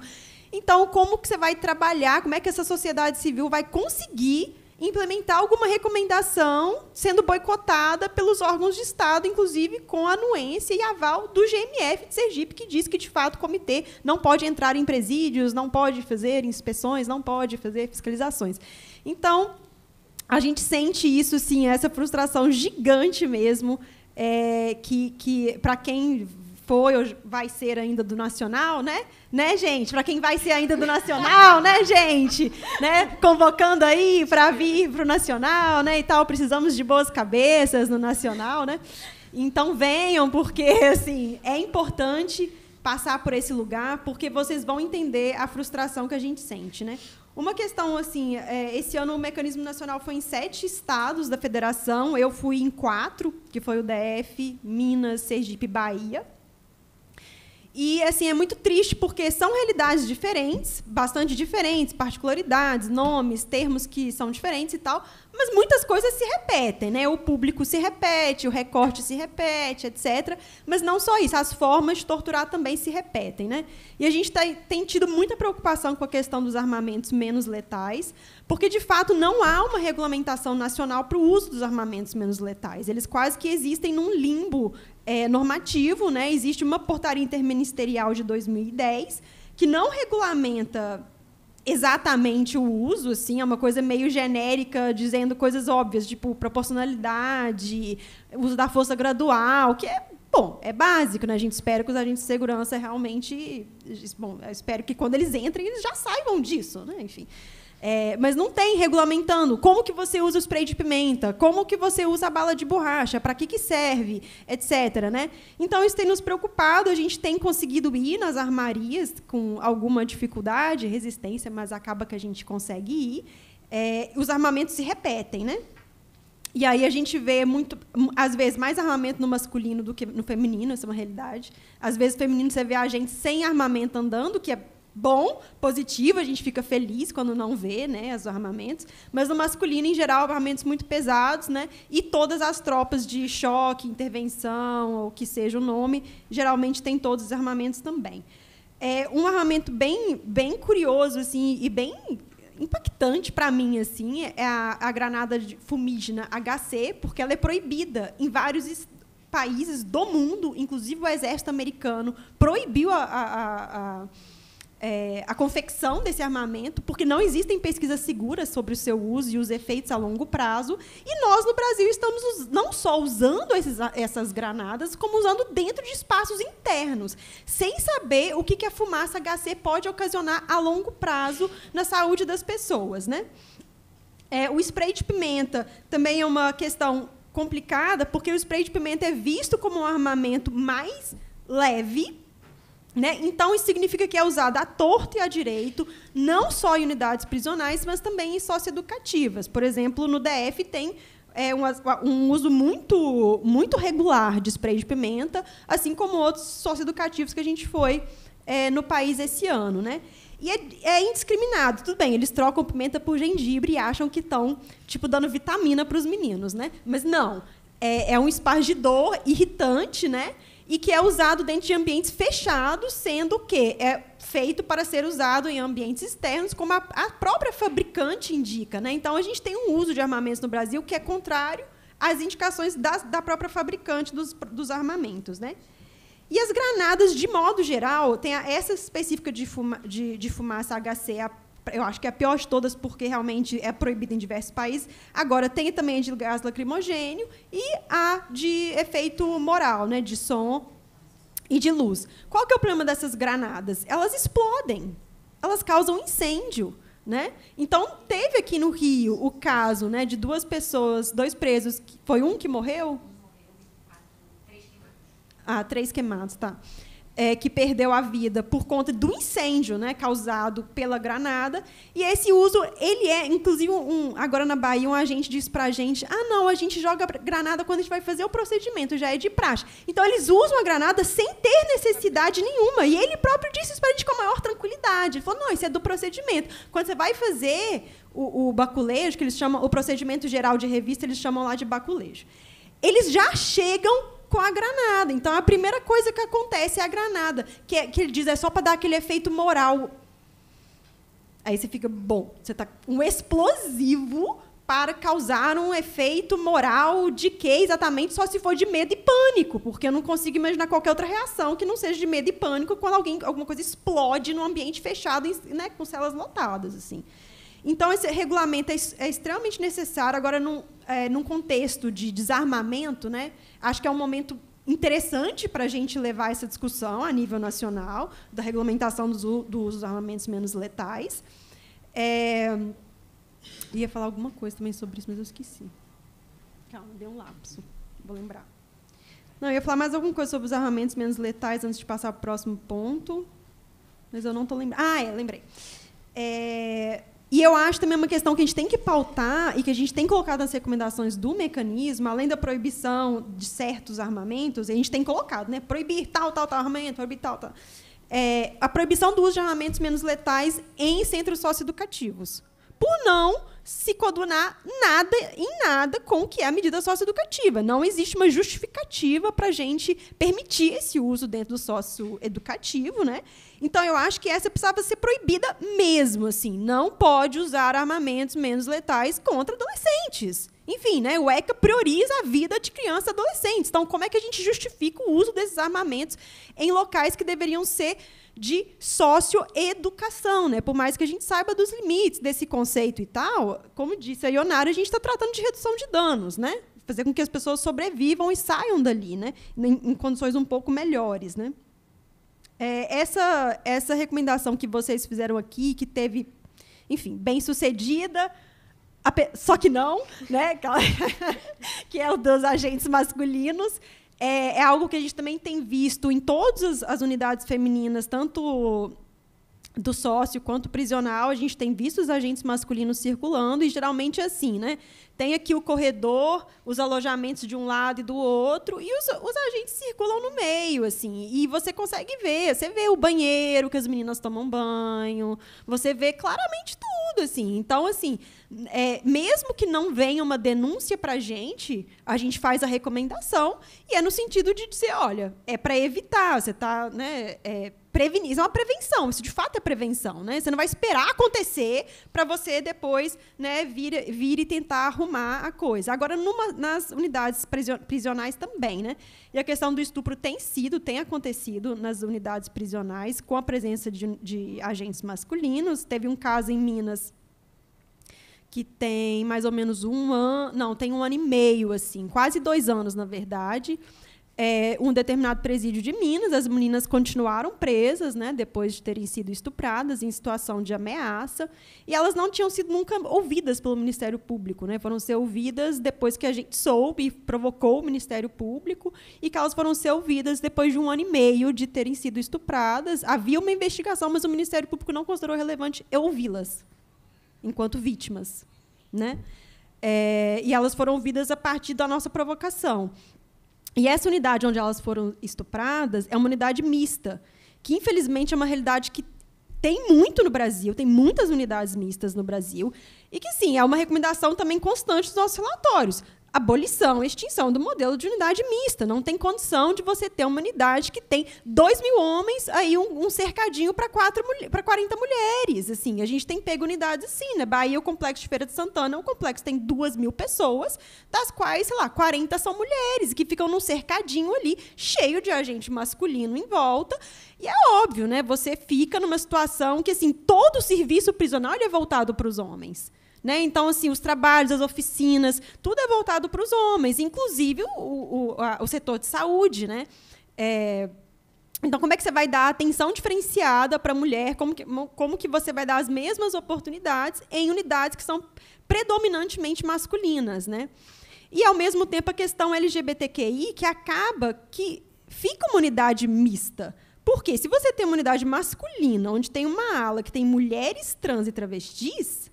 Então, como que você vai trabalhar? Como é que essa sociedade civil vai conseguir implementar alguma recomendação sendo boicotada pelos órgãos de Estado, inclusive com anuência e aval do GMF de Sergipe, que diz que, de fato, o comitê não pode entrar em presídios, não pode fazer inspeções, não pode fazer fiscalizações. Então, a gente sente isso, sim, essa frustração gigante mesmo, é, que, que para quem foi ou vai ser ainda do Nacional, né? Né, gente? Para quem vai ser ainda do Nacional, né, gente? Né? Convocando aí para vir para o Nacional, né? E tal, precisamos de boas cabeças no Nacional, né? Então venham, porque assim, é importante passar por esse lugar, porque vocês vão entender a frustração que a gente sente, né? Uma questão assim, é, esse ano o mecanismo nacional foi em sete estados da federação, eu fui em quatro, que foi o DF, Minas, Sergipe, Bahia. E assim, é muito triste porque são realidades diferentes, bastante diferentes, particularidades, nomes, termos que são diferentes e tal, mas muitas coisas se repetem, né? O público se repete, o recorte se repete, etc. Mas não só isso, as formas de torturar também se repetem, né? E a gente tá, tem tido muita preocupação com a questão dos armamentos menos letais, porque de fato não há uma regulamentação nacional para o uso dos armamentos menos letais. Eles quase que existem num limbo é, normativo, né? Existe uma portaria interministerial de 2010 que não regulamenta exatamente o uso, assim, é uma coisa meio genérica, dizendo coisas óbvias, tipo proporcionalidade, uso da força gradual, que é bom, é básico, né? A gente espera que os agentes de segurança realmente, bom, espero que quando eles entrem eles já saibam disso, né? Enfim. É, mas não tem regulamentando como que você usa o spray de pimenta, como que você usa a bala de borracha, para que, que serve, etc. Né? Então, isso tem nos preocupado. A gente tem conseguido ir nas armarias com alguma dificuldade, resistência, mas acaba que a gente consegue ir. É, os armamentos se repetem, né? E aí a gente vê muito, às vezes, mais armamento no masculino do que no feminino, essa é uma realidade. Às vezes, no feminino, você vê a gente sem armamento andando, que é bom, positivo, a gente fica feliz quando não vê né, os armamentos, mas no masculino, em geral, armamentos muito pesados, né, e todas as tropas de choque, intervenção, ou que seja o nome, geralmente tem todos os armamentos também. É um armamento bem, bem curioso assim, e bem impactante para mim assim é a, a granada fumígena HC, porque ela é proibida em vários países do mundo, inclusive o exército americano proibiu a, a, a é, a confecção desse armamento, porque não existem pesquisas seguras sobre o seu uso e os efeitos a longo prazo. E nós, no Brasil, estamos não só usando esses, essas granadas, como usando dentro de espaços internos, sem saber o que, que a fumaça HC pode ocasionar a longo prazo na saúde das pessoas. Né? É, o spray de pimenta também é uma questão complicada, porque o spray de pimenta é visto como um armamento mais leve né? Então, isso significa que é usado à torto e à direito, não só em unidades prisionais, mas também em socioeducativas. Por exemplo, no DF tem é, um, um, uso muito, muito regular de spray de pimenta, assim como outros socioeducativos que a gente foi é, no país esse ano. Né? E é, é, indiscriminado, tudo bem, eles trocam pimenta por gengibre e acham que estão tipo, dando vitamina para os meninos. Né? Mas não, é, é um espargidor irritante, né? e que é usado dentro de ambientes fechados, sendo que é feito para ser usado em ambientes externos, como a, a própria fabricante indica. Né? Então, a gente tem um uso de armamentos no Brasil que é contrário às indicações das, da própria fabricante dos, dos armamentos. Né? E as granadas, de modo geral, tem essa específica de, fuma de, de fumaça HC, a eu acho que é a pior de todas, porque realmente é proibida em diversos países. Agora, tem também a de gás lacrimogênio e a de efeito moral, né, de som e de luz. Qual que é o problema dessas granadas? Elas explodem, elas causam incêndio. Né? Então, teve aqui no Rio o caso né, de duas pessoas, dois presos, foi um que morreu? Ah, três queimados, tá é, que perdeu a vida por conta do incêndio né, causado pela granada. E esse uso, ele é, inclusive, um, agora na Bahia, um agente diz para a gente: ah, não, a gente joga granada quando a gente vai fazer o procedimento, já é de praxe. Então, eles usam a granada sem ter necessidade nenhuma. E ele próprio disse isso para a gente com a maior tranquilidade. Ele falou: não, isso é do procedimento. Quando você vai fazer o, o baculejo, que eles chamam, o procedimento geral de revista, eles chamam lá de baculejo. Eles já chegam com a granada. Então a primeira coisa que acontece é a granada, que, é, que ele diz é só para dar aquele efeito moral. Aí você fica, bom, você tá um explosivo para causar um efeito moral de quê exatamente? Só se for de medo e pânico, porque eu não consigo imaginar qualquer outra reação que não seja de medo e pânico quando alguém, alguma coisa explode num ambiente fechado, né, com celas lotadas, assim. Então, esse regulamento é, é extremamente necessário. Agora, num, é, num contexto de desarmamento, né, acho que é um momento interessante para a gente levar essa discussão a nível nacional, da regulamentação dos, dos armamentos menos letais. É, ia falar alguma coisa também sobre isso, mas eu esqueci. Calma, deu um lapso. Vou lembrar. Não, eu ia falar mais alguma coisa sobre os armamentos menos letais antes de passar para o próximo ponto. Mas eu não estou lembrando. Ah, é, lembrei. É, e eu acho também uma questão que a gente tem que pautar e que a gente tem colocado nas recomendações do mecanismo, além da proibição de certos armamentos, a gente tem colocado, né? Proibir tal, tal, tal armamento, proibir tal, tal. É, a proibição do uso de armamentos menos letais em centros socioeducativos. Por não se coadunar nada em nada com o que é a medida socioeducativa. Não existe uma justificativa para a gente permitir esse uso dentro do socioeducativo, né? Então eu acho que essa precisava ser proibida mesmo, assim. Não pode usar armamentos menos letais contra adolescentes. Enfim, né? O ECA prioriza a vida de crianças e adolescentes. Então, como é que a gente justifica o uso desses armamentos em locais que deveriam ser de socioeducação, né? Por mais que a gente saiba dos limites desse conceito e tal, como disse a Ionara, a gente está tratando de redução de danos, né? Fazer com que as pessoas sobrevivam e saiam dali, né? Em, em condições um pouco melhores, né? É, essa, essa recomendação que vocês fizeram aqui, que teve, enfim, bem sucedida, só que não, né? que é o dos agentes masculinos. É, é, algo que a gente também tem visto em todas as unidades femininas, tanto do sócio quanto prisional, a gente tem visto os agentes masculinos circulando, e geralmente é assim, né? Tem aqui o corredor, os alojamentos de um lado e do outro, e os, os agentes circulam no meio, assim. E você consegue ver, você vê o banheiro que as meninas tomam banho, você vê claramente tudo, assim. Então, assim, é, mesmo que não venha uma denúncia para a gente, a gente faz a recomendação, e é no sentido de dizer, olha, é para evitar, você está né, é, prevenir. Isso é uma prevenção, isso de fato é prevenção, né? Você não vai esperar acontecer para você depois né, vir, vir e tentar arrumar a coisa. Agora, numa, nas unidades prisionais também, né? E a questão do estupro tem sido, tem acontecido nas unidades prisionais, com a presença de, de agentes masculinos. Teve um caso em Minas que tem mais ou menos um ano, não, tem um ano e meio, assim, quase dois anos, na verdade, é, um determinado presídio de Minas. As meninas continuaram presas, né, depois de terem sido estupradas em situação de ameaça, e elas não tinham sido nunca ouvidas pelo Ministério Público, né? Foram ser ouvidas depois que a gente soube e provocou o Ministério Público e que elas foram ser ouvidas depois de um ano e meio de terem sido estupradas. Havia uma investigação, mas o Ministério Público não considerou relevante ouvi-las enquanto vítimas, né? É, e elas foram ouvidas a partir da nossa provocação. E essa unidade onde elas foram estupradas é uma unidade mista, que infelizmente é uma realidade que tem muito no Brasil, tem muitas unidades mistas no Brasil, e que sim, é uma recomendação também constante dos nossos relatórios abolição, extinção do modelo de unidade mista. Não tem condição de você ter uma unidade que tem dois mil homens, aí um, um cercadinho para para 40 mulheres. Assim, a gente tem pego unidades assim, né? Bahia, o complexo de Feira de Santana, o complexo tem duas mil pessoas, das quais, sei lá, 40 são mulheres, que ficam num cercadinho ali, cheio de agente masculino em volta. E é óbvio, né? Você fica numa situação que, assim, todo o serviço prisional é voltado para os homens. Né? Então, assim, os trabalhos, as oficinas, tudo é voltado para os homens, inclusive o, o, a, o setor de saúde. Né? É, então, como é que você vai dar atenção diferenciada para a mulher? Como que, como que você vai dar as mesmas oportunidades em unidades que são predominantemente masculinas? Né? E, ao mesmo tempo, a questão LGBTQI, que acaba que fica uma unidade mista. Porque se você tem uma unidade masculina, onde tem uma ala que tem mulheres trans e travestis,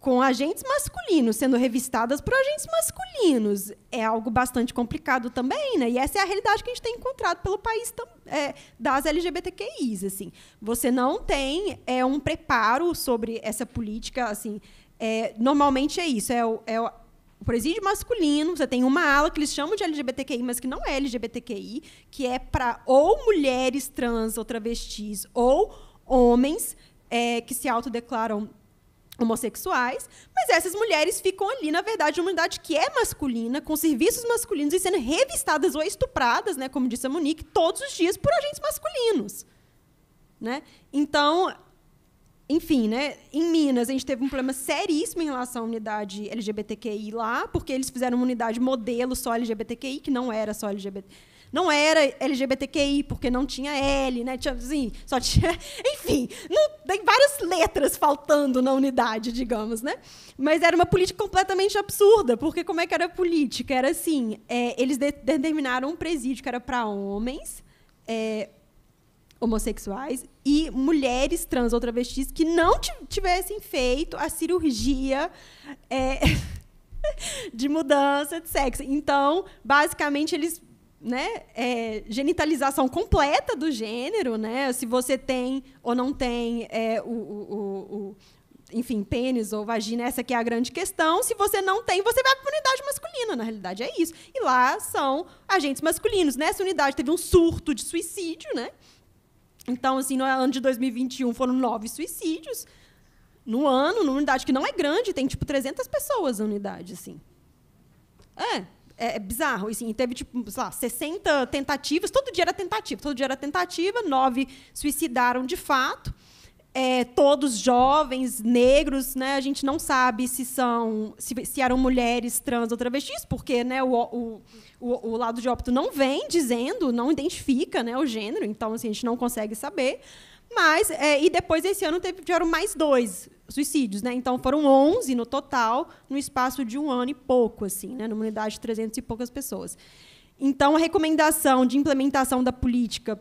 com agentes masculinos sendo revistadas por agentes masculinos. É algo bastante complicado também, né? E essa é a realidade que a gente tem encontrado pelo país é, das LGBTQIs, assim. Você não tem é, um preparo sobre essa política, assim. É, normalmente é isso, é o, é o presídio masculino, você tem uma ala que eles chamam de LGBTQI, mas que não é LGBTQI, que é para ou mulheres trans ou travestis, ou homens é, que se autodeclaram homossexuais, mas essas mulheres ficam ali, na verdade, numa unidade que é masculina, com serviços masculinos e sendo revistadas ou estupradas, né, como disse a Monique, todos os dias por agentes masculinos. Né? Então, enfim, né, em Minas a gente teve um problema seríssimo em relação à unidade LGBTQI lá, porque eles fizeram uma unidade modelo só LGBTQI, que não era só LGBTQI não era LGBTQI, porque não tinha L, né? Tinha, assim, só tinha. Enfim, não, tem várias letras faltando na unidade, digamos, né? Mas era uma política completamente absurda, porque como é que era a política? Era assim: é, eles de determinaram um presídio que era para homens. É, homossexuais e mulheres trans ou travestis que não tivessem feito a cirurgia é, de mudança de sexo. Então, basicamente, eles né, é, genitalização completa do gênero, né? Se você tem ou não tem é, o, o, o, enfim, pênis ou vagina, essa que é a grande questão. Se você não tem, você vai para a unidade masculina, na realidade é isso. E lá são agentes masculinos. Nessa né? unidade teve um surto de suicídio, né? Então, assim, no ano de 2021 foram nove suicídios. No ano, numa unidade que não é grande, tem tipo 300 pessoas na unidade, assim. É, é, é, bizarro. Assim, teve, tipo, sei lá, 60 tentativas. Todo dia era tentativa. Todo dia era tentativa. Nove suicidaram de fato. É, todos jovens, negros, né? A gente não sabe se são se, se eram mulheres trans ou travestis, porque né, o, o, o, o, lado de óbito não vem dizendo, não identifica né, o gênero, então assim, a gente não consegue saber. Mas, é, e depois esse ano teve, tiveram mais dois suicídios, né? Então foram 11 no total, no espaço de um ano e pouco, assim, né? numa unidade de 300 e poucas pessoas. Então, a recomendação de implementação da política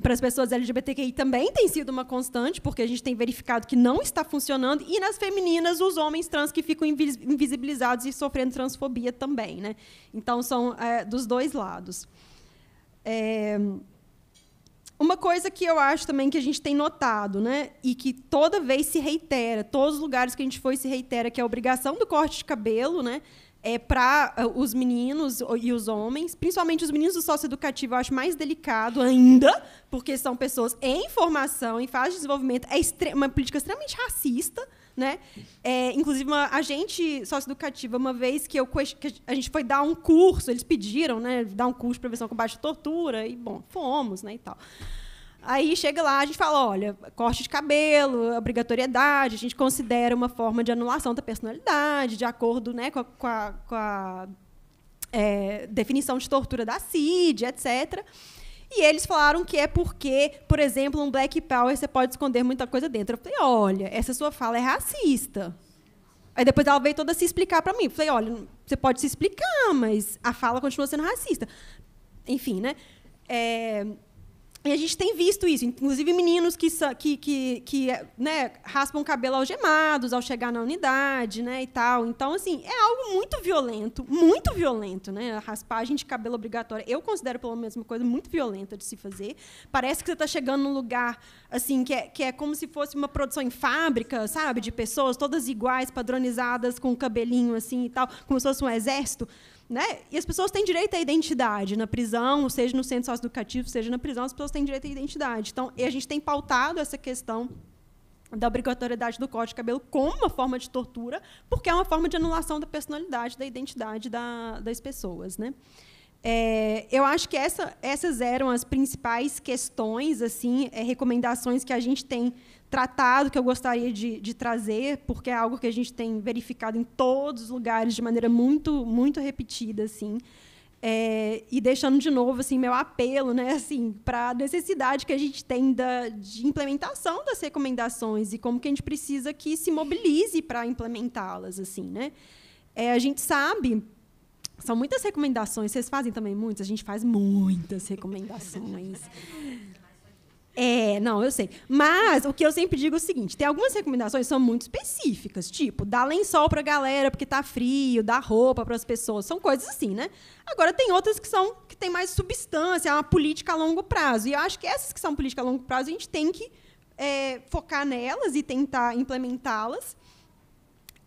para as pessoas LGBTQI também tem sido uma constante, porque a gente tem verificado que não está funcionando, e nas femininas, os homens trans que ficam invisibilizados e sofrendo transfobia também. Né? Então, são é, dos dois lados. É... Uma coisa que eu acho também que a gente tem notado, né? E que toda vez se reitera, todos os lugares que a gente foi se reitera, que é a obrigação do corte de cabelo, né? É para eh, os meninos e os homens, principalmente os meninos do socioeducativo, eu acho mais delicado ainda, porque são pessoas em formação, em fase de desenvolvimento. É uma política extremamente racista né? É, inclusive, uma, a gente, sócio-educativa, uma vez que, eu, que a gente foi dar um curso, eles pediram, né? Dar um curso de prevenção ao combate à tortura, e, bom, fomos, né, e tal. Aí chega lá, a gente fala, olha, corte de cabelo, obrigatoriedade, a gente considera uma forma de anulação da personalidade, de acordo né, com a, com a, com a é, definição de tortura da CID, etc. E eles falaram que é porque, por exemplo, um Black Power você pode esconder muita coisa dentro. Eu falei, olha, essa sua fala é racista. Aí depois ela veio toda se explicar para mim. Eu falei, olha, você pode se explicar, mas a fala continua sendo racista. Enfim, né? É, e a gente tem visto isso, inclusive meninos que, que, que, que né, raspam cabelo algemados ao chegar na unidade, né, e tal. Então, assim, é algo muito violento, muito violento, né? A raspagem de cabelo obrigatória, eu considero pelo menos uma coisa muito violenta de se fazer. Parece que você está chegando num lugar, assim, que é, que é como se fosse uma produção em fábrica, sabe? De pessoas todas iguais, padronizadas, com o cabelinho, assim, e tal, como se fosse um exército. Né? E as pessoas têm direito à identidade na prisão, seja no centro socioeducativo, seja na prisão, as pessoas têm direito à identidade. Então, e a gente tem pautado essa questão da obrigatoriedade do corte de cabelo como uma forma de tortura, porque é uma forma de anulação da personalidade, da identidade da, das pessoas. Né? É, eu acho que essa, essas eram as principais questões, assim, é, recomendações que a gente tem tratado, que eu gostaria de, de, trazer, porque é algo que a gente tem verificado em todos os lugares de maneira muito, muito repetida, assim. É, e deixando de novo assim meu apelo né assim para a necessidade que a gente tem da, de implementação das recomendações e como que a gente precisa que se mobilize para implementá-las assim né é, a gente sabe são muitas recomendações. Vocês fazem também muitas? A gente faz muitas recomendações. É, não, eu sei. Mas o que eu sempre digo é o seguinte: tem algumas recomendações que são muito específicas, tipo, dá lençol pra galera porque tá frio, dá roupa para as pessoas, são coisas assim, né? Agora tem outras que são que tem mais substância, é uma política a longo prazo. E eu acho que essas que são política a longo prazo, a gente tem que é, focar nelas e tentar implementá-las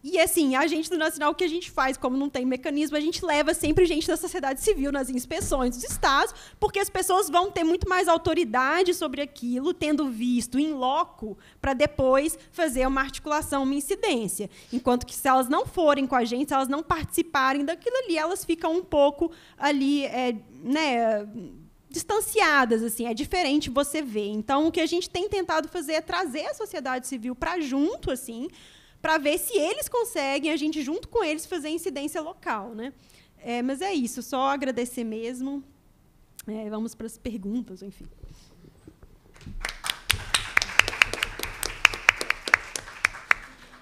e assim, a gente do Nacional, o que a gente faz, como não tem mecanismo, a gente leva sempre gente da sociedade civil nas inspeções dos estados, porque as pessoas vão ter muito mais autoridade sobre aquilo, tendo visto em loco, para depois fazer uma articulação, uma incidência. Enquanto que se elas não forem com a gente, se elas não participarem daquilo ali, elas ficam um pouco ali, é, né? distanciadas, assim, é diferente você ver. Então, o que a gente tem tentado fazer é trazer a sociedade civil para junto, assim, para ver se eles conseguem, a gente junto com eles, fazer incidência local. Né? É, mas é isso, só agradecer mesmo. É, vamos para as perguntas, enfim.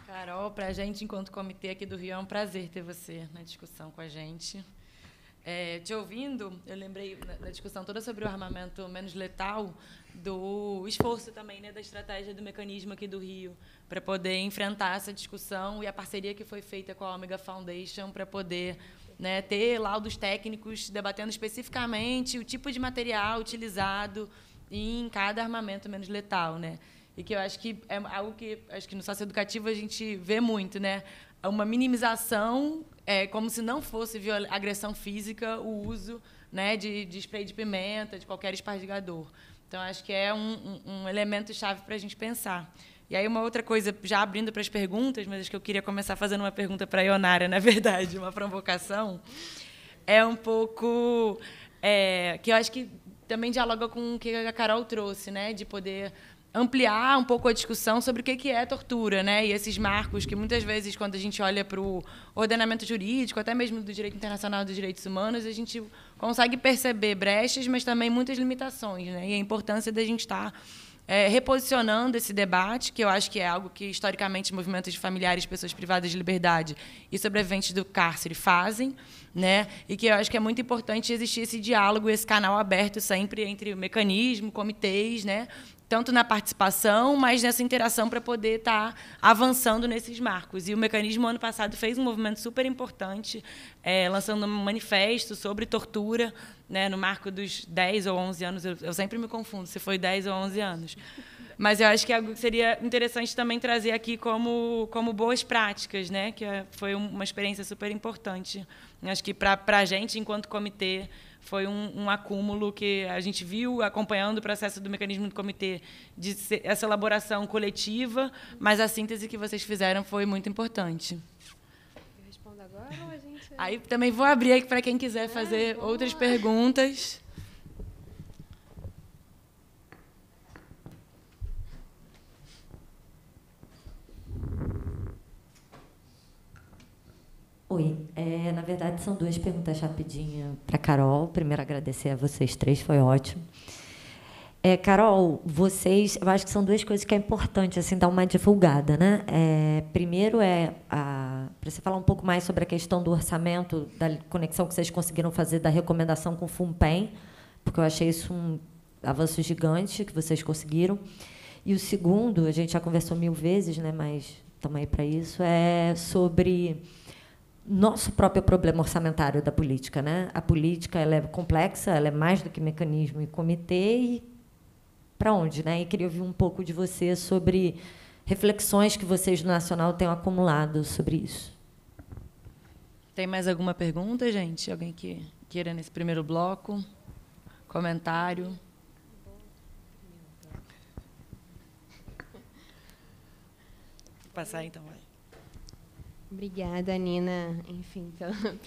Carol, para a gente, enquanto comitê aqui do Rio, é um prazer ter você na discussão com a gente. É, te ouvindo, eu lembrei da discussão toda sobre o armamento menos letal do esforço também né, da estratégia do mecanismo aqui do Rio para poder enfrentar essa discussão e a parceria que foi feita com a Omega Foundation para poder né, ter laudos técnicos debatendo especificamente o tipo de material utilizado em cada armamento menos letal, né? E que eu acho que é algo que acho que no educativo a gente vê muito, né? Uma minimização, é, como se não fosse agressão física, o uso né, de, de spray de pimenta, de qualquer espargidor então, acho que é um, um, um elemento chave para a gente pensar. E aí, uma outra coisa, já abrindo para as perguntas, mas acho que eu queria começar fazendo uma pergunta para a Ionara, na verdade, uma provocação, é um pouco. É, que eu acho que também dialoga com o que a Carol trouxe, né? De poder ampliar um pouco a discussão sobre o que é tortura, né? E esses marcos que muitas vezes, quando a gente olha para o ordenamento jurídico, até mesmo do direito internacional dos direitos humanos, a gente consegue perceber brechas, mas também muitas limitações, né? E a importância da gente estar tá, é, reposicionando esse debate, que eu acho que é algo que, historicamente, movimentos de familiares, pessoas privadas de liberdade e sobreviventes do cárcere fazem, né? e que eu acho que é muito importante existir esse diálogo, esse canal aberto sempre entre o mecanismo, comitês, né? tanto na participação, mas nessa interação para poder estar tá avançando nesses marcos. E o mecanismo, ano passado, fez um movimento super importante, é, lançando um manifesto sobre tortura, né, no marco dos 10 ou 11 anos. Eu, eu sempre me confundo se foi 10 ou 11 anos. Mas eu acho que é algo que seria interessante também trazer aqui como, como boas práticas, né? que é, foi uma experiência super importante. Acho que para a gente, enquanto comitê, foi um, um, acúmulo que a gente viu acompanhando o processo do mecanismo do comitê de essa elaboração coletiva, mas a síntese que vocês fizeram foi muito importante. Eu respondo agora ou a gente... Aí também vou abrir aqui para quem quiser fazer é, outras perguntas. Oi, é, na verdade são duas perguntas rapidinho para Carol. Primeiro agradecer a vocês três, foi ótimo. É, Carol, vocês, eu acho que são duas coisas que é importante assim dar uma divulgada, né? É, primeiro é para você falar um pouco mais sobre a questão do orçamento, da conexão que vocês conseguiram fazer da recomendação com o Funpem, porque eu achei isso um avanço gigante que vocês conseguiram. E o segundo, a gente já conversou mil vezes, né? Mas estamos aí para isso, é sobre nosso próprio problema orçamentário da política, né? A política ela é complexa, ela é mais do que mecanismo e comitê e para onde, né? E queria ouvir um pouco de você sobre reflexões que vocês do Nacional têm acumulado sobre isso. Tem mais alguma pergunta, gente? Alguém que queira nesse primeiro bloco? Comentário? Vou passar então. Vai. Obrigada, Nina, enfim, pelo,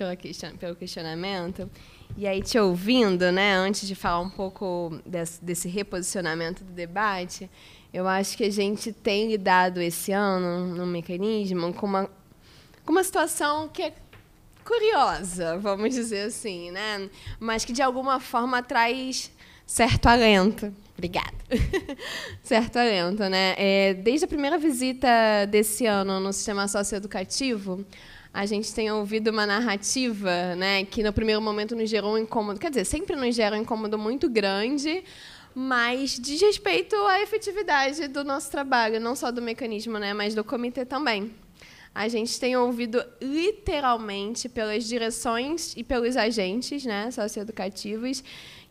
pelo questionamento. E aí, te ouvindo, né, antes de falar um pouco desse, desse reposicionamento do debate, eu acho que a gente tem lidado esse ano, no mecanismo, com uma, com uma situação que é curiosa, vamos dizer assim, né? mas que, de alguma forma, traz certo alento Obrigada. Certo alento, né? É, desde a primeira visita desse ano no sistema socioeducativo, a gente tem ouvido uma narrativa, né, que no primeiro momento nos gerou um incômodo, quer dizer, sempre nos gera um incômodo muito grande, mas diz respeito à efetividade do nosso trabalho, não só do mecanismo, né, mas do comitê também. A gente tem ouvido literalmente pelas direções e pelos agentes né, socioeducativos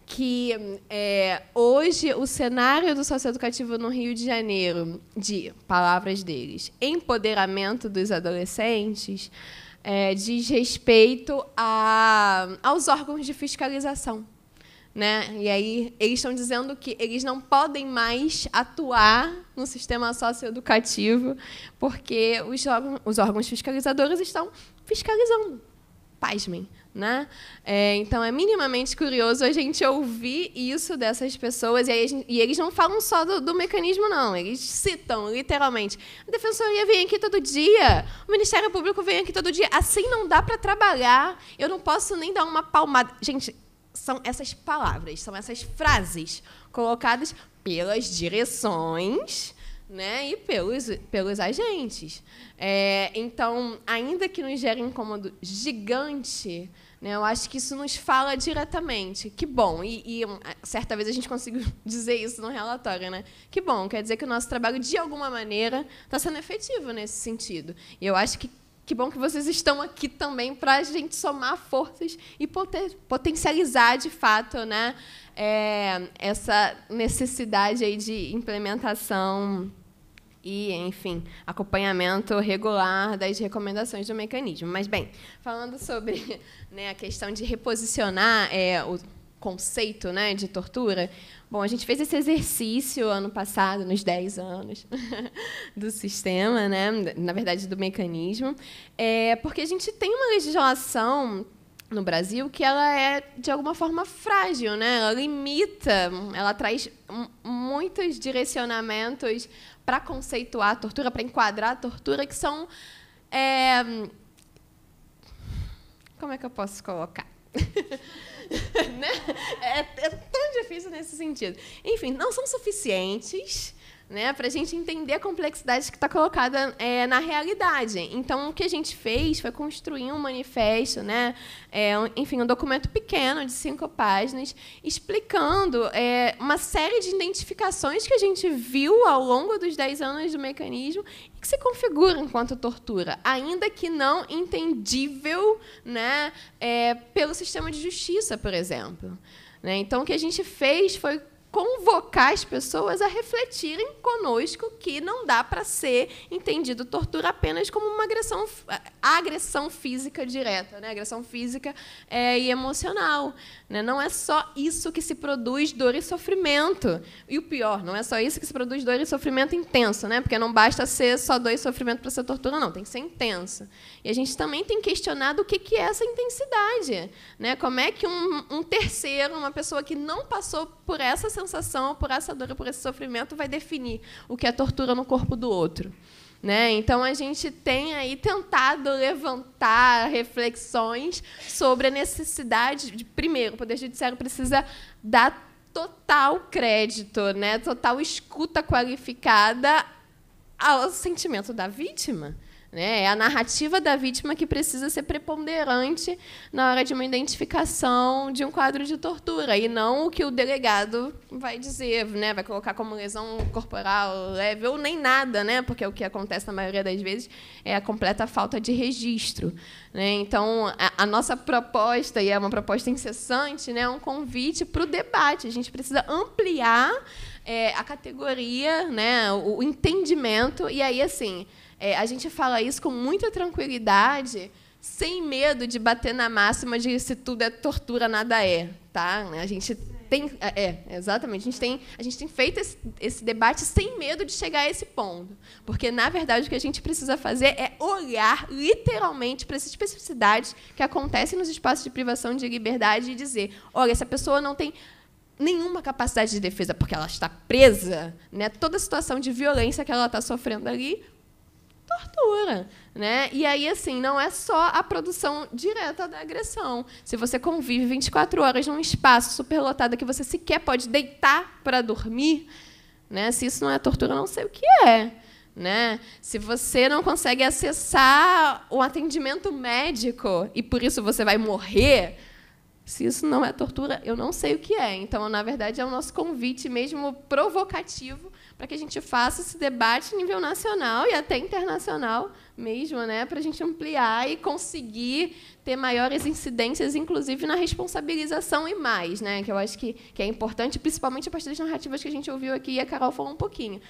que é, hoje o cenário do socioeducativo no Rio de Janeiro, de palavras deles, empoderamento dos adolescentes, é, diz respeito a, aos órgãos de fiscalização. Né? E aí eles estão dizendo que eles não podem mais atuar no sistema socioeducativo porque os órgãos, os órgãos fiscalizadores estão fiscalizando. Pasmem, né? É, então é minimamente curioso a gente ouvir isso dessas pessoas, e, aí, e eles não falam só do, do, mecanismo, não, eles citam literalmente. A defensoria vem aqui todo dia, o Ministério Público vem aqui todo dia, assim não dá para trabalhar, eu não posso nem dar uma palmada. Gente, são essas palavras, são essas frases colocadas pelas direções né? E pelos, pelos agentes. É, então, ainda que nos gere incômodo gigante, né, eu acho que isso nos fala diretamente. Que bom, e, e certa vez a gente conseguiu dizer isso no relatório, né? Que bom, quer dizer que o nosso trabalho, de alguma maneira, está sendo efetivo nesse sentido. E eu acho que que bom que vocês estão aqui também para a gente somar forças e potencializar de fato né, é, essa necessidade aí de implementação e, enfim, acompanhamento regular das recomendações do mecanismo. Mas, bem, falando sobre né, a questão de reposicionar é, o conceito né, de tortura, bom, a gente fez esse exercício ano passado, nos 10 anos do sistema, né, na verdade, do mecanismo, é, porque a gente tem uma legislação no Brasil que ela é de alguma forma frágil, né? Ela limita, ela traz muitos direcionamentos para conceituar a tortura, para enquadrar a tortura, que são. É... Como é que eu posso colocar? né? é, é tão difícil nesse sentido. Enfim, não são suficientes né, para a gente entender a complexidade que está colocada é, na realidade. Então, o que a gente fez foi construir um manifesto, né, é, um, enfim, um documento pequeno de cinco páginas, explicando é, uma série de identificações que a gente viu ao longo dos dez anos do mecanismo e que se configura enquanto tortura, ainda que não entendível né, é, pelo sistema de justiça, por exemplo. Né? Então, o que a gente fez foi convocar as pessoas a refletirem conosco que não dá para ser entendido tortura apenas como uma agressão, agressão física direta, né? agressão física é, e emocional. Né? Não é só isso que se produz dor e sofrimento. E o pior, não é só isso que se produz dor e sofrimento intenso, né? porque não basta ser só dor e sofrimento para ser tortura, não, tem que ser intenso. E a gente também tem questionado o que, que é essa intensidade. Né? Como é que um, um terceiro, uma pessoa que não passou por essa sensação, por essa dor, por esse sofrimento, vai definir o que é tortura no corpo do outro. Né? Então a gente tem aí tentado levantar reflexões sobre a necessidade de, primeiro, o Poder Judiciário precisa dar total crédito, né? total escuta qualificada ao sentimento da vítima. Né? É a narrativa da vítima que precisa ser preponderante na hora de uma identificação de um quadro de tortura, e não o que o delegado vai dizer, né? vai colocar como lesão corporal leve ou nem nada, né? porque é o que acontece na maioria das vezes é a completa falta de registro. Né? Então, a, a nossa proposta, e é uma proposta incessante, né? é um convite para o debate. A gente precisa ampliar é, a categoria, né? o, o entendimento, e aí, assim é, a gente fala isso com muita tranquilidade, sem medo de bater na máxima de se tudo é tortura, nada é. Tá? A gente tem. É, é, exatamente. A gente tem, a gente tem feito esse, esse debate sem medo de chegar a esse ponto. Porque, na verdade, o que a gente precisa fazer é olhar literalmente para essas especificidades que acontecem nos espaços de privação de liberdade e dizer: olha, essa pessoa não tem nenhuma capacidade de defesa, porque ela está presa, né? Toda a situação de violência que ela está sofrendo ali tortura, né? E aí assim, não é só a produção direta da agressão. Se você convive 24 horas num espaço superlotado que você sequer pode deitar para dormir, né? Se isso não é tortura, não sei o que é. Né? Se você não consegue acessar o atendimento médico e por isso você vai morrer, se isso não é tortura, eu não sei o que é. Então, na verdade, é o nosso convite mesmo provocativo para que a gente faça esse debate a nível nacional e até internacional mesmo, né, para a gente ampliar e conseguir ter maiores incidências, inclusive na responsabilização e mais, né, que eu acho que, que é importante, principalmente a partir das narrativas que a gente ouviu aqui e a Carol falou um pouquinho,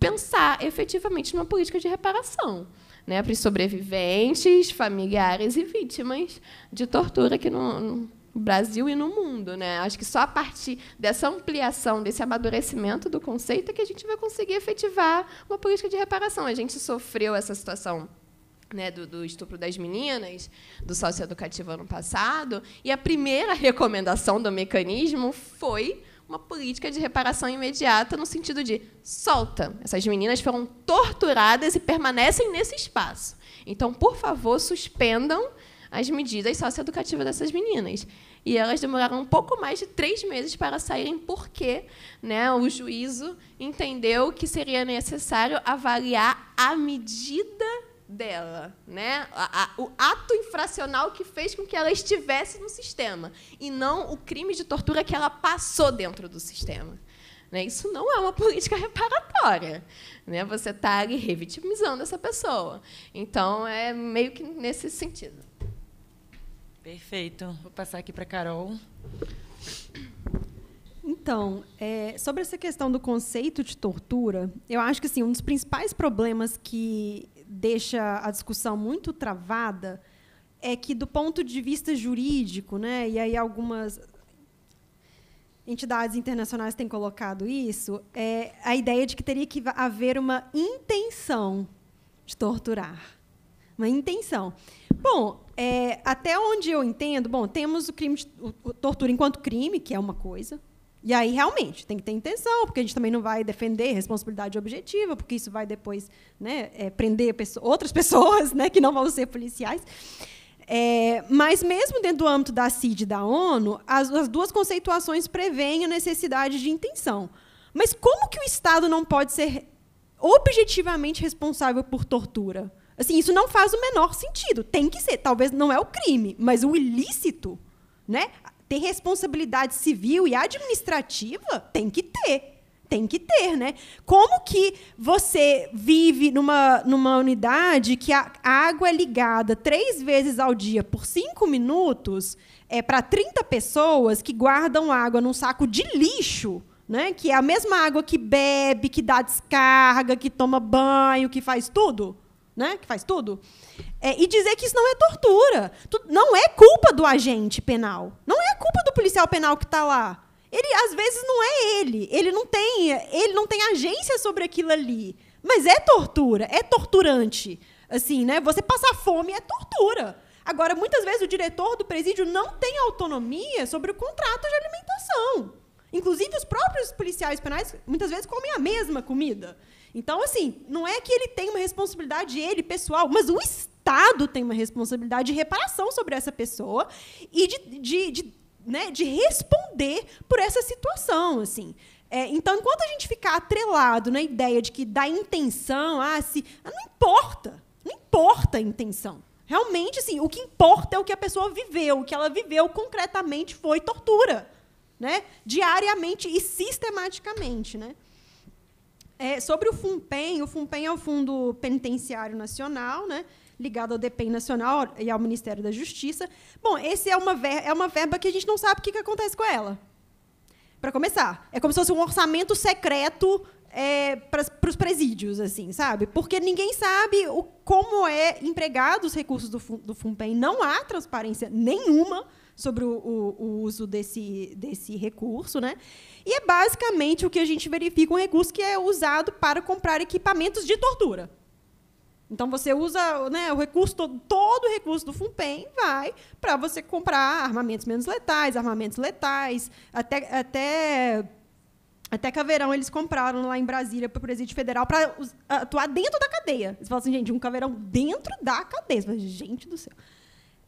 pensar efetivamente numa política de reparação. Né, para os sobreviventes, familiares e vítimas de tortura que não, Brasil e no mundo, né? Acho que só a partir dessa ampliação, desse amadurecimento do conceito é que a gente vai conseguir efetivar uma política de reparação. A gente sofreu essa situação né, do, do, estupro das meninas, do socioeducativo ano passado, e a primeira recomendação do mecanismo foi uma política de reparação imediata no sentido de solta. Essas meninas foram torturadas e permanecem nesse espaço. Então, por favor, suspendam as medidas socioeducativas dessas meninas. E elas demoraram um pouco mais de três meses para saírem, porque né, o juízo entendeu que seria necessário avaliar a medida dela, né? A, a, o ato infracional que fez com que ela estivesse no sistema e não o crime de tortura que ela passou dentro do sistema. Né? Isso não é uma política reparatória. Né? Você está ali revitimizando essa pessoa. Então, é meio que nesse sentido. Perfeito. Vou passar aqui para Carol. Então, é, sobre essa questão do conceito de tortura, eu acho que assim, um dos principais problemas que deixa a discussão muito travada é que, do ponto de vista jurídico, né, e aí algumas entidades internacionais têm colocado isso, é a ideia de que teria que haver uma intenção de torturar. Uma intenção. Bom, é, até onde eu entendo, bom, temos o crime de o, tortura enquanto crime, que é uma coisa. E aí, realmente, tem que ter intenção, porque a gente também não vai defender responsabilidade objetiva, porque isso vai depois né, é, prender outras pessoas né, que não vão ser policiais. É, mas mesmo dentro do âmbito da CID e da ONU, as, as, duas conceituações prevêem a necessidade de intenção. Mas como que o Estado não pode ser objetivamente responsável por tortura? Assim, isso não faz o menor sentido. Tem que ser. Talvez não é o crime, mas o ilícito, né? Ter responsabilidade civil e administrativa tem que ter. Tem que ter, né? Como que você vive numa, numa unidade que a água é ligada três vezes ao dia por cinco minutos é, para 30 pessoas que guardam água num saco de lixo? Né? Que é a mesma água que bebe, que dá descarga, que toma banho, que faz tudo né, que faz tudo, é, e dizer que isso não é tortura. Tu, não é culpa do agente penal. Não é culpa do policial penal que está lá. Ele, às vezes, não é ele. Ele não tem, ele não tem agência sobre aquilo ali. Mas é tortura, é torturante. Assim, né? Você passar fome é tortura. Agora, muitas vezes o diretor do presídio não tem autonomia sobre o contrato de alimentação. Inclusive, os próprios policiais penais muitas vezes comem a mesma comida. Então, assim, não é que ele tem uma responsabilidade, ele, pessoal, mas o Estado tem uma responsabilidade de reparação sobre essa pessoa e de, de, de, né, de responder por essa situação, assim. É, então, enquanto a gente ficar atrelado na ideia de que da intenção, ah, se, ah, não importa, não importa a intenção. Realmente, assim, o que importa é o que a pessoa viveu, o que ela viveu concretamente foi tortura, né? Diariamente e sistematicamente, né? É, sobre o FUNPEN, o FUNPEN é o Fundo Penitenciário Nacional, né? ligado ao Depen Nacional e ao Ministério da Justiça. Bom, esse é uma, ver é uma verba que a gente não sabe o que, que acontece com ela. Para começar, é como se fosse um orçamento secreto é, para os presídios, assim, sabe? Porque ninguém sabe o, como é empregado os recursos do, do FUNPEM. Não há transparência nenhuma sobre o, o, o uso desse, desse recurso, né? E é basicamente o que a gente verifica um recurso que é usado para comprar equipamentos de tortura. Então você usa né, o recurso todo, todo o recurso do FUNPEM vai para você comprar armamentos menos letais, armamentos letais, até até até caveirão eles compraram lá em Brasília para o presídio federal para atuar dentro da cadeia. Eles falam assim, gente, um caveirão dentro da cadeia. Falo, gente do céu.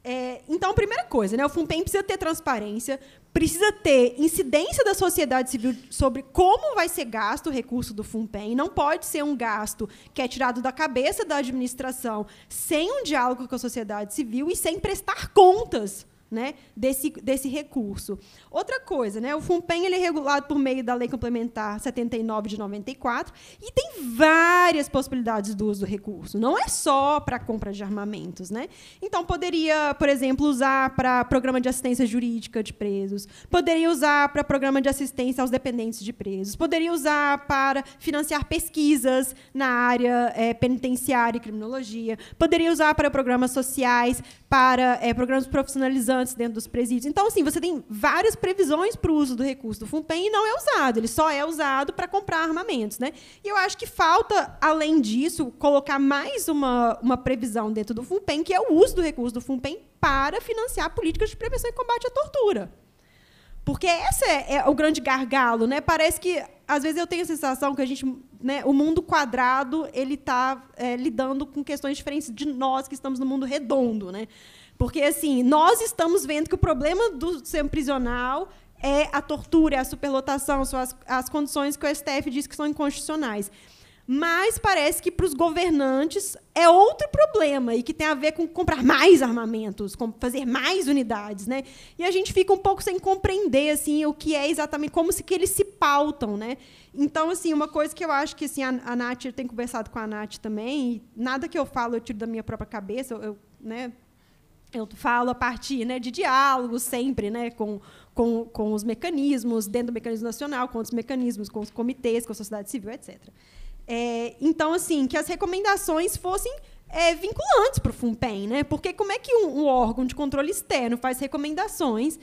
É, então, primeira coisa, né? O FUNPEM precisa ter transparência, precisa ter incidência da sociedade civil sobre como vai ser gasto o recurso do FUNPEM. Não pode ser um gasto que é tirado da cabeça da administração sem um diálogo com a sociedade civil e sem prestar contas né, desse, desse recurso. Outra coisa, né, o FUNPEN ele é regulado por meio da Lei Complementar 79 de 94 e tem várias possibilidades do uso do recurso. Não é só para compra de armamentos. Né? Então, poderia, por exemplo, usar para programa de assistência jurídica de presos, poderia usar para programa de assistência aos dependentes de presos, poderia usar para financiar pesquisas na área é, penitenciária e criminologia, poderia usar para programas sociais, para é, programas profissionalizantes estudantes dentro dos presídios. Então, assim, você tem várias previsões para o uso do recurso do FUNPEM e não é usado. Ele só é usado para comprar armamentos. Né? E eu acho que falta, além disso, colocar mais uma, uma previsão dentro do FUNPEM, que é o uso do recurso do FUNPEM para financiar políticas de prevenção e combate à tortura. Porque esse é, é, o grande gargalo, né? Parece que às vezes eu tenho a sensação que a gente, né, o mundo quadrado ele está é, lidando com questões diferentes de nós que estamos no mundo redondo, né? Porque, assim, nós estamos vendo que o problema do sistema prisional é a tortura, é a superlotação, são as, as condições que o STF diz que são inconstitucionais. Mas parece que para os governantes é outro problema e que tem a ver com comprar mais armamentos, com fazer mais unidades, né? E a gente fica um pouco sem compreender assim o que é exatamente como se que eles se pautam, né? Então assim, uma coisa que eu acho que assim a, a Nath tem conversado com a Nath também, nada que eu falo eu tiro da minha própria cabeça, eu, eu né, eu falo a partir né, de diálogos sempre né, com, com, com os mecanismos, dentro do mecanismo nacional, com outros mecanismos, com os comitês, com a sociedade civil, etc. É, então, assim, que as recomendações fossem é, vinculantes para o FUNPEM, né? Porque como é que um, um órgão de controle externo faz recomendações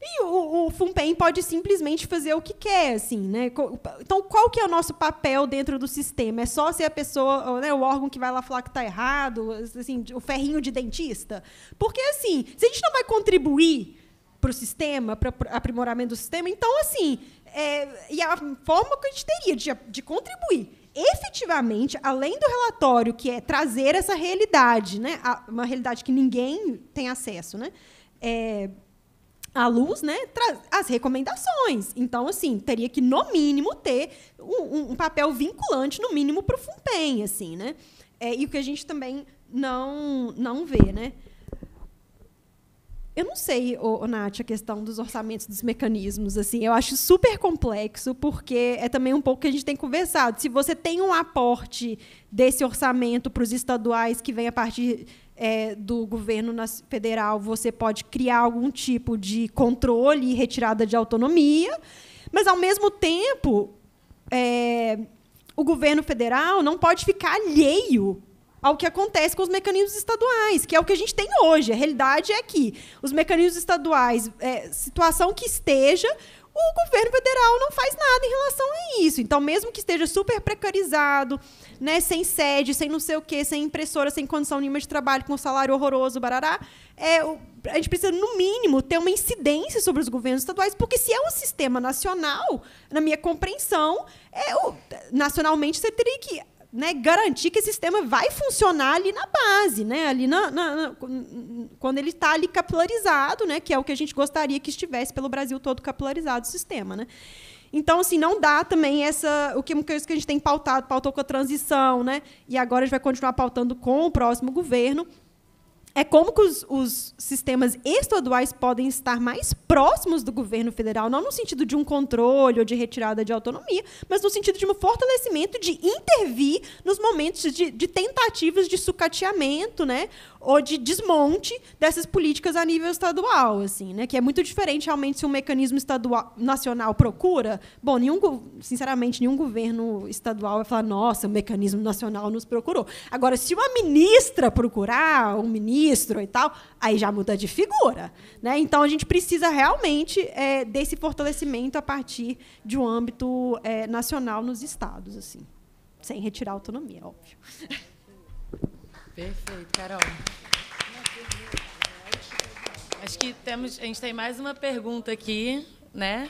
e o, o FUNPEM pode simplesmente fazer o que quer, assim, né? Então, qual que é o nosso papel dentro do sistema? É só ser a pessoa, né, o órgão que vai lá falar que está errado, assim, o ferrinho de dentista? Porque, assim, se a gente não vai contribuir para o sistema, para aprimoramento do sistema, então, assim, é, e a forma que a gente teria de, de contribuir efetivamente, além do relatório, que é trazer essa realidade, né? uma realidade que ninguém tem acesso, né? É, à luz, né, as recomendações. Então, assim, teria que, no mínimo, ter um, um papel vinculante, no mínimo, para o FUNPEM, assim, né? É, e o que a gente também não, não vê, né? Eu não sei, ô, ô, Nath, a questão dos orçamentos dos mecanismos. assim Eu acho super complexo, porque é também um pouco que a gente tem conversado. Se você tem um aporte desse orçamento para os estaduais que vem a partir é, do governo federal, você pode criar algum tipo de controle e retirada de autonomia, mas, ao mesmo tempo, é, o governo federal não pode ficar alheio ao que acontece com os mecanismos estaduais, que é o que a gente tem hoje. A realidade é que os mecanismos estaduais, é, situação que esteja, o governo federal não faz nada em relação a isso. Então, mesmo que esteja super precarizado, né, sem sede, sem não sei o quê, sem impressora, sem condição nenhuma de trabalho, com um salário horroroso, barará, é, a gente precisa, no mínimo, ter uma incidência sobre os governos estaduais, porque se é um sistema nacional, na minha compreensão, é, o, nacionalmente você teria que né, garantir que esse sistema vai funcionar ali na base, né, ali na, na, na quando ele está ali capilarizado, né, que é o que a gente gostaria que estivesse pelo Brasil todo capilarizado o sistema. Né. Então, assim, não dá também essa. O que, que a gente tem pautado, pautou com a transição, né? E agora a gente vai continuar pautando com o próximo governo é como que os, os, sistemas estaduais podem estar mais próximos do governo federal, não no sentido de um controle ou de retirada de autonomia, mas no sentido de um fortalecimento de intervir nos momentos de, de tentativas de sucateamento, né, ou de desmonte dessas políticas a nível estadual, assim, né, que é muito diferente realmente se um mecanismo estadual nacional procura. Bom, nenhum, sinceramente, nenhum governo estadual vai falar, nossa, o mecanismo nacional nos procurou. Agora, se uma ministra procurar, um ministro ministro e tal, aí já muda de figura. Né? Então a gente precisa realmente é, desse fortalecimento a partir de um âmbito é, nacional nos estados, assim, sem retirar a autonomia, óbvio. Perfeito, Carol. Acho que temos, a gente tem mais uma pergunta aqui, né?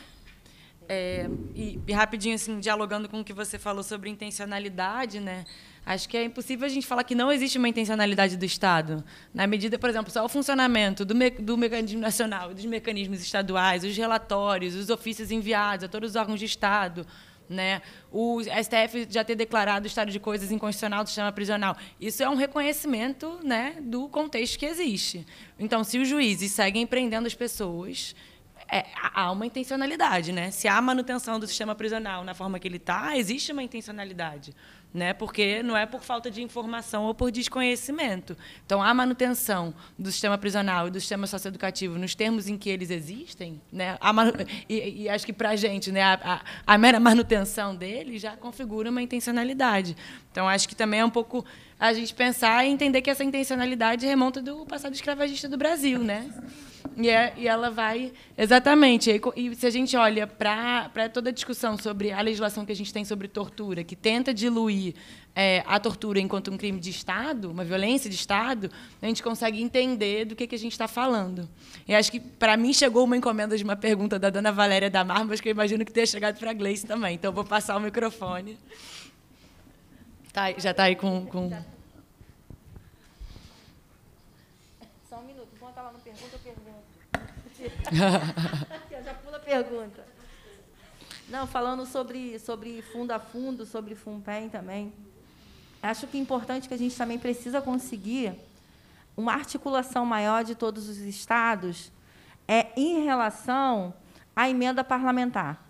É, e, e, rapidinho assim dialogando com o que você falou sobre intencionalidade, né? Acho que é impossível a gente falar que não existe uma intencionalidade do Estado. Na medida, por exemplo, só o funcionamento do, me do mecanismo nacional, dos mecanismos estaduais, os relatórios, os ofícios enviados a todos os órgãos de Estado, né? O STF já ter declarado o estado de coisas inconstitucional do sistema prisional. Isso é um reconhecimento, né, do contexto que existe. Então, se os juízes seguem prendendo as pessoas, é, há uma intencionalidade, né? Se há manutenção do sistema prisional na forma que ele está, existe uma intencionalidade né? Porque não é por falta de informação ou por desconhecimento. Então, a manutenção do sistema prisional e do sistema socioeducativo nos termos em que eles existem, né? Manu... E, e, acho que para a gente, né? A, a, a mera manutenção dele já configura uma intencionalidade. Então, acho que também é um pouco a gente pensar e entender que essa intencionalidade remonta do passado escravagista do Brasil, né? E, é, e ela vai. Exatamente. E, e se a gente olha para toda a discussão sobre a legislação que a gente tem sobre tortura, que tenta diluir é, a tortura enquanto um crime de Estado, uma violência de Estado, a gente consegue entender do que, que a gente está falando. E acho que, para mim, chegou uma encomenda de uma pergunta da dona Valéria Damar, mas que eu imagino que tenha chegado para a Gleice também. Então, vou passar o microfone. Tá, já está aí com... com... Tá. eu já pula a pergunta. Não, falando sobre, sobre fundo a fundo, sobre FUNPEM também, acho que é importante que a gente também precisa conseguir uma articulação maior de todos os estados é em relação à emenda parlamentar.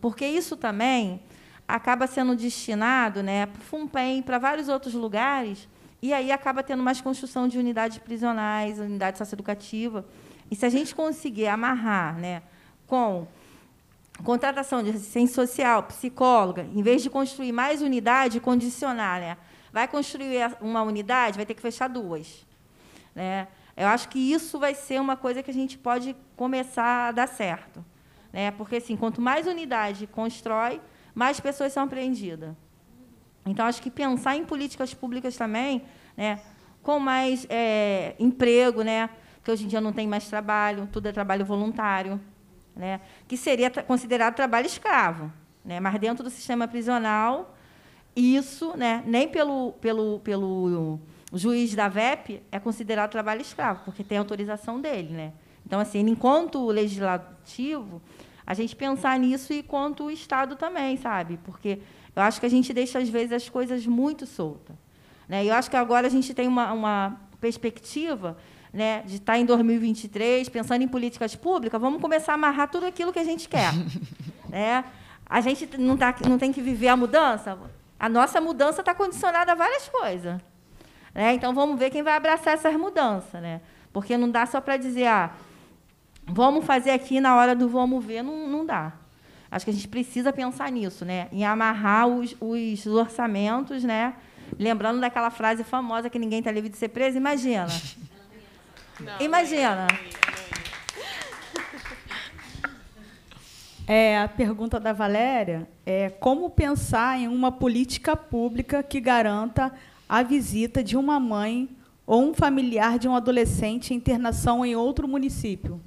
Porque isso também acaba sendo destinado né, para FUNPEM, para vários outros lugares, e aí acaba tendo mais construção de unidades prisionais, unidades socioeducativa. educativa e se a gente conseguir amarrar né, com contratação de assistência social, psicóloga, em vez de construir mais unidade, condicionar, né? Vai construir uma unidade, vai ter que fechar duas, né? Eu acho que isso vai ser uma coisa que a gente pode começar a dar certo, né? Porque assim, quanto mais unidade constrói, mais pessoas são apreendidas. Então acho que pensar em políticas públicas também, né? Com mais é, emprego, né? que hoje em dia não tem mais trabalho, tudo é trabalho voluntário, né? que seria considerado trabalho escravo. Né? Mas dentro do sistema prisional, isso, né, nem pelo, pelo, pelo juiz da VEP, é considerado trabalho escravo, porque tem autorização dele. Né? Então, assim, enquanto legislativo, a gente pensar nisso e quanto o Estado também, sabe? Porque eu acho que a gente deixa, às vezes, as coisas muito soltas. Né? E eu acho que agora a gente tem uma, uma perspectiva né, de estar tá em 2023 pensando em políticas públicas, vamos começar a amarrar tudo aquilo que a gente quer. né? A gente não, tá, não tem que viver a mudança? A nossa mudança está condicionada a várias coisas. Né? Então, vamos ver quem vai abraçar essas mudanças. Né? Porque não dá só para dizer, ah, vamos fazer aqui na hora do vamos ver, não, não dá. Acho que a gente precisa pensar nisso, né? em amarrar os, os orçamentos, né? lembrando daquela frase famosa que ninguém está livre de ser preso, imagina. Não, Imagina. É, é, é. é, a pergunta da Valéria é como pensar em uma política pública que garanta a visita de uma mãe ou um familiar de um adolescente em internação em outro município?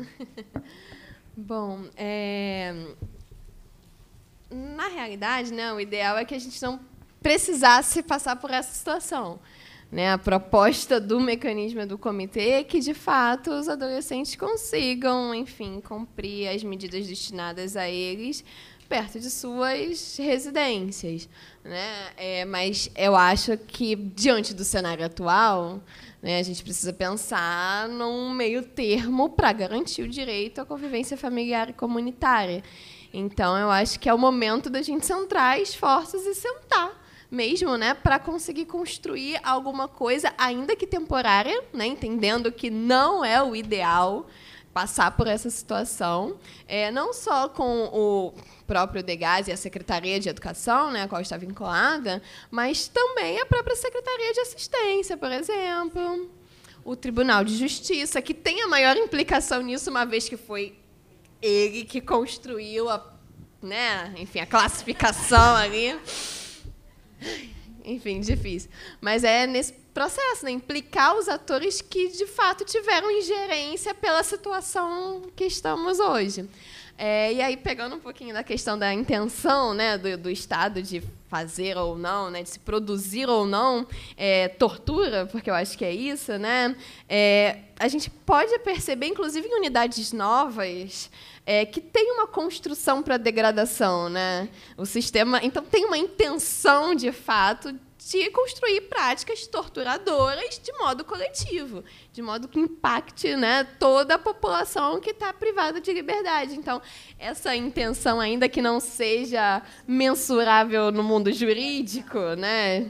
Bom, é, na realidade, não. Né, o ideal é que a gente não precisasse passar por essa situação. Né, a proposta do mecanismo do comitê é que, de fato, os adolescentes consigam, enfim, cumprir as medidas destinadas a eles perto de suas residências. Né? É, mas eu acho que, diante do cenário atual, né, a gente precisa pensar num meio termo para garantir o direito à convivência familiar e comunitária. Então, eu acho que é o momento da gente centrar esforços e sentar mesmo, né, para conseguir construir alguma coisa, ainda que temporária, né, entendendo que não é o ideal passar por essa situação, é, não só com o próprio Degas e a Secretaria de Educação, né, a qual está vinculada, mas também a própria Secretaria de Assistência, por exemplo, o Tribunal de Justiça, que tem a maior implicação nisso, uma vez que foi ele que construiu a, né, enfim, a classificação ali. Enfim, difícil. Mas é nesse processo, né? Implicar os atores que, de fato, tiveram ingerência pela situação que estamos hoje. É, e aí, pegando um pouquinho da questão da intenção né, do, do Estado de fazer ou não, né, de se produzir ou não é, tortura, porque eu acho que é isso, né? É, a gente pode perceber, inclusive em unidades novas, é, que tem uma construção para degradação, né? O sistema, então, tem uma intenção de fato de construir práticas torturadoras de modo coletivo, de modo que impacte né, toda a população que está privada de liberdade. Então, essa intenção, ainda que não seja mensurável no mundo jurídico, né,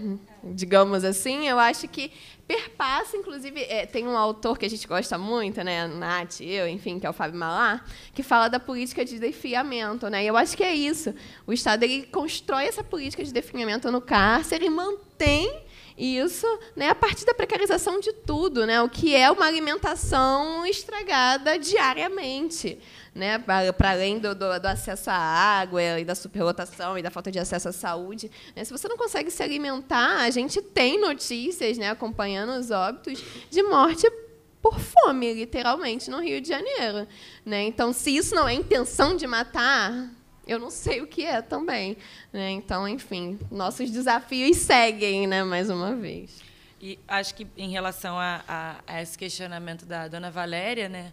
digamos assim, eu acho que perpassa, inclusive, é, tem um autor que a gente gosta muito, né, Nath, eu, enfim, que é o Fábio Malar, que fala da política de defiamento, né, e eu acho que é isso, o Estado, ele constrói essa política de defiamento no cárcere e mantém isso né, a partir da precarização de tudo, né, o que é uma alimentação estragada diariamente né, para além do, do, do, acesso à água e da superlotação e da falta de acesso à saúde. Né, se você não consegue se alimentar, a gente tem notícias, né, acompanhando os óbitos, de morte por fome, literalmente, no Rio de Janeiro. Né? Então, se isso não é intenção de matar, eu não sei o que é também. Né? Então, enfim, nossos desafios seguem, né, mais uma vez. E acho que em relação a, a, a esse questionamento da dona Valéria, né,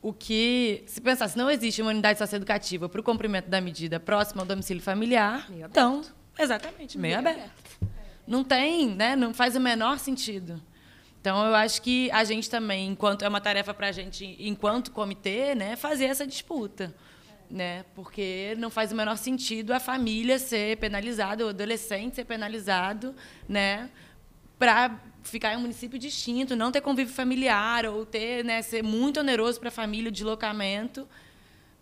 o que, se pensar, se não existe uma unidade socioeducativa para o cumprimento da medida próxima ao domicílio familiar, meio então, aberto. exatamente, meio, meio aberto. aberto. Não tem, né? Não faz o menor sentido. Então, eu acho que a gente também, enquanto é uma tarefa para a gente, enquanto comitê, né, fazer essa disputa. Né? Porque não faz o menor sentido a família ser penalizada, o adolescente ser penalizado, né? Para ficar em um município distinto, não ter convívio familiar ou ter, né, ser muito oneroso para a família o deslocamento,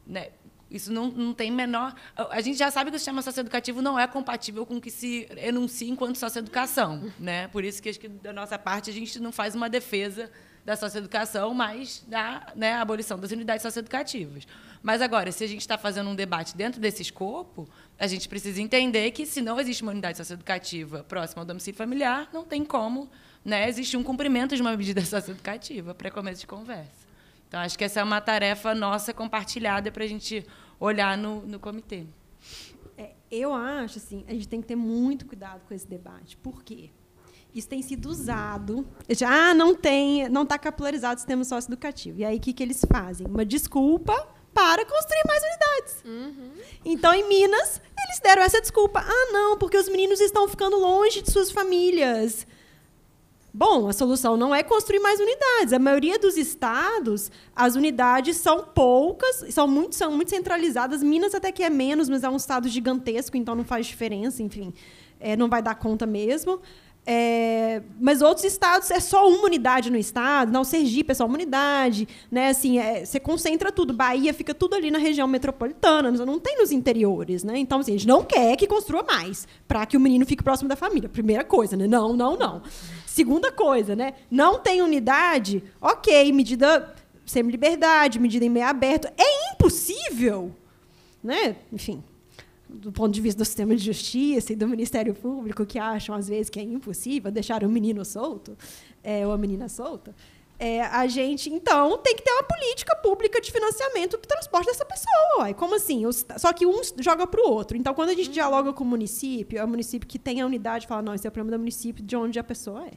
né? Isso não, não tem menor. A gente já sabe que o sistema socioeducativo não é compatível com o que se enuncia enquanto socioeducação. Né? Por isso que acho que da nossa parte a gente não faz uma defesa da socioeducação, mas da né, abolição das unidades socioeducativas. Mas agora, se a gente está fazendo um debate dentro desse escopo, a gente precisa entender que se não existe uma unidade socioeducativa próxima ao domicílio familiar, não tem como né, um cumprimento de uma medida socioeducativa para começo de conversa. Então, acho que essa é uma tarefa nossa compartilhada para a gente olhar no, no comitê. É, eu acho assim, a gente tem que ter muito cuidado com esse debate. Por quê? Isso tem sido usado. Já ah, não tem, não está capilarizado o sistema socioeducativo. E aí o que, que eles fazem? Uma desculpa para construir mais unidades. Uhum. Então, em Minas, eles deram essa desculpa. Ah, não, porque os meninos estão ficando longe de suas famílias. Bom, a solução não é construir mais unidades. A maioria dos estados, as unidades são poucas, são muito, são muito centralizadas. Minas até que é menos, mas é um estado gigantesco, então não faz diferença, enfim. É, não vai dar conta mesmo. É, mas outros estados é só uma unidade no estado, não Sergipe é só uma unidade, né? Assim, é, você concentra tudo. Bahia fica tudo ali na região metropolitana, não tem nos interiores, né? Então, assim, a gente não quer que construa mais para que o menino fique próximo da família. Primeira coisa, né? Não, não, não. Segunda coisa, né? Não tem unidade, ok, medida sem liberdade medida em meio aberto. É impossível, né? Enfim, do ponto de vista do sistema de justiça e do Ministério Público, que acham, às vezes, que é impossível deixar um menino solto, é, ou a menina solta, é, a gente, então, tem que ter uma política pública de financiamento do transporte dessa pessoa. como assim? Só que um joga para o outro. Então, quando a gente uhum. dialoga com o município, é o município que tem a unidade fala, não, esse é o problema do município, de onde a pessoa é.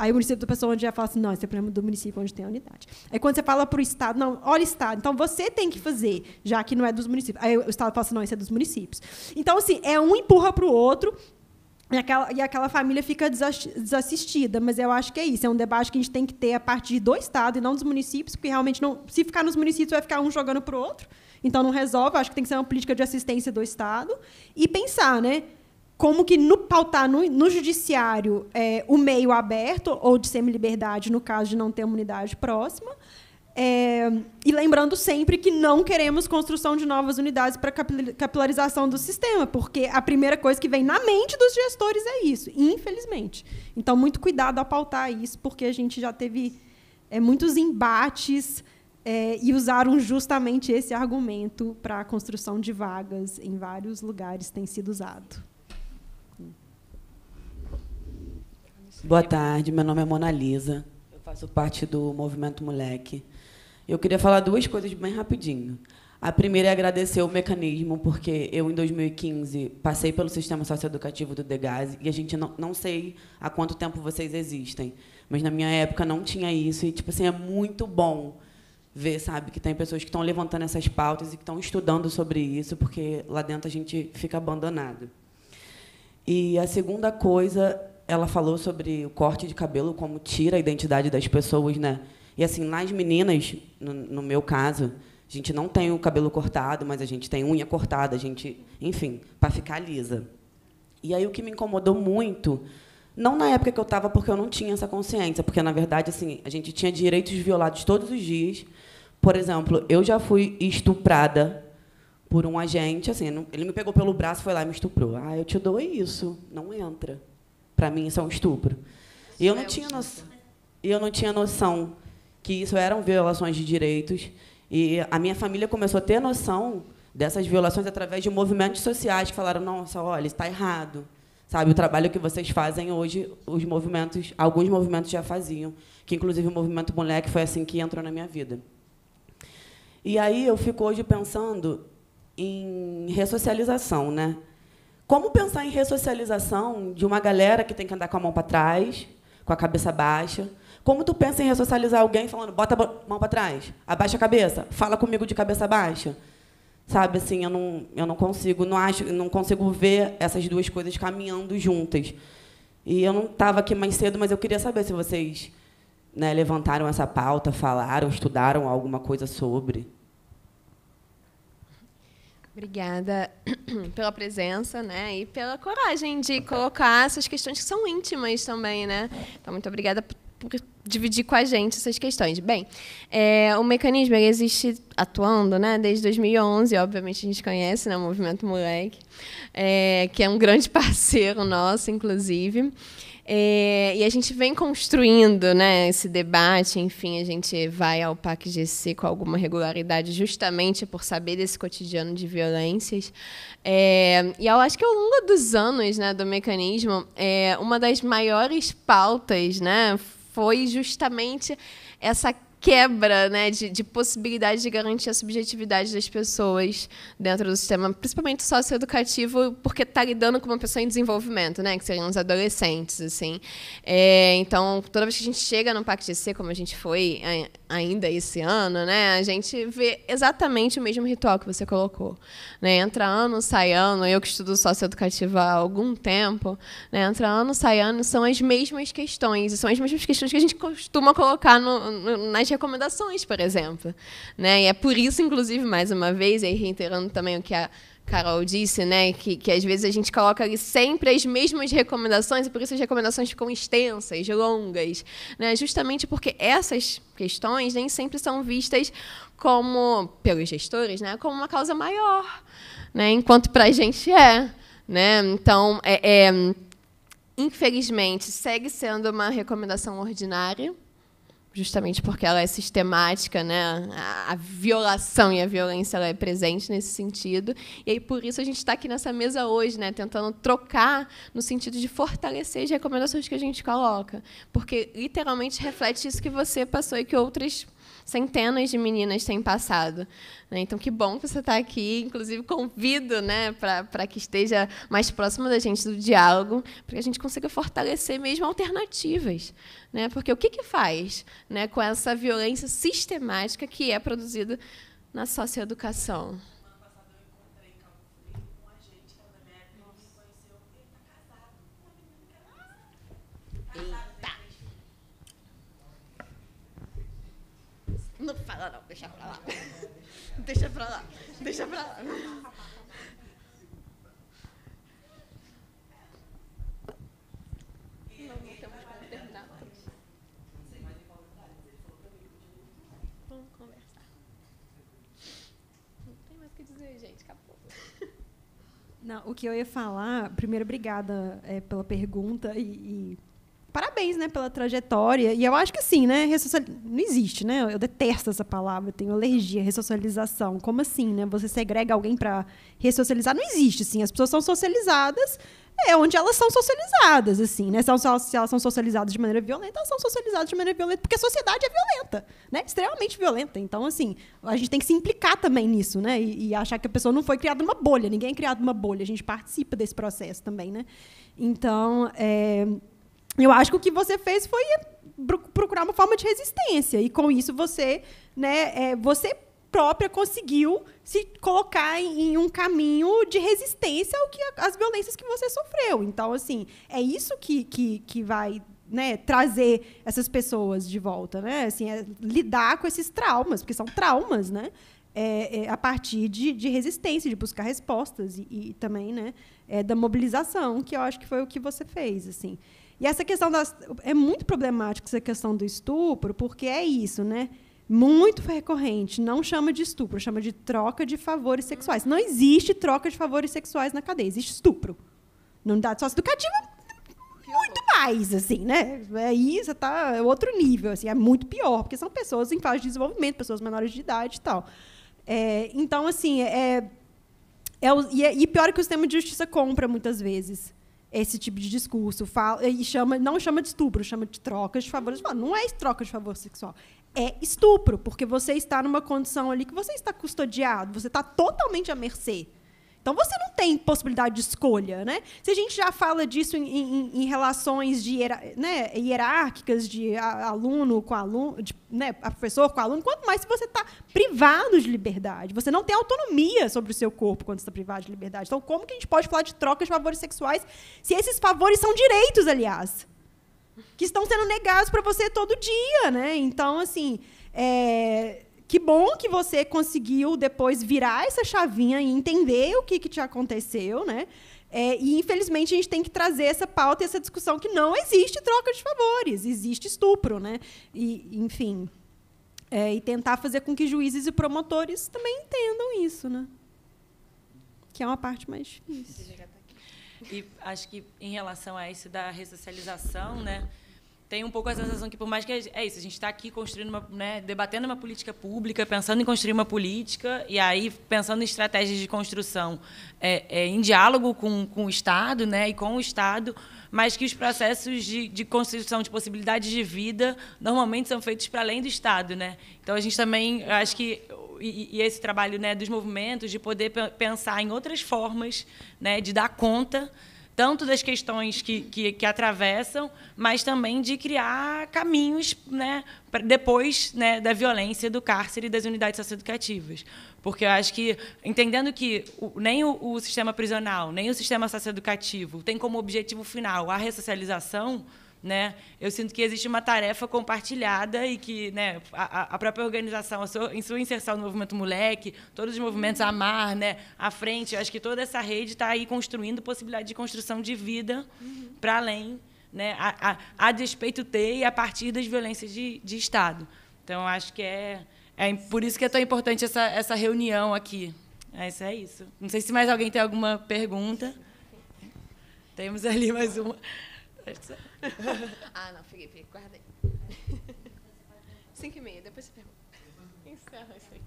Aí o município do Pessoa já fala assim, não, esse é problema do município onde tem a unidade. Aí quando você fala para o Estado, não, olha, Estado, então você tem que fazer, já que não é dos municípios. Aí o Estado fala assim, não, esse é dos municípios. Então, assim, é um empurra para o outro, e aquela, e aquela família fica desassistida, mas eu acho que é isso. É um debate que a gente tem que ter a partir do Estado e não dos municípios, porque realmente não. Se ficar nos municípios, vai ficar um jogando para o outro. Então não resolve. acho que tem que ser uma política de assistência do Estado. E pensar, né? como que no pautar no, no judiciário é, o meio aberto ou de semi-liberdade no caso de não ter uma unidade próxima. É, e lembrando sempre que não queremos construção de novas unidades para capilarização do sistema, porque a primeira coisa que vem na mente dos gestores é isso, infelizmente. Então, muito cuidado a pautar isso, porque a gente já teve é, muitos embates é, e usaram justamente esse argumento para a construção de vagas em vários lugares tem sido usado. Boa tarde, meu nome é Mona Lisa, eu faço parte do Movimento Moleque. Eu queria falar duas coisas bem rapidinho. A primeira é agradecer o mecanismo, porque eu, em 2015, passei pelo sistema socioeducativo do DEGAS, e a gente não, não sei há quanto tempo vocês existem, mas na minha época não tinha isso, e tipo assim, é muito bom ver, sabe, que tem pessoas que estão levantando essas pautas e que estão estudando sobre isso, porque lá dentro a gente fica abandonado. E a segunda coisa ela falou sobre o corte de cabelo como tira a identidade das pessoas, né? E assim, nas meninas, no, no, meu caso, a gente não tem o cabelo cortado, mas a gente tem unha cortada, a gente, enfim, para ficar lisa. E aí o que me incomodou muito, não na época que eu estava, porque eu não tinha essa consciência, porque na verdade assim, a gente tinha direitos violados todos os dias. Por exemplo, eu já fui estuprada por um agente, assim, ele me pegou pelo braço, foi lá e me estuprou. Ah, eu te dou isso, não entra. Para mim, isso é um estupro. Isso eu não é tinha um noção, eu não tinha noção que isso eram violações de direitos. E a minha família começou a ter noção dessas violações através de movimentos sociais que falaram: nossa, olha, está errado. Sabe, o trabalho que vocês fazem hoje, os movimentos, alguns movimentos já faziam, que inclusive o movimento Moleque foi assim que entrou na minha vida. E aí eu fico hoje pensando em ressocialização, né? Como pensar em ressocialização de uma galera que tem que andar com a mão para trás, com a cabeça baixa? Como tu pensa em ressocializar alguém falando, bota a mão para trás, abaixa a cabeça, fala comigo de cabeça baixa? Sabe, assim, eu não, eu não consigo, não acho, não consigo ver essas duas coisas caminhando juntas. E eu não estava aqui mais cedo, mas eu queria saber se vocês né, levantaram essa pauta, falaram, estudaram alguma coisa sobre. Obrigada pela presença, né? E pela coragem de colocar essas questões que são íntimas também, né? Então, muito obrigada por dividir com a gente essas questões. Bem, é, o mecanismo existe atuando né, desde 2011, obviamente a gente conhece né, o Movimento Moleque, é, que é um grande parceiro nosso, inclusive. É, e a gente vem construindo né, esse debate, enfim, a gente vai ao PAC GC com alguma regularidade, justamente por saber desse cotidiano de violências. É, e eu acho que ao longo dos anos né, do mecanismo, é, uma das maiores pautas né, foi justamente essa quebra né, de, de possibilidade de garantir a subjetividade das pessoas dentro do sistema, principalmente socioeducativo, porque está lidando com uma pessoa em desenvolvimento, né, que seriam os adolescentes. assim. É, então, toda vez que a gente chega no Pacto GC, como a gente foi ainda esse ano, né, a gente vê exatamente o mesmo ritual que você colocou. Né? Entra ano, sai ano, eu que estudo socioeducativo há algum tempo, né? entra ano, sai ano, são as mesmas questões, são as mesmas questões que a gente costuma colocar no, no, nas recomendações, por exemplo. Né? E é por isso, inclusive, mais uma vez, aí reiterando também o que a Carol disse, né, que, que às vezes a gente coloca ali sempre as mesmas recomendações, e por isso as recomendações ficam extensas, longas, né, justamente porque essas questões nem sempre são vistas como, pelos gestores, né, como uma causa maior, né, enquanto para a gente é, né, então, é, é, infelizmente, segue sendo uma recomendação ordinária, justamente porque ela é sistemática, né? A, violação e a violência ela é presente nesse sentido. E aí por isso a gente está aqui nessa mesa hoje, né? Tentando trocar no sentido de fortalecer as recomendações que a gente coloca, porque literalmente reflete isso que você passou e que outras centenas de meninas têm passado. Né? Então, que bom que você está aqui. Inclusive, convido né, para que esteja mais próximo da gente do diálogo, para que a gente consiga fortalecer mesmo alternativas. Né? Porque o que, que faz né, com essa violência sistemática que é produzida na socioeducação? mundo não, deixa pra lá. deixa pra lá, deixa pra lá. Não, Vamos conversar. Não tem mais o que dizer, gente. Acabou. Não, o que eu ia falar, primeiro, obrigada é, pela pergunta e parabéns, né, pela trajetória. E eu acho que assim, né, ressocial... não existe, né? Eu detesto essa palavra, tenho alergia, ressocialização. Como assim, né? Você segrega alguém para ressocializar? Não existe, Sim, As pessoas são socializadas é onde elas são socializadas, assim, né? Se elas, se elas são socializadas de maneira violenta, elas são socializadas de maneira violenta, porque a sociedade é violenta, né? Extremamente violenta. Então, assim, a gente tem que se implicar também nisso, né? E, e achar que a pessoa não foi criada numa bolha, ninguém é criado numa bolha, a gente participa desse processo também, né? Então, é, eu acho que o que você fez foi procurar uma forma de resistência. E com isso você, né, é, você própria conseguiu se colocar em, um caminho de resistência ao que as violências que você sofreu. Então, assim, é isso que, que, que vai né, trazer essas pessoas de volta, né? Assim, é lidar com esses traumas, porque são traumas, né? É, é, a partir de, de, resistência, de buscar respostas e, e também, né, é, da mobilização, que eu acho que foi o que você fez, assim. E essa questão das. É muito problemática essa questão do estupro, porque é isso, né? Muito recorrente. Não chama de estupro, chama de troca de favores sexuais. Não existe troca de favores sexuais na cadeia, existe estupro. Na unidade socioeducativa, é muito mais, assim, né? Aí é você tá. É outro nível, assim, é muito pior, porque são pessoas em fase de desenvolvimento, pessoas menores de idade e tal. É, então, assim, é. É, e, é, e pior é que o sistema de justiça compra muitas vezes esse tipo de discurso, fala, e chama, não chama de estupro, chama de troca de favores. Não é troca de favor sexual, é estupro, porque você está numa condição ali que você está custodiado, você está totalmente à mercê então você não tem possibilidade de escolha, né? Se a gente já fala disso em, em, em relações de né, hierárquicas de aluno com aluno, de, né, professor com aluno, quanto mais se você está privado de liberdade, você não tem autonomia sobre o seu corpo quando está privado de liberdade. Então como que a gente pode falar de troca de favores sexuais se esses favores são direitos, aliás, que estão sendo negados para você todo dia, né? Então assim, é que bom que você conseguiu depois virar essa chavinha e entender o que, que te aconteceu, né? É, e infelizmente a gente tem que trazer essa pauta e essa discussão que não existe troca de favores, existe estupro, né? E, enfim. É, e tentar fazer com que juízes e promotores também entendam isso, né? Que é uma parte mais difícil. E acho que em relação a isso da ressocialização, né? tem um pouco a sensação que, por mais que é, é isso, a gente está aqui construindo uma, né, debatendo uma política pública, pensando em construir uma política, e aí pensando em estratégias de construção é, é, em diálogo com, com o Estado né, e com o Estado, mas que os processos de, de construção de possibilidades de vida normalmente são feitos para além do Estado. Né? Então a gente também, acho que e, e, esse trabalho né, dos movimentos, de poder pensar em outras formas né, de dar conta tanto das questões que, que, que atravessam, mas também de criar caminhos né, depois né, da violência, do cárcere e das unidades socioeducativas. Porque eu acho que, entendendo que o, nem o, o, sistema prisional, nem o sistema socioeducativo tem como objetivo final a ressocialização, né? Eu sinto que existe uma tarefa compartilhada e que, né, a, a própria organização, a sua, em sua inserção no movimento moleque, todos os movimentos amar, né, à frente, acho que toda essa rede está aí construindo possibilidade de construção de vida uhum. para além, né, a, a, a despeito ter e a partir das violências de, de Estado. Então acho que é, é por isso que é tão importante essa, essa reunião aqui. É, isso é isso. Não sei se mais alguém tem alguma pergunta. Temos ali mais uma. ah, não, Felipe, guarda aí. Cinco e meia, depois você pergunta. Encerra isso aí.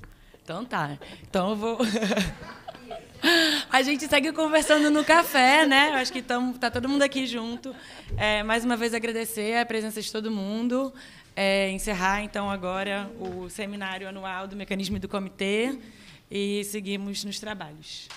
Então tá. Então eu vou. A gente segue conversando no café, né? Eu acho que tamo, tá todo mundo aqui junto. É, mais uma vez agradecer a presença de todo mundo. É, encerrar então agora o seminário anual do mecanismo do comitê e seguimos nos trabalhos.